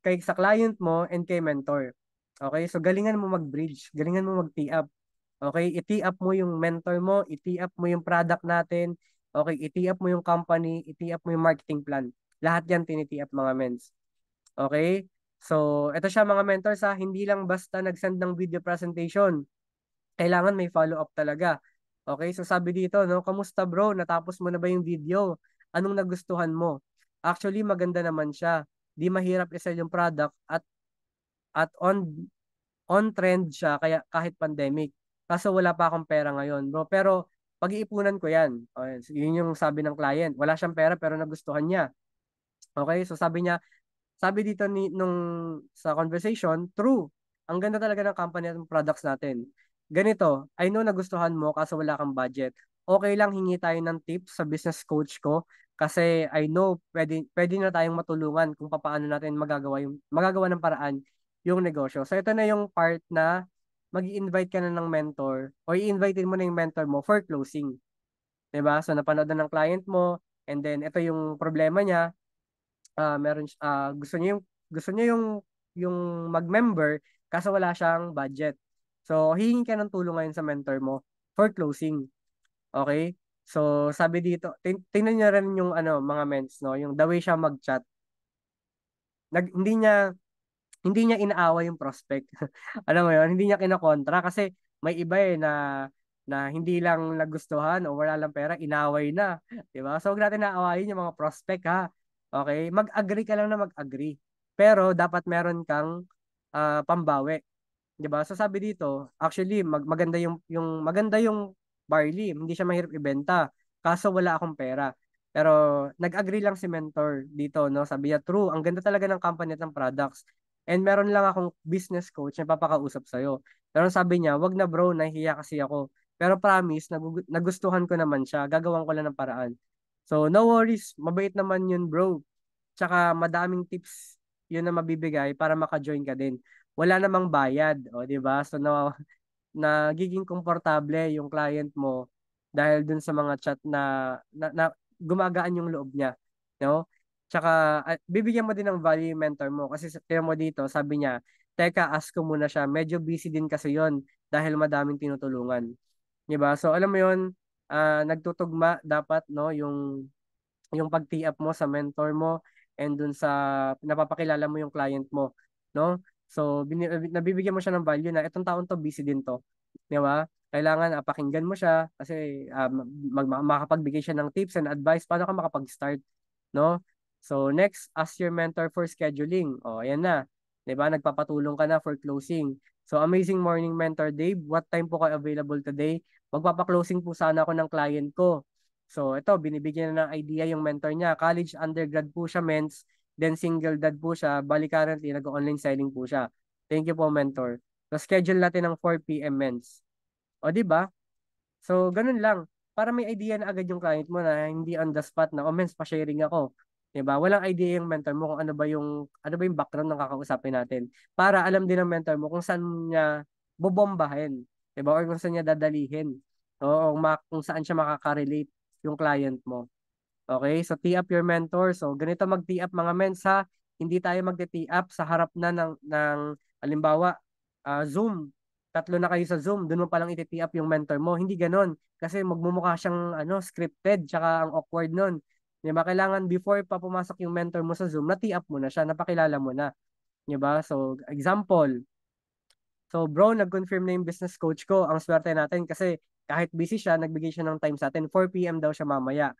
Speaker 1: kay sa client mo and kay mentor. Okay, so galingan mo mag-bridge, galingan mo mag-tee up. Okay, i-tee up mo yung mentor mo, i-tee up mo yung product natin, okay, i-tee up mo yung company, i-tee up mo yung marketing plan. Lahat yan tinitee up mga mens. Okay? So, ito siya mga mentor sa hindi lang basta nagsend ng video presentation. Kailangan may follow-up talaga. Okay, so sabi dito, no, kamusta bro? Natapos mo na ba yung video? Anong nagustuhan mo? Actually, maganda naman siya. Di mahirap i-sell yung product at at on on trend siya kaya kahit pandemic. Kaso wala pa akong pera ngayon, bro. Pero pag-iipunan ko 'yan. Okay, yun yung sabi ng client. Wala siyang pera pero nagustuhan niya. Okay? So sabi niya, sabi dito ni nung sa conversation, true. Ang ganda talaga ng company at ng products natin. Ganito, I know nagustuhan mo kaso wala kang budget. Okay lang hingi tayo ng tips sa business coach ko kasi I know pwede pwede na tayong matulungan kung paano natin magagawa yung magagawa ng paraan yung negosyo. So ito na yung part na magi-invite ka na ng mentor or i-invite mo na yung mentor mo for closing. 'Di ba? So napanood na ng client mo and then ito yung problema niya. Uh, meron uh, gusto niya yung gusto niya yung yung mag-member kasi wala siyang budget. So hihingi ka ng tulong ngayon sa mentor mo for closing. Okay? So, sabi dito, tin- tingnan niya rin yung ano, mga mens, no? Yung the way siya mag-chat. Nag, hindi niya hindi niya inaawa yung prospect. Alam mo yun, hindi niya kinakontra kasi may iba eh na na hindi lang nagustuhan o wala lang pera, inaway na. 'Di ba? So, huwag natin naawayin yung mga prospect ha. Okay? Mag-agree ka lang na mag-agree. Pero dapat meron kang uh, pambawi. 'Di ba? So sabi dito, actually mag- maganda yung yung maganda yung barley. Hindi siya mahirap ibenta. Kaso wala akong pera. Pero nag-agree lang si mentor dito, no? Sabi niya, true, ang ganda talaga ng company at ng products. And meron lang akong business coach na papakausap sa'yo. Pero sabi niya, wag na bro, nahihiya kasi ako. Pero promise, nag- nagustuhan ko naman siya. Gagawan ko lang ng paraan. So, no worries. Mabait naman yun, bro. Tsaka madaming tips yun na mabibigay para maka-join ka din. Wala namang bayad, o, di ba? So, no, nagiging komportable yung client mo dahil dun sa mga chat na, na, na gumagaan yung loob niya, no? Tsaka ah, bibigyan mo din ng value yung mentor mo kasi tinan mo dito, sabi niya, "Teka, ask ko muna siya. Medyo busy din kasi 'yon dahil madaming tinutulungan." 'Di ba? So alam mo 'yon, uh, ah, nagtutugma dapat no yung yung pag-tee up mo sa mentor mo and dun sa napapakilala mo yung client mo, no? So, bin- nabibigyan mo siya ng value na itong taon to, busy din to. Di ba? Kailangan uh, pakinggan mo siya kasi uh, mag- makapagbigay siya ng tips and advice paano ka makapag-start. No? So, next, ask your mentor for scheduling. O, oh, ayan na. Di ba? Nagpapatulong ka na for closing. So, amazing morning mentor Dave. What time po kayo available today? Magpapa-closing po sana ako ng client ko. So, ito, binibigyan na ng idea yung mentor niya. College undergrad po siya, mens. Then single dad po siya. Bali currently, nag-online selling po siya. Thank you po, mentor. So schedule natin ng 4 p.m. men's. O, di ba? So, ganun lang. Para may idea na agad yung client mo na hindi on the spot na, oh, men's, pa-sharing ako. 'di ba? Walang idea yung mentor mo kung ano ba yung ano ba yung background ng kakausapin natin para alam din ng mentor mo kung saan niya bobombahin, 'di ba? Or kung saan niya dadalihin. Oo, kung, ma- kung saan siya makaka-relate yung client mo. Okay? So tee up your mentor. So ganito mag-tee up mga men sa hindi tayo mag-tee up sa harap na ng, ng alimbawa, uh, ah, Zoom. Tatlo na kayo sa Zoom, doon mo palang iti-tee up yung mentor mo. Hindi ganon. Kasi magmumukha siyang ano, scripted, tsaka ang awkward nun. Di ba? Kailangan before pa pumasok yung mentor mo sa Zoom, na-tee up mo na siya, napakilala mo na. Di ba? So, example, So bro, nag-confirm na yung business coach ko. Ang swerte natin kasi kahit busy siya, nagbigay siya ng time sa atin. 4 p.m. daw siya mamaya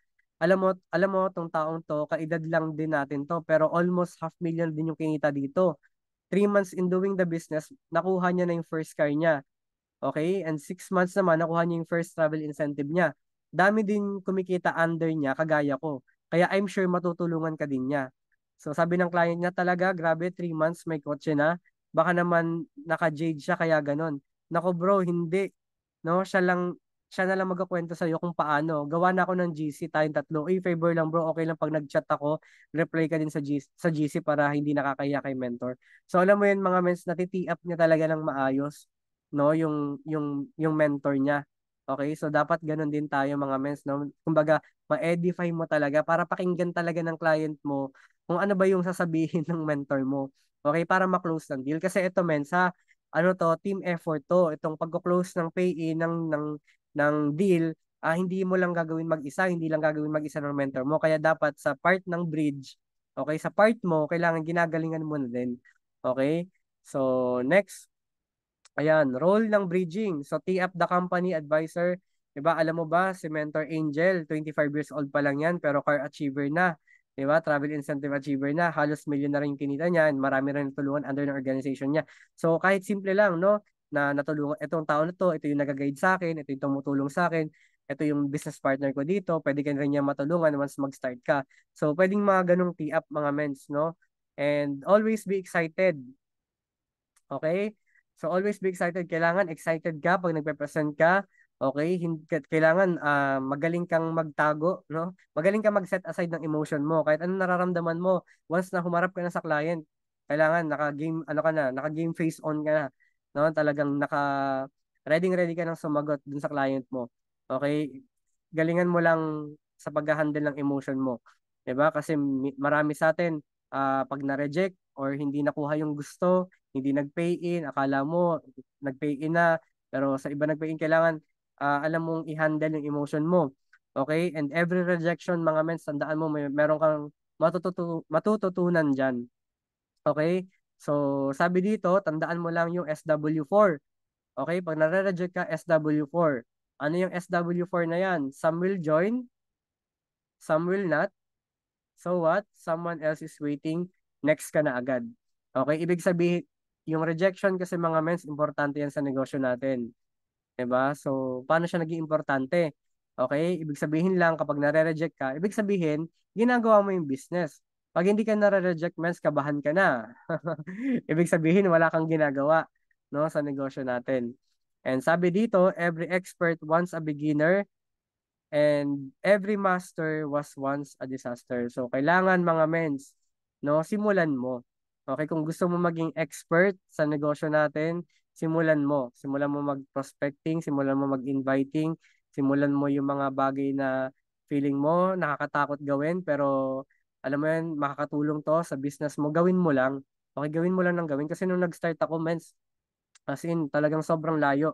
Speaker 1: alam mo, alam mo tong taong to, kaedad lang din natin to, pero almost half million din yung kinita dito. Three months in doing the business, nakuha niya na yung first car niya. Okay? And six months naman, nakuha niya yung first travel incentive niya. Dami din kumikita under niya, kagaya ko. Kaya I'm sure matutulungan ka din niya. So sabi ng client niya talaga, grabe, three months may kotse na. Baka naman naka-jade siya, kaya ganun. Nako bro, hindi. No, siya lang siya na lang magkukwento sa iyo kung paano. Gawa na ako ng GC tayong tatlo. Uy, favor lang bro, okay lang pag nag-chat ako, reply ka din sa GC, sa GC para hindi nakakaya kay mentor. So alam mo yun mga mens, natiti-up niya talaga ng maayos, no? Yung yung yung mentor niya. Okay? So dapat ganun din tayo mga mens, no? Kumbaga, ma-edify mo talaga para pakinggan talaga ng client mo kung ano ba yung sasabihin ng mentor mo. Okay? Para ma-close ng deal kasi ito mens ha, ano to, team effort to. Itong pag close ng pay-in ng ng ng deal, uh, hindi mo lang gagawin mag-isa, hindi lang gagawin mag-isa ng mentor mo. Kaya dapat sa part ng bridge, okay, sa part mo, kailangan ginagalingan mo na din. Okay? So, next. Ayan, role ng bridging. So, tee up the company advisor. Diba, alam mo ba, si Mentor Angel, 25 years old pa lang yan, pero car achiever na. Diba, travel incentive achiever na. Halos million na rin yung kinita niya and marami rin tulungan under ng organization niya. So, kahit simple lang, no? na natulungan, itong tao na to, ito yung nag sa akin, ito yung tumutulong sa akin, ito yung business partner ko dito, pwede ka rin niya matulungan once mag-start ka. So, pwedeng mga ganong tee-up mga mens, no? And always be excited. Okay? So, always be excited. Kailangan excited ka pag nagpe-present ka. Okay? Kailangan uh, magaling kang magtago, no? Magaling kang mag-set aside ng emotion mo. Kahit anong nararamdaman mo, once na humarap ka na sa client, kailangan naka-game, ano ka na, naka-game face on ka na no? Talagang naka ready ready ka nang sumagot dun sa client mo. Okay? Galingan mo lang sa pag-handle ng emotion mo. 'Di ba? Kasi marami sa atin uh, pag na-reject or hindi nakuha yung gusto, hindi nag-pay in, akala mo nag-pay in na, pero sa iba nag-pay in kailangan uh, alam mong i-handle yung emotion mo. Okay? And every rejection, mga men, tandaan mo, may, meron kang matututunan diyan Okay? So, sabi dito, tandaan mo lang yung SW4. Okay, pag nare-reject ka, SW4. Ano yung SW4 na yan? Some will join, some will not. So what? Someone else is waiting, next ka na agad. Okay, ibig sabihin, yung rejection kasi mga mens, importante yan sa negosyo natin. Diba? So, paano siya naging importante? Okay, ibig sabihin lang kapag nare-reject ka, ibig sabihin, ginagawa mo yung business. Pag hindi ka nare-reject mens, kabahan ka na. Ibig sabihin, wala kang ginagawa no, sa negosyo natin. And sabi dito, every expert once a beginner and every master was once a disaster. So kailangan mga mens, no, simulan mo. Okay, kung gusto mo maging expert sa negosyo natin, simulan mo. Simulan mo mag-prospecting, simulan mo mag-inviting, simulan mo yung mga bagay na feeling mo nakakatakot gawin pero alam mo yan, makakatulong to sa business mo, gawin mo lang. Okay, gawin mo lang ng gawin. Kasi nung nag-start ako, mens, as in, talagang sobrang layo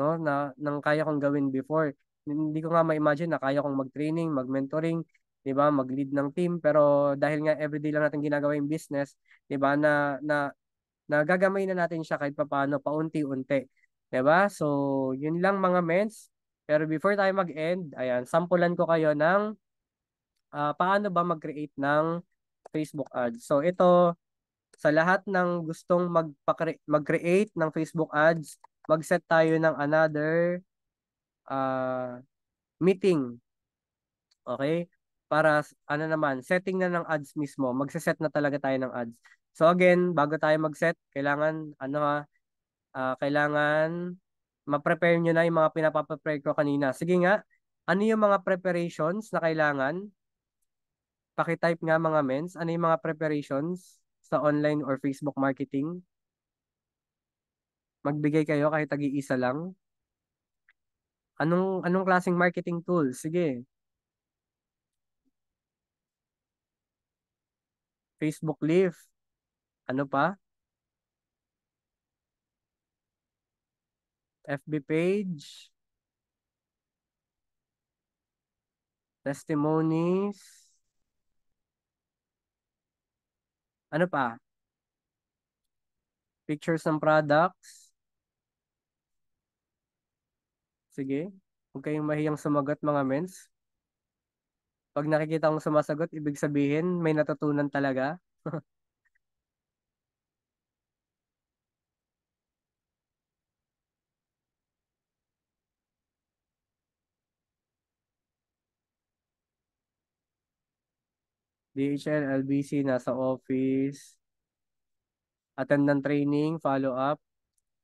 Speaker 1: no, na, nang kaya kong gawin before. Hindi ko nga ma-imagine na kaya kong mag-training, mag-mentoring, 'di ba, mag-lead ng team pero dahil nga everyday lang natin ginagawa yung business, 'di ba, na na nagagamay na natin siya kahit papaano paunti-unti. 'Di ba? So, yun lang mga mens. Pero before tayo mag-end, ayan, sampulan ko kayo ng uh, paano ba mag-create ng Facebook ads. So ito, sa lahat ng gustong mag-create ng Facebook ads, mag-set tayo ng another uh, meeting. Okay? Para ano naman, setting na ng ads mismo. Magse-set na talaga tayo ng ads. So again, bago tayo mag-set, kailangan ano ha, uh, kailangan ma-prepare nyo na yung mga pinapa-prepare ko kanina. Sige nga, ano yung mga preparations na kailangan? Pakitype nga mga mens, ano yung mga preparations sa online or Facebook marketing? Magbigay kayo kahit tagi-isa lang. Anong anong klaseng marketing tools? Sige. Facebook Live. Ano pa? FB page. Testimonies. Ano pa? Pictures ng products. Sige. Huwag kayong mahiyang sumagot mga mens. Pag nakikita kong sumasagot, ibig sabihin may natutunan talaga. DHL, LBC, nasa office, attendant training, follow-up.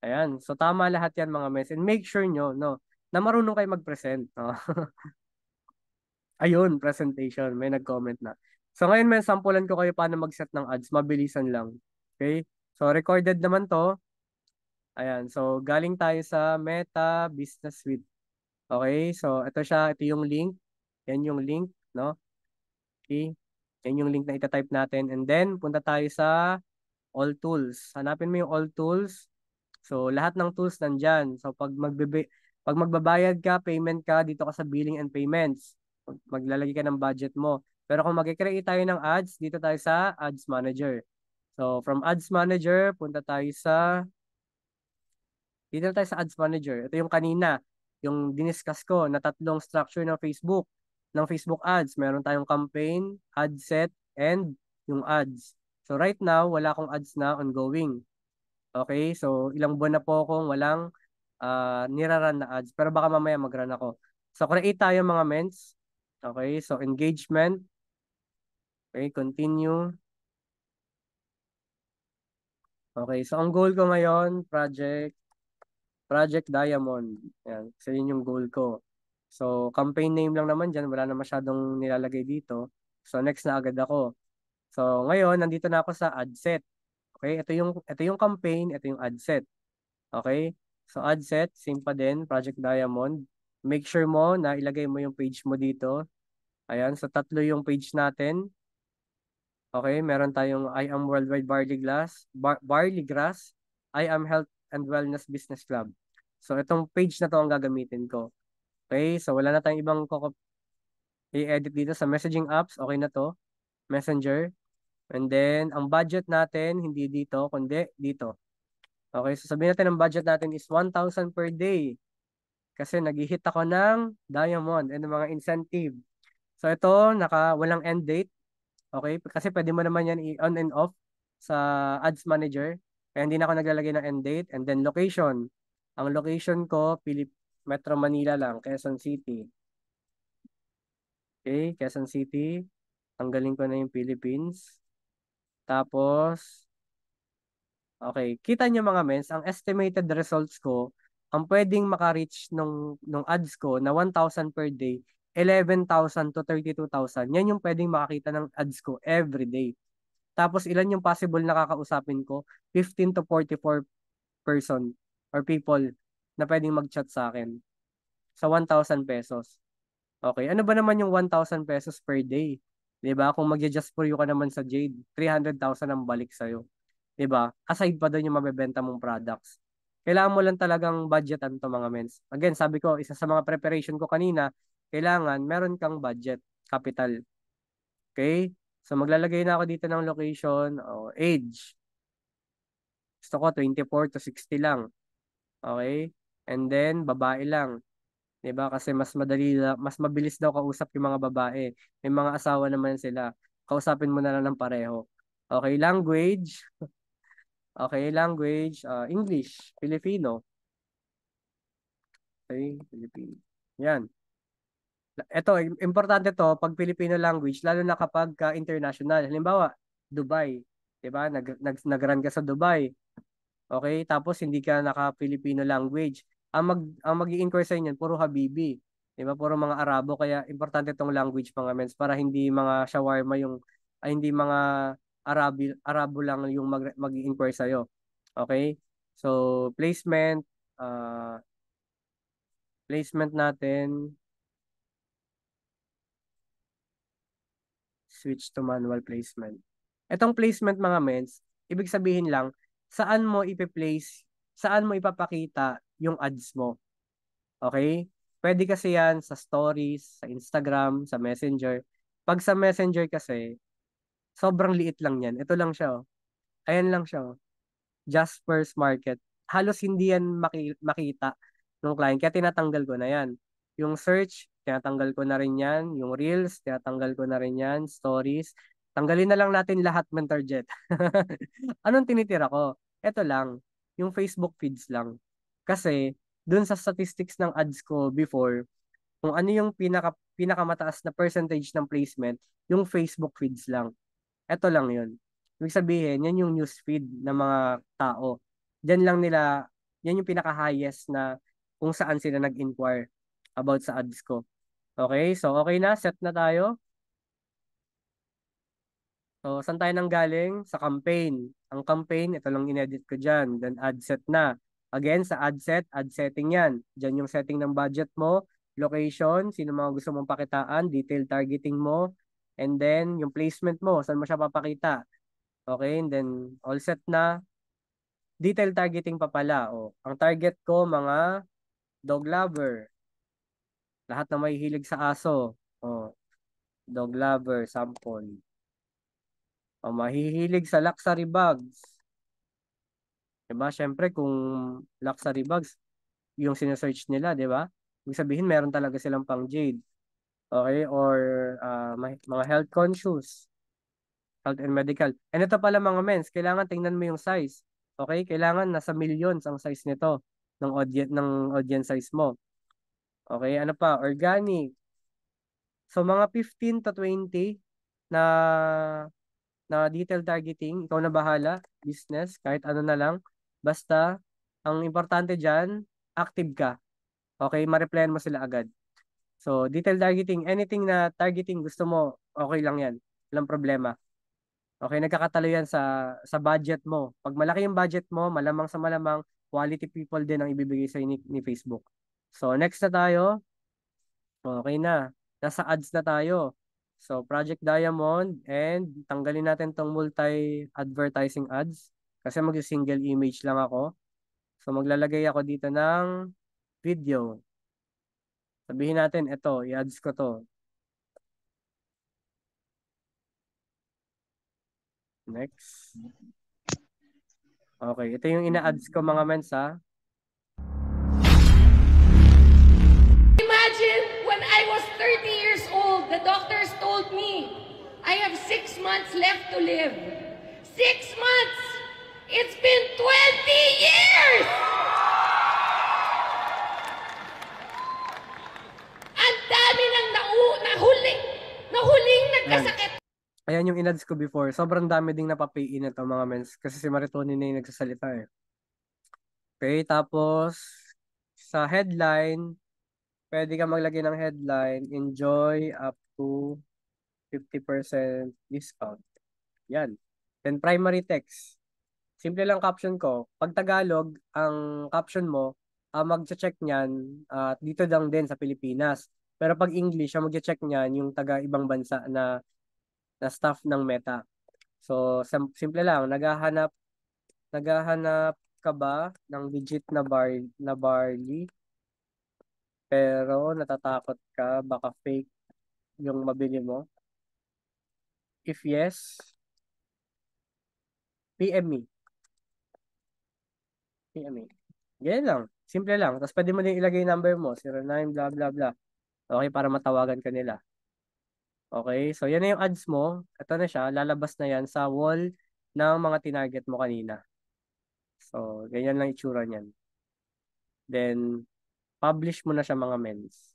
Speaker 1: Ayan. So, tama lahat yan mga mess. And make sure nyo, no, na marunong kayo mag-present. No? Ayun, presentation. May nag-comment na. So, ngayon may sampulan ko kayo paano mag-set ng ads. Mabilisan lang. Okay? So, recorded naman to. Ayan. So, galing tayo sa Meta Business Suite. Okay? So, ito siya. Ito yung link. Yan yung link. No? Okay? Yan yung link na itatype natin. And then, punta tayo sa all tools. Hanapin mo yung all tools. So, lahat ng tools nandyan. So, pag, magbibi pag magbabayad ka, payment ka, dito ka sa billing and payments. Maglalagay ka ng budget mo. Pero kung mag-create tayo ng ads, dito tayo sa ads manager. So, from ads manager, punta tayo sa dito tayo sa ads manager. Ito yung kanina, yung diniscuss ko na tatlong structure ng Facebook ng Facebook ads. Meron tayong campaign, ad set, and yung ads. So right now, wala akong ads na ongoing. Okay, so ilang buwan na po akong walang uh, ah, niraran na ads. Pero baka mamaya magran ako. So create tayo mga mens. Okay, so engagement. Okay, continue. Okay, so ang goal ko ngayon, project, project diamond. Yan, so yun yung goal ko. So, campaign name lang naman dyan. Wala na masyadong nilalagay dito. So, next na agad ako. So, ngayon, nandito na ako sa ad set. Okay, ito yung, ito yung campaign, ito yung ad set. Okay, so ad set, same pa din, Project Diamond. Make sure mo na ilagay mo yung page mo dito. Ayan, sa so tatlo yung page natin. Okay, meron tayong I am Worldwide Barley Glass, Bar Barley Grass, I am Health and Wellness Business Club. So, itong page na to ang gagamitin ko. Okay, so wala na tayong ibang i-edit dito sa messaging apps. Okay na to. Messenger. And then, ang budget natin, hindi dito, kundi dito. Okay, so sabihin natin ang budget natin is 1,000 per day. Kasi nag-hit ako ng diamond and mga incentive. So ito, naka, walang end date. Okay, kasi pwede mo naman yan i-on and off sa ads manager. Kaya hindi na ako naglalagay ng end date. And then location. Ang location ko, Pilip Metro Manila lang, Quezon City. Okay, Quezon City. Tanggalin ko na yung Philippines. Tapos, okay, kita nyo mga mens, ang estimated results ko, ang pwedeng makareach nung, nung ads ko na 1,000 per day, 11,000 to 32,000. Yan yung pwedeng makakita ng ads ko every day. Tapos ilan yung possible nakakausapin ko? 15 to 44 person or people na pwedeng mag-chat sa akin sa 1,000 pesos. Okay, ano ba naman yung 1,000 pesos per day? 'Di ba? Kung magja-just for you ka naman sa Jade, 300,000 ang balik sa iyo. 'Di ba? Aside pa doon yung mabebenta mong products. Kailangan mo lang talagang budgetan to mga mens. Again, sabi ko, isa sa mga preparation ko kanina, kailangan meron kang budget, capital. Okay? So maglalagay na ako dito ng location, oh, age. Gusto ko 24 to 60 lang. Okay? And then, babae lang. 'Di ba? Kasi mas madali, mas mabilis daw kausap yung mga babae. May mga asawa naman sila. Kausapin mo na lang ng pareho. Okay, language. Okay, language, uh, English, Filipino. Okay, Filipino. Yan. Ito, importante to pag Filipino language, lalo na kapag ka international. Halimbawa, Dubai. 'di ba? Nag, nag nag ka sa Dubai. Okay? Tapos hindi ka naka-Filipino language. Ang mag ang magi-incur sa inyo puro Habibi. 'Di ba? Puro mga Arabo kaya importante tong language mga mens para hindi mga shawarma yung ay hindi mga Arabi Arabo lang yung mag magi-incur sa iyo. Okay? So placement uh, placement natin switch to manual placement. Etong placement mga mens, ibig sabihin lang, saan mo ipe-place, saan mo ipapakita yung ads mo. Okay? Pwede kasi yan sa stories, sa Instagram, sa Messenger. Pag sa Messenger kasi, sobrang liit lang yan. Ito lang siya. Oh. Ayan lang siya. Oh. Jasper's Market. Halos hindi yan makita ng client. Kaya tinatanggal ko na yan. Yung search, tinatanggal ko na rin yan. Yung reels, tinatanggal ko na rin yan. Stories. Tanggalin na lang natin lahat, Mentor Jet. Anong tinitira ko? eto lang, yung Facebook feeds lang. Kasi, dun sa statistics ng ads ko before, kung ano yung pinaka, pinakamataas na percentage ng placement, yung Facebook feeds lang. Eto lang yun. Ibig sabihin, yan yung news feed ng mga tao. Diyan lang nila, yan yung pinaka-highest na kung saan sila nag-inquire about sa ads ko. Okay, so okay na, set na tayo. So, oh, saan tayo nang galing? Sa campaign. Ang campaign, ito lang inedit ko dyan. Then, ad set na. Again, sa ad set, ad setting yan. Dyan yung setting ng budget mo, location, sino mga gusto mong pakitaan, detail targeting mo, and then yung placement mo, saan mo siya papakita. Okay, and then all set na. Detail targeting pa pala. Oh, ang target ko, mga dog lover. Lahat na may hilig sa aso. Oh, dog lover, sample. O mahihilig sa luxury bags. Diba? Siyempre, kung luxury bags, yung sinesearch nila, di ba? Ibig sabihin, meron talaga silang pang jade. Okay? Or uh, mga health conscious. Health and medical. And ito pala mga mens, kailangan tingnan mo yung size. Okay? Kailangan nasa millions ang size nito ng audience ng audience size mo. Okay, ano pa? Organic. So mga 15 to 20 na na detail targeting, ikaw na bahala, business, kahit ano na lang. Basta, ang importante dyan, active ka. Okay, ma-replyan mo sila agad. So, detail targeting, anything na targeting gusto mo, okay lang yan. Walang problema. Okay, nagkakatalo yan sa, sa budget mo. Pag malaki yung budget mo, malamang sa malamang, quality people din ang ibibigay sa ni, ni Facebook. So, next na tayo. Okay na. Nasa ads na tayo. So Project Diamond and tanggalin natin tong multi-advertising ads kasi mag-single image lang ako. So maglalagay ako dito ng video. Sabihin natin ito, i-ads ko to. Next. Okay, ito yung ina-ads ko mga mensa. help me. I have six months left to live. Six months! It's been 20 years! Ang dami ng nau, nahuling, nahuling nagkasakit. Ayan. yung inads ko before. Sobrang dami ding napapiin na itong mga mens. Kasi si Maritoni na yung nagsasalita eh. Okay, tapos sa headline, pwede ka maglagay ng headline, enjoy up to 50% discount. Yan. Then primary text. Simple lang caption ko. Pag Tagalog, ang caption mo, uh, magche-check niyan at uh, dito lang din sa Pilipinas. Pero pag English, ang magche-check niyan yung taga ibang bansa na na staff ng Meta. So sim- simple lang, naghahanap naghahanap ka ba ng digit na bar na barley? Pero natatakot ka baka fake yung mabili mo. If yes, PM me. PM me. Ganyan lang. Simple lang. Tapos pwede mo din ilagay yung number mo. 09, blah, blah, blah. Okay, para matawagan ka nila. Okay, so yan na yung ads mo. Ito na siya. Lalabas na yan sa wall ng mga tinarget mo kanina. So, ganyan lang itsura niyan. Then, publish mo na siya mga mens.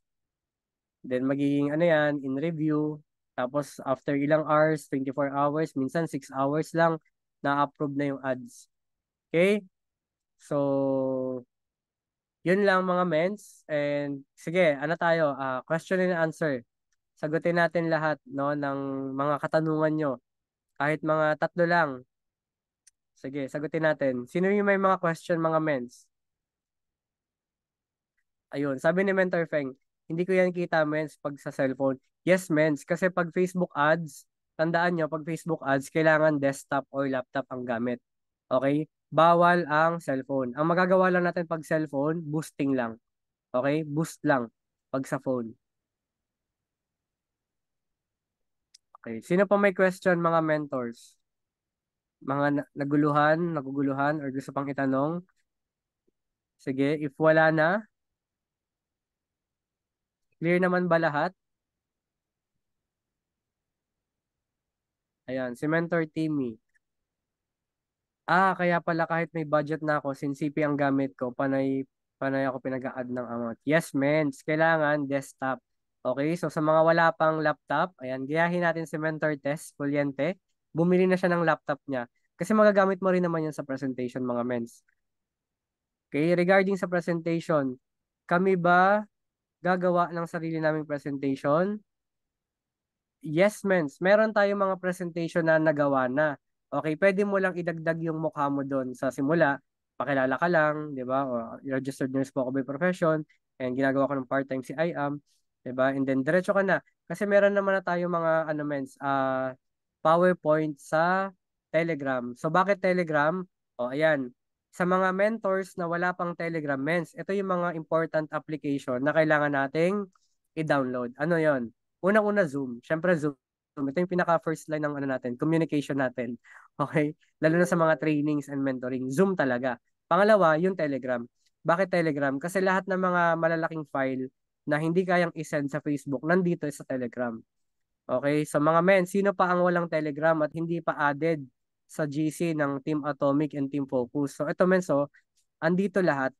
Speaker 1: Then, magiging ano yan, in review. Tapos after ilang hours, 24 hours, minsan 6 hours lang, na-approve na yung ads. Okay? So, yun lang mga mens. And sige, ano tayo? Uh, question and answer. Sagutin natin lahat no, ng mga katanungan nyo. Kahit mga tatlo lang. Sige, sagutin natin. Sino yung may mga question mga mens? Ayun, sabi ni Mentor Feng, hindi ko yan kita, mens, pag sa cellphone. Yes, mens. Kasi pag Facebook ads, tandaan nyo, pag Facebook ads, kailangan desktop or laptop ang gamit. Okay? Bawal ang cellphone. Ang magagawa lang natin pag cellphone, boosting lang. Okay? Boost lang pag sa phone. Okay. Sino pa may question mga mentors? Mga naguluhan, naguguluhan, or gusto pang itanong? Sige, if wala na, Clear naman ba lahat? Ayan, si Mentor Timmy. Ah, kaya pala kahit may budget na ako, since CP ang gamit ko, panay, panay ako pinag-add ng amount. Yes, mens. Kailangan desktop. Okay, so sa mga wala pang laptop, ayan, gayahin natin si Mentor Test, Puliente. Bumili na siya ng laptop niya. Kasi magagamit mo rin naman yan sa presentation, mga mens. Okay, regarding sa presentation, kami ba gagawa ng sarili naming presentation? Yes, mens. Meron tayong mga presentation na nagawa na. Okay, pwede mo lang idagdag yung mukha mo doon sa simula. Pakilala ka lang, di ba? O, registered nurse po ako by profession and ginagawa ko ng part-time si I am. Di ba? And then, diretso ka na. Kasi meron naman na tayo mga, ano, mens, uh, PowerPoint sa Telegram. So, bakit Telegram? O, ayan. Sa mga mentors na wala pang Telegram Mens, ito yung mga important application na kailangan nating i-download. Ano yon? Unang-una Zoom. Siyempre Zoom. Ito yung pinaka first line ng ano natin, communication natin. Okay? Lalo na sa mga trainings and mentoring. Zoom talaga. Pangalawa, yung Telegram. Bakit Telegram? Kasi lahat ng mga malalaking file na hindi kayang isend sa Facebook, nandito sa Telegram. Okay? Sa so, mga men, sino pa ang walang Telegram at hindi pa added sa GC ng Team Atomic and Team Focus. So ito men, so andito lahat.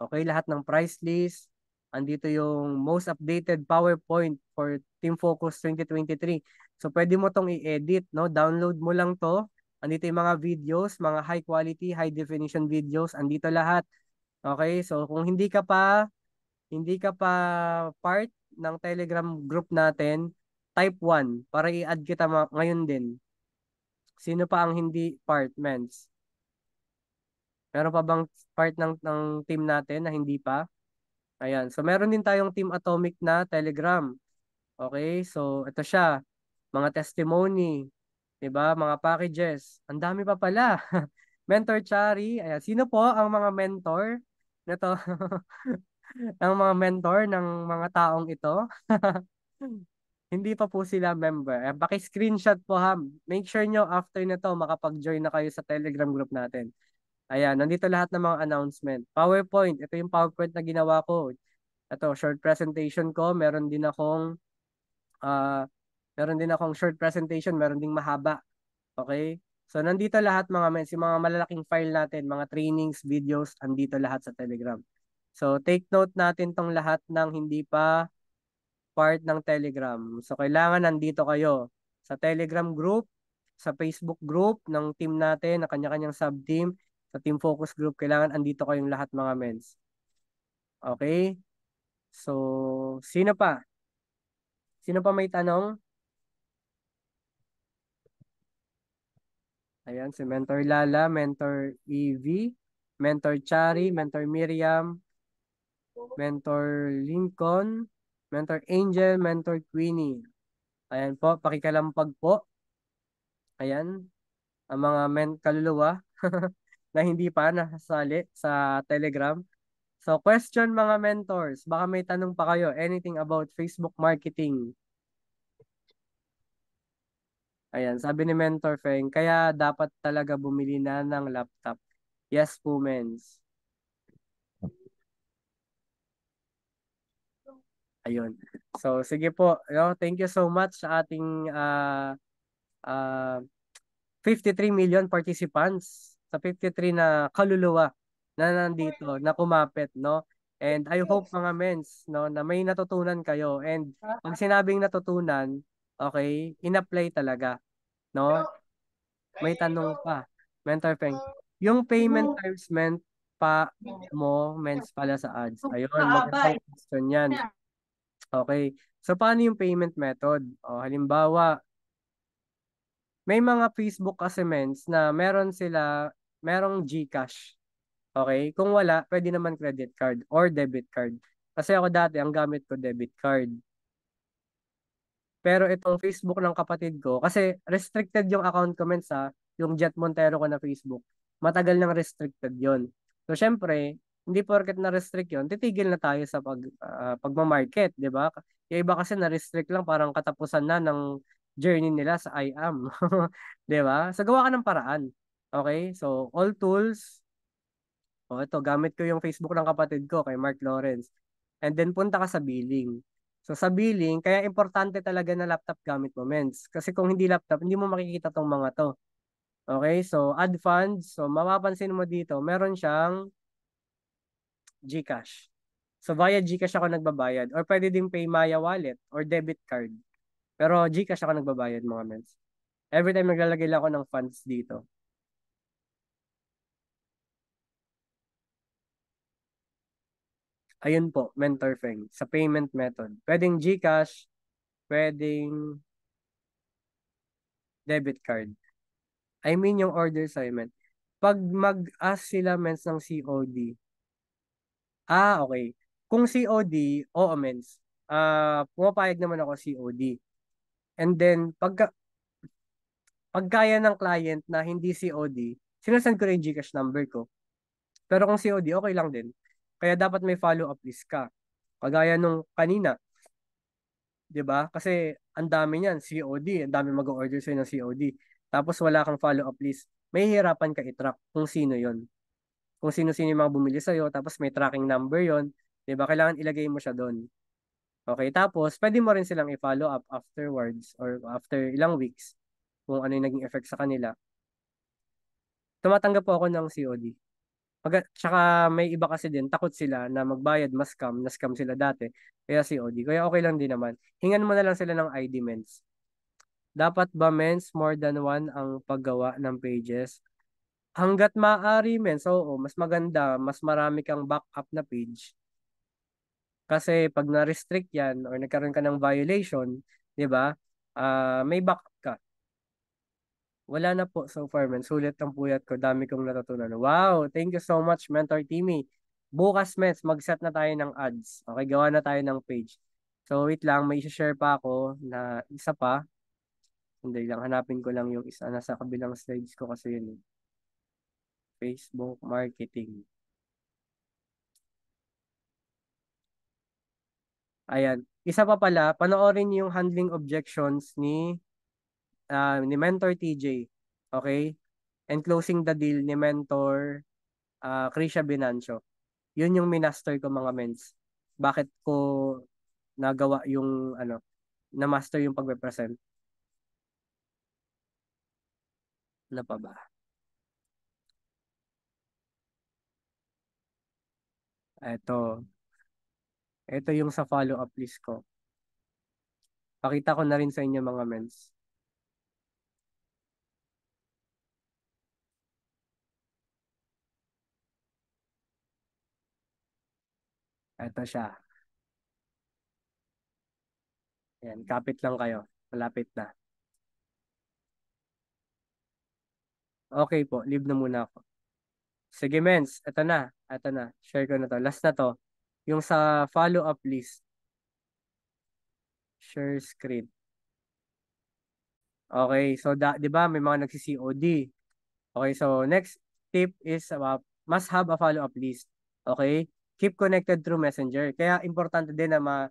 Speaker 1: Okay, lahat ng price list. Andito yung most updated PowerPoint for Team Focus 2023. So pwede mo tong i-edit, no? Download mo lang to. Andito yung mga videos, mga high quality, high definition videos. Andito lahat. Okay, so kung hindi ka pa hindi ka pa part ng Telegram group natin, type 1 para i-add kita ngayon din. Sino pa ang hindi partments? Meron pa bang part ng, ng team natin na hindi pa? Ayan. So, meron din tayong team atomic na telegram. Okay? So, ito siya. Mga testimony. Diba? Mga packages. Ang dami pa pala. mentor Chari. Ayan. Sino po ang mga mentor? Ito. ang mga mentor ng mga taong ito. Hindi pa po sila member. Eh, Paki-screenshot po ha. Make sure nyo after nito makapag-join na kayo sa Telegram group natin. Ayan, nandito lahat ng mga announcement. PowerPoint, ito yung PowerPoint na ginawa ko. Ito, short presentation ko. Meron din akong uh, meron din akong short presentation, meron ding mahaba. Okay? So, nandito lahat mga men, yung mga malalaking file natin, mga trainings, videos, andito lahat sa Telegram. So, take note natin tong lahat ng hindi pa part ng Telegram. So kailangan nandito kayo sa Telegram group, sa Facebook group ng team natin, na kanya-kanyang sub-team, sa team focus group, kailangan nandito kayong lahat mga mens. Okay? So, sino pa? Sino pa may tanong? Ayan, si Mentor Lala, Mentor Evie, Mentor Chari, Mentor Miriam, Mentor Lincoln, Mentor Angel, Mentor Queenie. Ayan po, pakikalampag po. Ayan, ang mga men kaluluwa na hindi pa nakasali sa Telegram. So question mga mentors, baka may tanong pa kayo, anything about Facebook marketing? Ayan, sabi ni Mentor Feng, kaya dapat talaga bumili na ng laptop. Yes po, mens. Ayun. So sige po, no? Thank you so much sa ating uh, uh, 53 million participants sa 53 na kaluluwa na nandito, na kumapit, no? And I hope mga mens, no, na may natutunan kayo. And ah. pag sinabing natutunan, okay, in-apply talaga, no? May tanong pa. Mentor Peng, yung payment terms meant pa mo mens pala sa ads. Ayun, magandang question yan. Okay. So, paano yung payment method? O, halimbawa, may mga Facebook assessments na meron sila, merong GCash. Okay? Kung wala, pwede naman credit card or debit card. Kasi ako dati, ang gamit ko debit card. Pero itong Facebook ng kapatid ko, kasi restricted yung account ko sa yung Jet Montero ko na Facebook. Matagal nang restricted yon So, syempre, hindi porket na-restrict yon titigil na tayo sa pag, uh, pagma-market, di ba? Yung iba kasi na-restrict lang, parang katapusan na ng journey nila sa I am. di ba? So, gawa ka ng paraan. Okay? So, all tools. O, oh, ito, gamit ko yung Facebook ng kapatid ko, kay Mark Lawrence. And then, punta ka sa billing. So, sa billing, kaya importante talaga na laptop gamit mo, mens. Kasi kung hindi laptop, hindi mo makikita tong mga to. Okay? So, add funds. So, mapapansin mo dito, meron siyang GCash. So via GCash ako nagbabayad or pwede ding pay Maya wallet or debit card. Pero GCash ako nagbabayad mga mens. Every time naglalagay lang ako ng funds dito. Ayun po, Mentor Feng, sa payment method. Pwedeng GCash, pwedeng debit card. I mean yung order assignment. Pag mag-ask sila mens ng COD, Ah, okay. Kung COD, oh, mens. Ah, pumapayag naman ako COD. And then pagka pagkaya ng client na hindi COD, sinasend ko rin Gcash number ko. Pero kung COD, okay lang din. Kaya dapat may follow-up list ka. Kagaya nung kanina, 'di ba? Kasi ang dami niyan, COD, ang dami mag-order sa ng COD. Tapos wala kang follow-up list. May hirapan ka i-track kung sino 'yon kung sino-sino yung mga bumili sa'yo, tapos may tracking number yon di ba? Kailangan ilagay mo siya doon. Okay, tapos pwede mo rin silang i-follow up afterwards or after ilang weeks kung ano yung naging effect sa kanila. Tumatanggap po ako ng COD. Pag, tsaka may iba kasi din, takot sila na magbayad, mas scam, na scam sila dati. Kaya COD. Kaya okay lang din naman. Hingan mo na lang sila ng ID mens. Dapat ba mens more than one ang paggawa ng pages? hanggat maaari men, so oo, oh, mas maganda, mas marami kang backup na page. Kasi pag na-restrict yan or nagkaroon ka ng violation, di ba, uh, may back ka. Wala na po so far, men. Sulit ang puyat ko. Dami kong natutunan. Wow! Thank you so much, Mentor Timmy. Bukas, men, mag-set na tayo ng ads. Okay, gawa na tayo ng page. So, wait lang. May share pa ako na isa pa. Hindi lang. Hanapin ko lang yung isa. na sa kabilang slides ko kasi yun. Eh. Facebook marketing. Ayan. Isa pa pala, panoorin niyo yung handling objections ni uh, ni Mentor TJ. Okay? And closing the deal ni Mentor uh, Krisha Binancio. Yun yung minaster ko mga mens. Bakit ko nagawa yung ano, na master yung pagpe-present. Ano pa ba? Ito. Ito yung sa follow-up list ko. Pakita ko na rin sa inyo mga mens. Ito siya. Ayan, kapit lang kayo. Malapit na. Okay po, leave na muna ako. Sige, mens. Ito na. Ito na. Share ko na to. Last na to. Yung sa follow-up list. Share screen. Okay. So, da, di ba? May mga nagsi-COD. Okay. So, next tip is about uh, must have a follow-up list. Okay. Keep connected through Messenger. Kaya, importante din na ma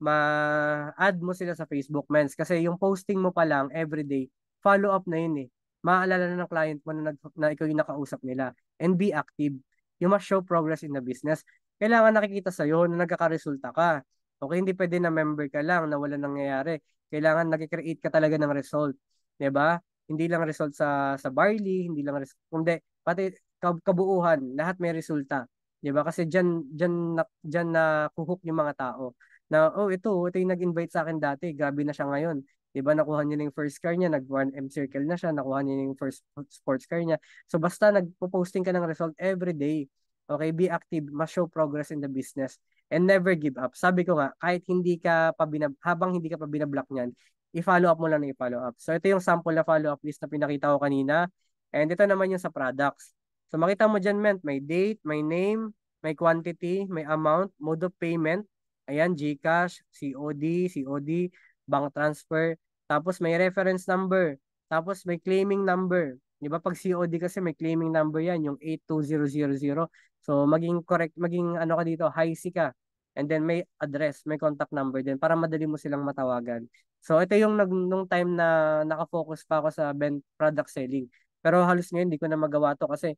Speaker 1: ma-add mo sila sa Facebook mens kasi yung posting mo pa lang everyday follow up na yun eh maalala na ng client mo na, nag, na ikaw yung nakausap nila and be active. You must show progress in the business. Kailangan nakikita sa'yo na nagkakaresulta ka. Okay, hindi pwede na member ka lang na wala nangyayari. Kailangan nag-create ka talaga ng result. ba? Diba? Hindi lang result sa sa barley, hindi lang result, kundi pati kabuuhan, lahat may resulta. 'Di ba? Kasi diyan diyan na diyan na kuhuk yung mga tao na oh ito, ito yung nag-invite sa akin dati, grabe na siya ngayon. Diba, nakuha niya na yung first car niya, nag-1M circle na siya, nakuha niya yung first sports car niya. So basta nagpo-posting ka ng result every day. Okay, be active, ma show progress in the business and never give up. Sabi ko nga, kahit hindi ka pa binab habang hindi ka pa binablock niyan, i-follow up mo lang na i-follow up. So ito yung sample na follow up list na pinakita ko kanina. And ito naman yung sa products. So makita mo dyan, men, may date, may name, may quantity, may amount, mode of payment. Ayan, GCash, COD, COD, bank transfer, tapos may reference number, tapos may claiming number. 'Di ba? Pag COD kasi may claiming number 'yan, yung 82000. So maging correct, maging ano ka dito, high C ka. And then may address, may contact number din para madali mo silang matawagan. So ito yung nag, nung time na naka-focus pa ako sa bent product selling. Pero halos ngayon hindi ko na magawa to kasi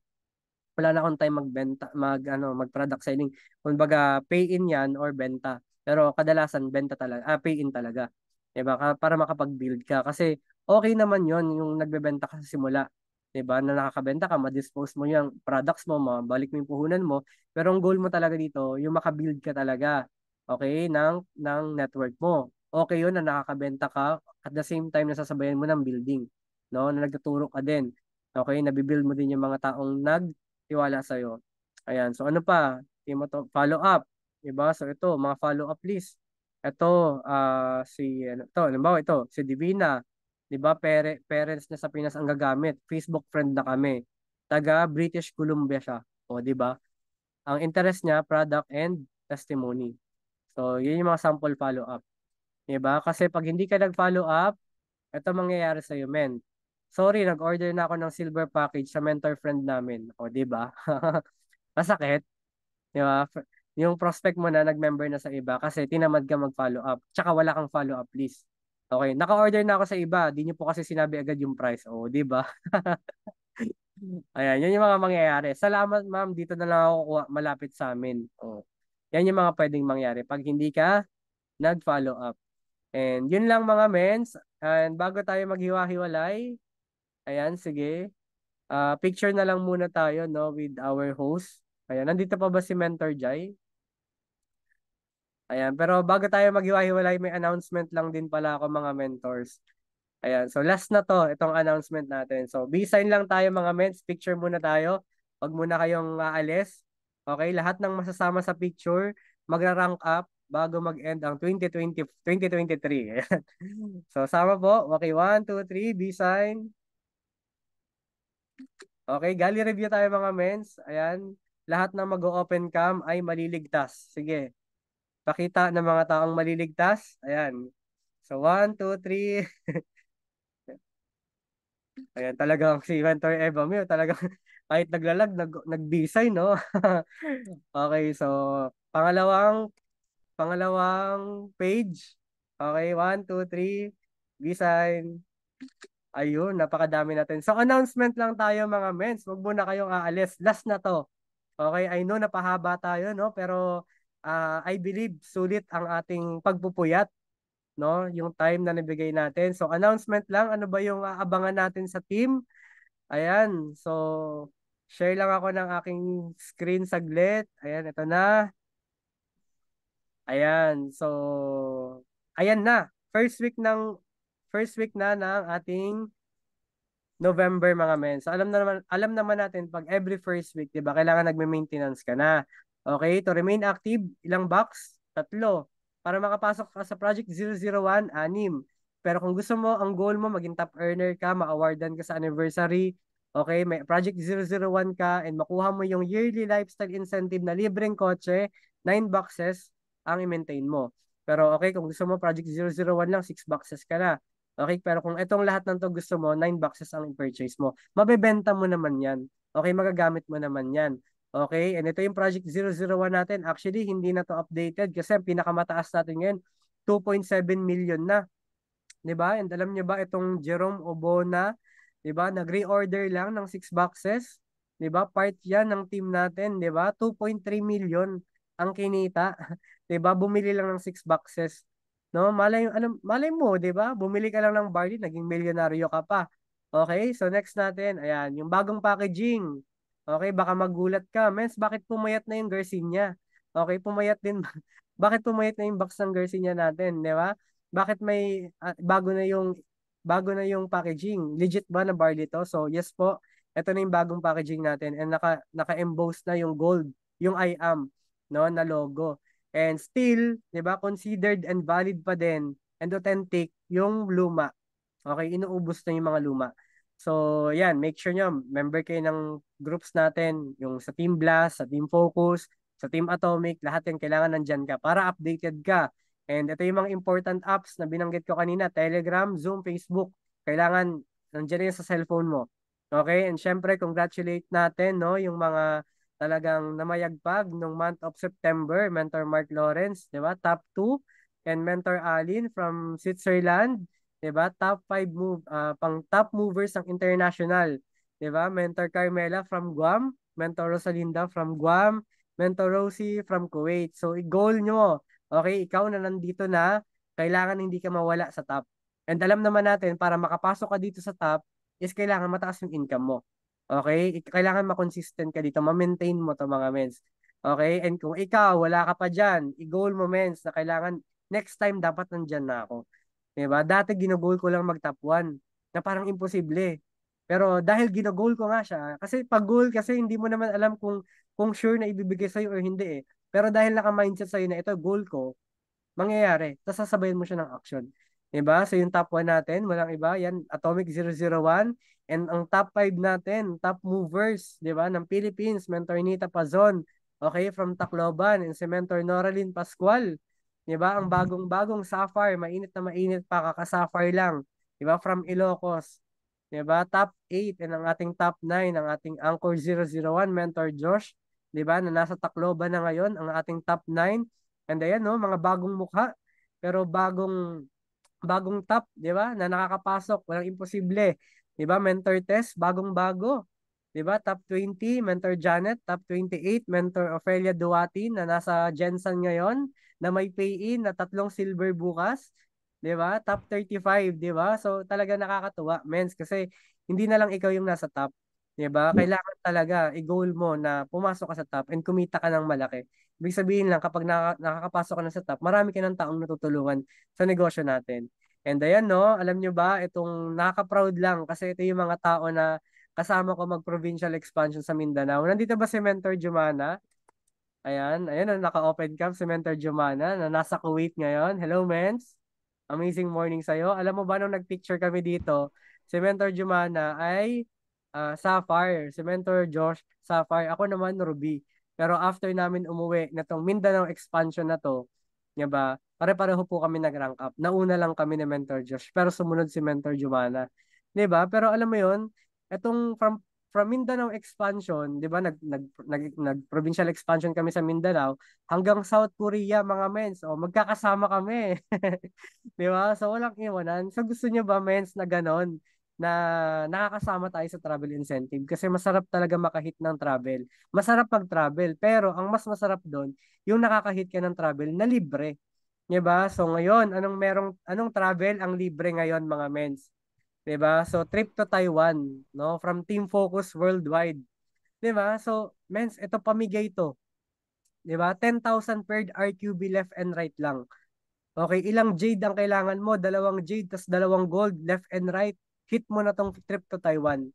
Speaker 1: wala na akong time magbenta, mag ano, mag product selling. Kumbaga pay in 'yan or benta. Pero kadalasan benta talaga, ah, pay in talaga. 'Di ba? Para makapag-build ka kasi okay naman 'yon yung nagbebenta ka sa simula. 'Di ba? Na nakakabenta ka, ma-dispose mo yung products mo, mabalik mo yung puhunan mo. Pero ang goal mo talaga dito, yung makabuild ka talaga. Okay, ng ng network mo. Okay 'yon na nakakabenta ka at the same time nasasabayan mo ng building, no? Na nagtuturo ka din. Okay, nabibuild mo din yung mga taong nagtiwala sa Ayan, so ano pa? Timo follow up, 'di ba? So ito, mga follow up list. Ito, ah, si, ano, ito, halimbawa ito, si Divina, di ba, pere, parents niya sa Pinas ang gagamit. Facebook friend na kami. Taga British Columbia siya. O, di ba? Ang interest niya, product and testimony. So, yun yung mga sample follow-up. Di ba? Kasi pag hindi ka nag-follow up, ito mangyayari sa sa'yo, men. Sorry, nag-order na ako ng silver package sa mentor friend namin. O, di ba? Masakit. Di ba? yung prospect mo na nag-member na sa iba kasi tinamad ka mag-follow up tsaka wala kang follow up list. Okay, naka-order na ako sa iba, di nyo po kasi sinabi agad yung price. Oh, di ba? Ayan, yun yung mga mangyayari. Salamat ma'am, dito na lang ako kukuha, malapit sa amin. Oh. Yan yung mga pwedeng mangyari pag hindi ka nag-follow up. And yun lang mga mens. And bago tayo maghiwa-hiwalay, ayan, sige. Uh, picture na lang muna tayo no, with our host. Ayan, nandito pa ba si Mentor Jai? Ayan, pero bago tayo maghiwa-hiwalay, may announcement lang din pala ako mga mentors. Ayan, so last na to, itong announcement natin. So, b sign lang tayo mga ments, picture muna tayo. Huwag muna kayong aalis. Okay, lahat ng masasama sa picture, magra-rank up bago mag-end ang 2020, 2023. Ayan. so, sama po. Okay, 1, 2, 3, be-sign. Okay, gali review tayo mga ments. Ayan lahat na mag-open cam ay maliligtas. Sige. Pakita ng mga taong maliligtas. Ayan. So, 1, 2, 3. Ayan, talagang si Mentor Eva Mio, talagang kahit naglalag, nag, nagbisay, no? okay, so, pangalawang, pangalawang page. Okay, 1, 2, 3, Design. Ayun, napakadami natin. So, announcement lang tayo mga mens. Huwag muna kayong aalis. Last na to. Okay, I know napahaba tayo no, pero uh, I believe sulit ang ating pagpupuyat no, yung time na nabigay natin. So announcement lang, ano ba yung aabangan natin sa team? Ayan, so share lang ako ng aking screen saglit. Ayan, ito na. Ayan, so ayan na. First week ng first week na ng ating November mga men. So alam na naman alam naman natin pag every first week, 'di ba? Kailangan nagme-maintenance ka na. Okay, to remain active, ilang box? Tatlo. Para makapasok ka sa project 001, anim. Pero kung gusto mo, ang goal mo maging top earner ka, ma-awardan ka sa anniversary, okay, may project 001 ka and makuha mo yung yearly lifestyle incentive na libreng kotse, 9 boxes ang i-maintain mo. Pero okay, kung gusto mo project 001 lang, 6 boxes ka na. Okay, pero kung itong lahat ng to gusto mo, 9 boxes ang i-purchase mo. Mabebenta mo naman 'yan. Okay, magagamit mo naman 'yan. Okay, and ito yung project 001 natin. Actually, hindi na to updated kasi ang pinakamataas natin ngayon 2.7 million na. 'Di ba? And alam niyo ba itong Jerome Obona, 'di ba? Nag-reorder lang ng 6 boxes, 'di ba? Part 'yan ng team natin, 'di ba? 2.3 million ang kinita, 'di ba? Bumili lang ng 6 boxes. No, malay ano malay mo, 'di ba? Bumili ka lang ng barley, naging milyonaryo ka pa. Okay? So next natin, ayan, yung bagong packaging. Okay, baka magulat ka. Mens, bakit pumayat na yung Garcinia? Okay, pumayat din. bakit pumayat na yung box ng Garcinia natin, 'di ba? Bakit may uh, bago na yung bago na yung packaging? Legit ba na barley to? So yes po, ito na yung bagong packaging natin and naka naka-emboss na yung gold, yung I am, no, na logo. And still, 'di ba, considered and valid pa din and authentic yung luma. Okay, inuubos na yung mga luma. So, yan, make sure nyo, member kayo ng groups natin, yung sa Team Blast, sa Team Focus, sa Team Atomic, lahat yan kailangan nandiyan ka para updated ka. And ito yung mga important apps na binanggit ko kanina, Telegram, Zoom, Facebook, kailangan nandiyan yan sa cellphone mo. Okay, and syempre, congratulate natin, no, yung mga talagang namayagpag nung month of September, Mentor Mark Lawrence, di ba? Top 2 and Mentor Alin from Switzerland, di ba? Top 5 move, uh, pang top movers ng international, di ba? Mentor Carmela from Guam, Mentor Rosalinda from Guam, Mentor Rosie from Kuwait. So, i goal nyo, okay, ikaw na nandito na, kailangan hindi ka mawala sa top. And alam naman natin, para makapasok ka dito sa top, is kailangan mataas yung income mo. Okay? Kailangan makonsistent ka dito. Ma-maintain mo to mga mens. Okay? And kung ikaw, wala ka pa dyan, i-goal mo mens na kailangan, next time dapat nandyan na ako. Diba? Dati ginagol ko lang mag-top 1 na parang imposible. Pero dahil ginagol ko nga siya, kasi pag goal kasi hindi mo naman alam kung kung sure na ibibigay sa'yo or hindi eh. Pero dahil naka-mindset sa'yo na ito, goal ko, mangyayari. Tapos sasabayan mo siya ng action. Diba? So yung top 1 natin, walang iba. Yan, Atomic 001. And ang top 5 natin, top movers, di ba? Ng Philippines, Mentor Nita Pazon. Okay, from Tacloban. And si Mentor Noraline Pascual. Di ba? Ang mm-hmm. bagong-bagong Sapphire. Mainit na mainit pa, kaka-Sapphire lang. Di ba? From Ilocos. Di ba? Top 8 and ang ating top 9, ang ating Anchor 001, Mentor Josh. Di ba? Na nasa Tacloban na ngayon, ang ating top 9. And ayan, no, mga bagong mukha. Pero bagong bagong top, 'di ba? Na nakakapasok, walang imposible. 'Di ba? Mentor test, bagong-bago. 'Di ba? Top 20, Mentor Janet, top 28, Mentor Ofelia Duwati na nasa Jensen ngayon, na may pay-in na tatlong silver bukas. 'di ba? Top 35, 'di ba? So talaga nakakatuwa, men's kasi hindi na lang ikaw yung nasa top, 'di ba? Kailangan talaga i-goal mo na pumasok ka sa top and kumita ka ng malaki. Ibig sabihin lang, kapag naka, nakakapasok ka na sa top, marami ka ng taong natutulungan sa negosyo natin. And ayan, no, alam nyo ba, itong nakaka-proud lang kasi ito yung mga tao na kasama ko mag-provincial expansion sa Mindanao. Nandito ba si Mentor Jumana? Ayan, ayan, naka-open cam si Mentor Jumana na nasa Kuwait ngayon. Hello, Mens. Amazing morning sa'yo. Alam mo ba, nung nag-picture kami dito, si Mentor Jumana ay uh, Sapphire, si Mentor Josh Sapphire, ako naman Ruby. Pero after namin umuwi na tong Mindanao expansion na to, niya ba, pare-pareho po kami nag-rank up. Nauna lang kami ni Mentor Josh, pero sumunod si Mentor Jumana. 'Di ba? Pero alam mo 'yon, itong from from Mindanao expansion, 'di ba, nag nag, nag nag provincial expansion kami sa Mindanao hanggang South Korea mga mens. O magkakasama kami. 'Di ba? So walang iwanan. So gusto niyo ba mens na ganon? na nakakasama tayo sa travel incentive kasi masarap talaga makahit ng travel. Masarap mag-travel pero ang mas masarap doon yung nakakahit ka ng travel na libre. 'Di ba? So ngayon, anong merong anong travel ang libre ngayon mga mens? 'Di ba? So trip to Taiwan, no? From Team Focus Worldwide. 'Di ba? So mens, ito pamigay to. 'Di ba? 10,000 per RQB left and right lang. Okay, ilang jade ang kailangan mo? Dalawang jade, tas dalawang gold, left and right hit mo na tong trip to Taiwan.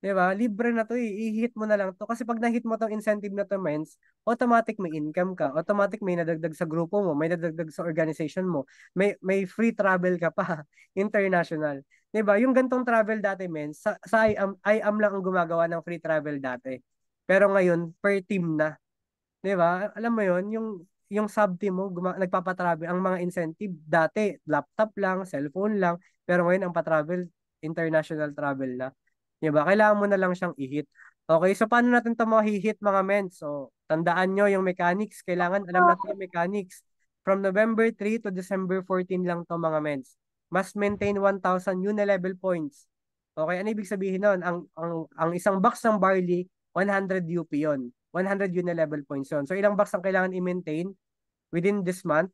Speaker 1: 'Di ba? Libre na 'to eh. I-hit mo na lang 'to kasi pag na-hit mo tong incentive na to, mens, automatic may income ka, automatic may nadagdag sa grupo mo, may nadagdag sa organization mo, may may free travel ka pa international. 'Di ba? Yung gantong travel dati, mens, sa, sa I am I am lang ang gumagawa ng free travel dati. Pero ngayon, per team na. 'Di ba? Alam mo 'yon, yung yung sub team mo guma- nagpapa-travel ang mga incentive dati laptop lang, cellphone lang, pero ngayon ang pa-travel international travel na. Di ba? Kailangan mo na lang siyang i Okay, so paano natin 'to mahihit mga men? So, tandaan nyo yung mechanics. Kailangan alam natin yung mechanics. From November 3 to December 14 lang to mga men. Must maintain 1,000 level points. Okay, ano ibig sabihin nun? Ang, ang, ang isang box ng barley, 100 UP yun. 100 level points yon So, ilang box ang kailangan i-maintain within this month?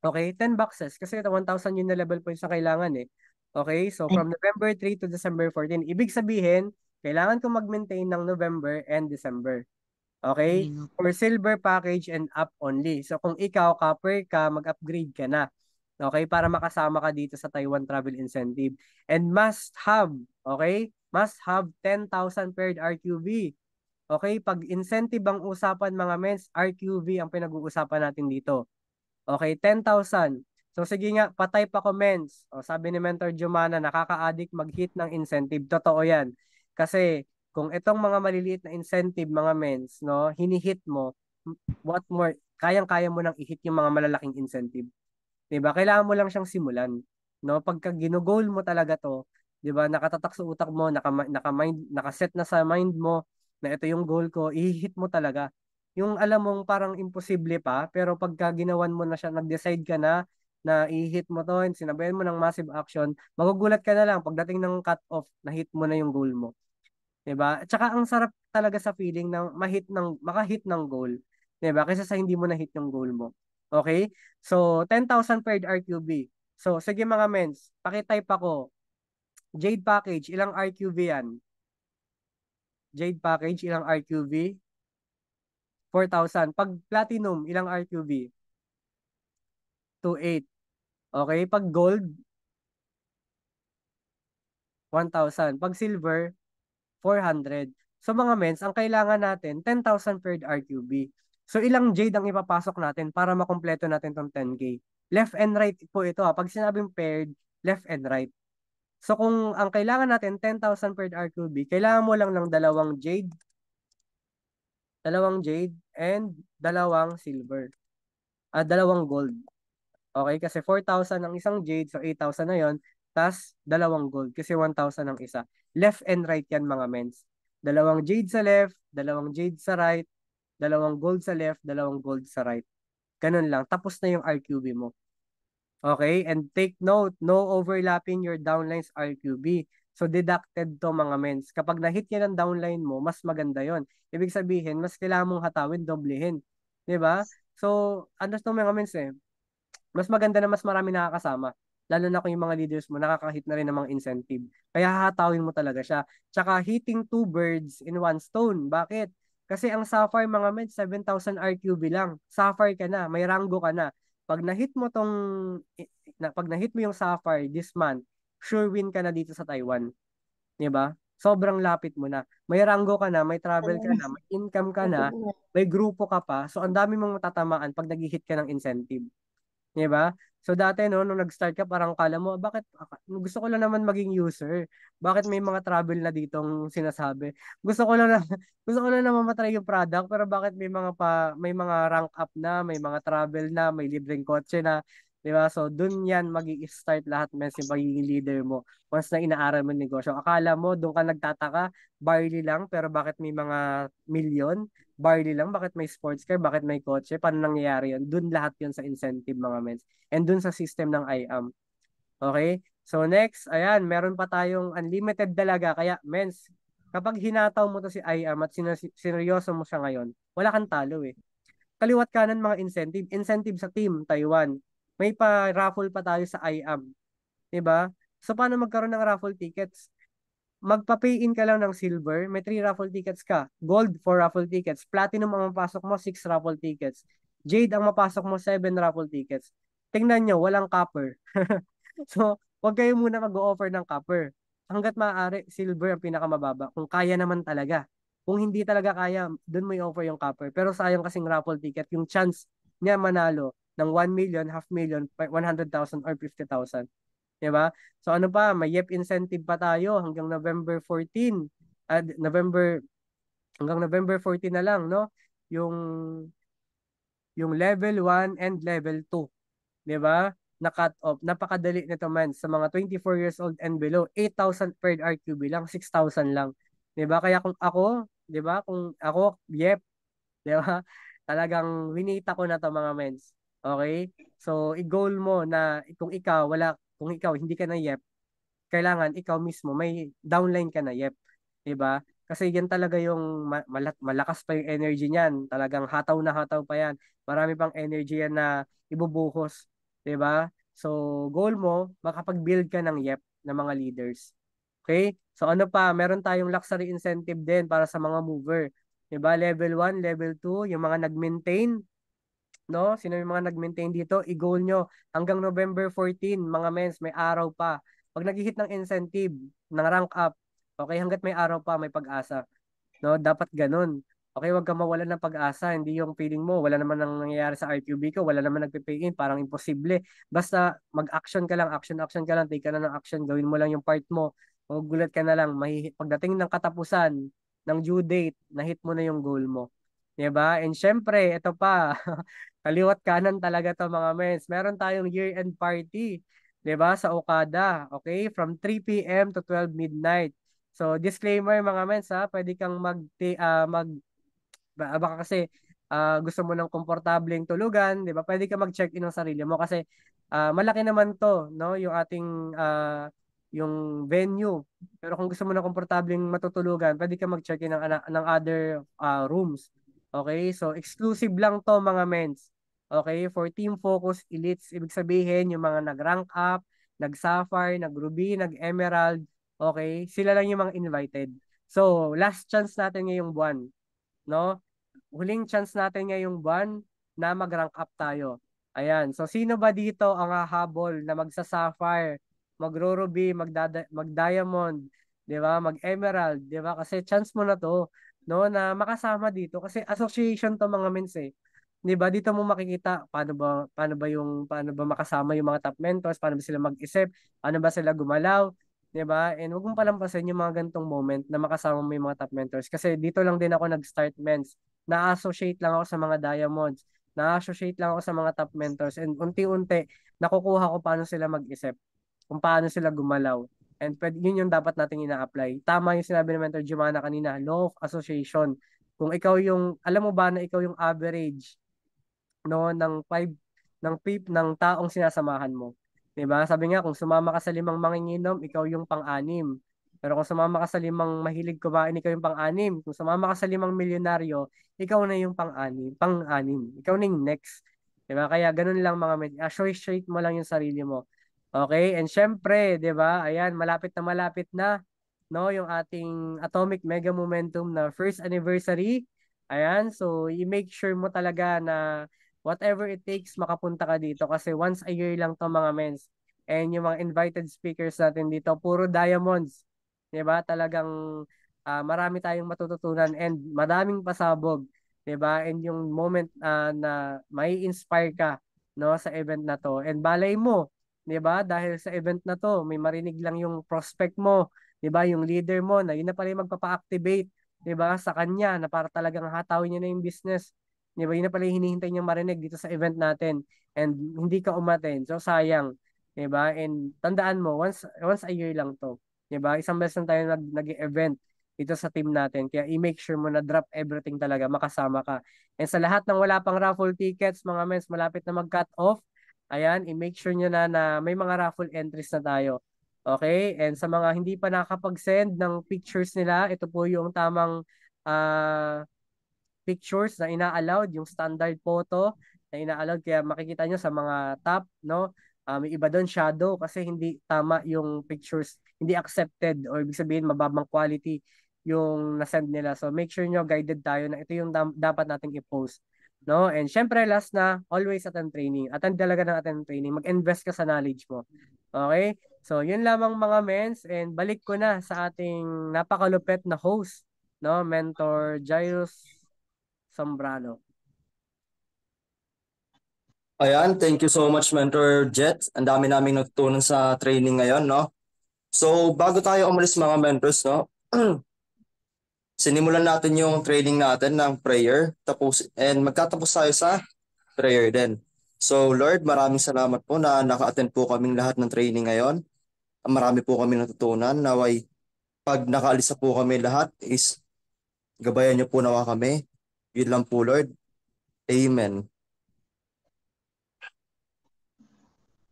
Speaker 1: Okay, 10 boxes. Kasi ito 1,000 level points ang kailangan eh. Okay? So from November 3 to December 14. Ibig sabihin, kailangan kong mag-maintain ng November and December. Okay? For silver package and up only. So kung ikaw, copper ka, mag-upgrade ka na. Okay? Para makasama ka dito sa Taiwan Travel Incentive. And must have, okay? Must have 10,000 paired RQB. Okay? Pag incentive ang usapan mga mens, RQB ang pinag-uusapan natin dito. Okay? 10,000. So sige nga, patay pa comments. O, sabi ni Mentor Jumana, nakaka-addict mag-hit ng incentive. Totoo yan. Kasi kung itong mga maliliit na incentive mga mens, no, hinihit mo, what more, kayang-kaya mo nang ihit yung mga malalaking incentive. 'Di ba? Kailangan mo lang siyang simulan, no? Pagka ginugol mo talaga 'to, 'di ba? Nakatatak sa utak mo, naka naka mind, nakaset na sa mind mo na ito yung goal ko, ihit mo talaga. Yung alam mong parang imposible pa, pero pagka ginawan mo na siya, nag-decide ka na, na i-hit mo to and sinabayan mo ng massive action, magugulat ka na lang pagdating ng cut-off, na-hit mo na yung goal mo. 'Di ba? Tsaka ang sarap talaga sa feeling na ng mahit ng maka-hit ng goal, 'di ba? Kaysa sa hindi mo na-hit yung goal mo. Okay? So 10,000 paired RQB. So sige mga mens, paki-type ako. Jade package, ilang RQB 'yan? Jade package, ilang RQB? 4,000. Pag platinum, ilang RQB? 2,8. Okay, pag gold, 1,000. Pag silver, 400. So mga mens, ang kailangan natin, 10,000 per RQB. So ilang jade ang ipapasok natin para makompleto natin tong 10K. Left and right po ito ha. Pag sinabing paired, left and right. So kung ang kailangan natin 10,000 per RQB, kailangan mo lang ng dalawang jade, dalawang jade, and dalawang silver. At ah, dalawang gold. Okay, kasi 4,000 ang isang jade, so 8,000 na yon tas dalawang gold kasi 1,000 ang isa. Left and right yan mga mens. Dalawang jade sa left, dalawang jade sa right, dalawang gold sa left, dalawang gold sa right. Ganun lang. Tapos na yung RQB mo. Okay? And take note, no overlapping your downlines RQB. So deducted to mga mens. Kapag na-hit yan ang downline mo, mas maganda yon Ibig sabihin, mas kailangan mong hatawin, doblehin. ba diba? So, ano to mga mens eh? mas maganda na mas marami nakakasama. Lalo na kung yung mga leaders mo, nakakahit na rin ng mga incentive. Kaya hatawin mo talaga siya. Tsaka hitting two birds in one stone. Bakit? Kasi ang Sapphire mga men, 7,000 RQB lang. Sapphire ka na, may rango ka na. Pag na-hit mo tong na, pag na-hit mo yung Sapphire this month, sure win ka na dito sa Taiwan. 'Di ba? Sobrang lapit mo na. May rango ka na, may travel ka na, may income ka na, may grupo ka pa. So ang dami mong matatamaan pag nag-hit ka ng incentive. 'Di ba? So dati no, nung nag-start ka parang kala mo, ah, bakit ah, gusto ko lang naman maging user. Bakit may mga travel na ditong sinasabi? Gusto ko lang na, gusto ko lang naman matry yung product pero bakit may mga pa, may mga rank up na, may mga travel na, may libreng kotse na. Di ba? So, dun yan mag-i-start lahat mens yung pagiging leader mo. Once na inaaral mo yung negosyo. Akala mo, doon ka nagtataka, barley lang, pero bakit may mga million? Barley lang, bakit may sports car? Bakit may kotse? Paano nangyayari yun? Dun lahat yun sa incentive mga mens. And dun sa system ng IAM. Okay? So next, ayan, meron pa tayong unlimited dalaga. Kaya, mens, kapag hinataw mo to si IAM at sinas- sineryoso mo siya ngayon, wala kang talo eh. Kaliwat kanan mga incentive. Incentive sa team, Taiwan may pa-raffle pa tayo sa IAM. 'Di ba? So, paano magkaroon ng raffle tickets? Magpa-pay-in ka lang ng silver, may 3 raffle tickets ka. Gold, for raffle tickets. Platinum ang mapasok mo, 6 raffle tickets. Jade ang mapasok mo, 7 raffle tickets. Tingnan nyo, walang copper. so, huwag kayo muna mag-o-offer ng copper. Hanggat maaari, silver ang pinakamababa. Kung kaya naman talaga. Kung hindi talaga kaya, doon mo i-offer yung copper. Pero sayang kasing raffle ticket, yung chance niya manalo ng 1 million, half million, 100,000 or 50,000. 'Di ba? So ano pa, may YEP incentive pa tayo hanggang November 14. Uh, November hanggang November 14 na lang, no? Yung yung level 1 and level 2. 'Di ba? Na cut off. Napakadali nito man sa mga 24 years old and below, 8,000 per RQB lang, 6,000 lang. 'Di ba? Kaya kung ako, 'di ba? Kung ako, YEP, 'di ba? Talagang winita ko na 'to mga mens. Okay? So, i-goal mo na kung ikaw, wala, kung ikaw, hindi ka na yep, kailangan ikaw mismo, may downline ka na yep. ba? Diba? Kasi yan talaga yung mal- malakas pa yung energy niyan. Talagang hataw na hataw pa yan. Marami pang energy yan na ibubuhos. ba? Diba? So, goal mo, makapag-build ka ng yep ng mga leaders. Okay? So, ano pa? Meron tayong luxury incentive din para sa mga mover. ba? Diba? Level 1, level 2, yung mga nag-maintain no? Sino yung mga nag-maintain dito? I-goal nyo. Hanggang November 14, mga mens, may araw pa. Pag nag-hit ng incentive, ng rank up, okay, hanggat may araw pa, may pag-asa. No, dapat ganun. Okay, wag kang mawalan ng pag-asa. Hindi yung feeling mo, wala naman nang nangyayari sa RQB ko, wala naman nagpe-pay in, parang imposible. Basta mag-action ka lang, action-action ka lang, take ka na ng action, gawin mo lang yung part mo. Magugulat ka na lang, mahi- pagdating ng katapusan, ng due date, na-hit mo na yung goal mo. 'Di ba? And syempre, ito pa, kaliwat kanan talaga 'to mga mens. Meron tayong year-end party, 'di ba, sa Okada, okay? From 3 PM to 12 midnight. So disclaimer mga mens ha, pwede kang mag uh, mag baka kasi uh, gusto mo ng komportableng tulugan, 'di ba? Pwede kang mag-check in ng sarili mo kasi uh, malaki naman 'to, no? Yung ating uh, yung venue. Pero kung gusto mo na komportableng matutulugan, pwede ka mag-check in ng, ng other uh, rooms. Okay? So, exclusive lang to mga men's. Okay? For team focus elites, ibig sabihin yung mga nag-rank up, nag-sapphire, nag-ruby, nag-emerald, okay? Sila lang yung mga invited. So, last chance natin ngayong buwan, no? Huling chance natin ngayong buwan na mag-rank up tayo. Ayan. So, sino ba dito ang hahabol na magsa-sapphire, magro-ruby, mag-diamond, 'di ba? Mag-emerald, 'di ba? Kasi chance mo na 'to no na makasama dito kasi association to mga men's eh. 'Di ba? Dito mo makikita paano ba paano ba yung paano ba makasama yung mga top mentors, paano ba sila mag-isip, ano ba sila gumalaw, 'di ba? And wag mong palampasin yung mga gantong moment na makasama mo yung mga top mentors kasi dito lang din ako nag-start men's. Na-associate lang ako sa mga diamonds, na-associate lang ako sa mga top mentors and unti-unti nakukuha ko paano sila mag-isip, kung paano sila gumalaw, And pwede, yun yung dapat natin ina-apply. Tama yung sinabi ni Mentor Jumana kanina, law of association. Kung ikaw yung, alam mo ba na ikaw yung average no, ng five, ng pip, ng taong sinasamahan mo. 'Di ba? Sabi nga, kung sumama ka sa limang manginginom, ikaw yung pang-anim. Pero kung sumama ka sa limang mahilig kumain, ikaw yung pang-anim. Kung sumama ka sa limang milyonaryo, ikaw na yung pang-anim. Pang-anim. Ikaw na yung next. ba? Kaya ganun lang mga med. Associate ah, mo lang yung sarili mo Okay? And syempre, 'di ba? Ayan, malapit na malapit na no yung ating Atomic Mega Momentum na first anniversary. Ayan, so i-make sure mo talaga na whatever it takes makapunta ka dito kasi once a year lang 'to mga mens. And yung mga invited speakers natin dito, puro diamonds. 'Di ba? Talagang uh, marami tayong matututunan and madaming pasabog, 'di ba? And yung moment uh, na may inspire ka no sa event na 'to. And balay mo, 'di ba? Dahil sa event na 'to, may marinig lang yung prospect mo, 'di ba? Yung leader mo na yun na pala yung magpapa-activate, 'di ba? Sa kanya na para talagang hatawin niya na yung business. 'Di ba? Yun na pala yung hinihintay niyang marinig dito sa event natin and hindi ka umaten. So sayang, 'di ba? And tandaan mo, once once a year lang 'to. 'di ba? Isang beses lang tayo nag nag-event dito sa team natin. Kaya i-make sure mo na drop everything talaga, makasama ka. And sa lahat ng wala pang raffle tickets, mga mens, malapit na mag-cut off, Ayan, i-make sure nyo na na may mga raffle entries na tayo. Okay? And sa mga hindi pa nakakapag-send ng pictures nila, ito po yung tamang uh, pictures na ina-allowed, yung standard photo na ina-allowed. Kaya makikita nyo sa mga top, no? Um, iba doon shadow kasi hindi tama yung pictures, hindi accepted or ibig sabihin mababang quality yung na-send nila. So make sure nyo guided tayo na ito yung dapat nating i-post. No? And syempre, last na, always attend training. Attend talaga ng attend training. Mag-invest ka sa knowledge mo. Okay? So, yun lamang mga mens. And balik ko na sa ating napakalupet na host, no? Mentor Jairus Sombrano. Ayan, thank you so much Mentor Jet. Ang dami naming natutunan sa training ngayon, no? So, bago tayo umalis mga mentors, no? sinimulan natin yung training natin ng prayer tapos and magtatapos tayo sa prayer din. So Lord, maraming salamat po na naka-attend po kaming lahat ng training ngayon. Marami po kami natutunan naway pag nakaalis po kami lahat is gabayan niyo po nawa kami. Yun lang po Lord. Amen.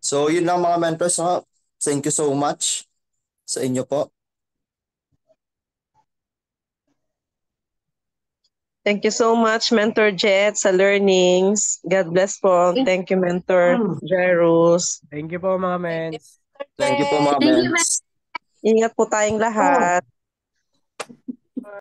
Speaker 1: So yun lang mga mentors. Thank you so much sa inyo po. Thank you so much, Mentor Jet, sa learnings. God bless po. Thank you, Mentor hmm. Jairus. Thank you po, mga men. Thank you po, mga men. Ingat po tayong lahat. Oh.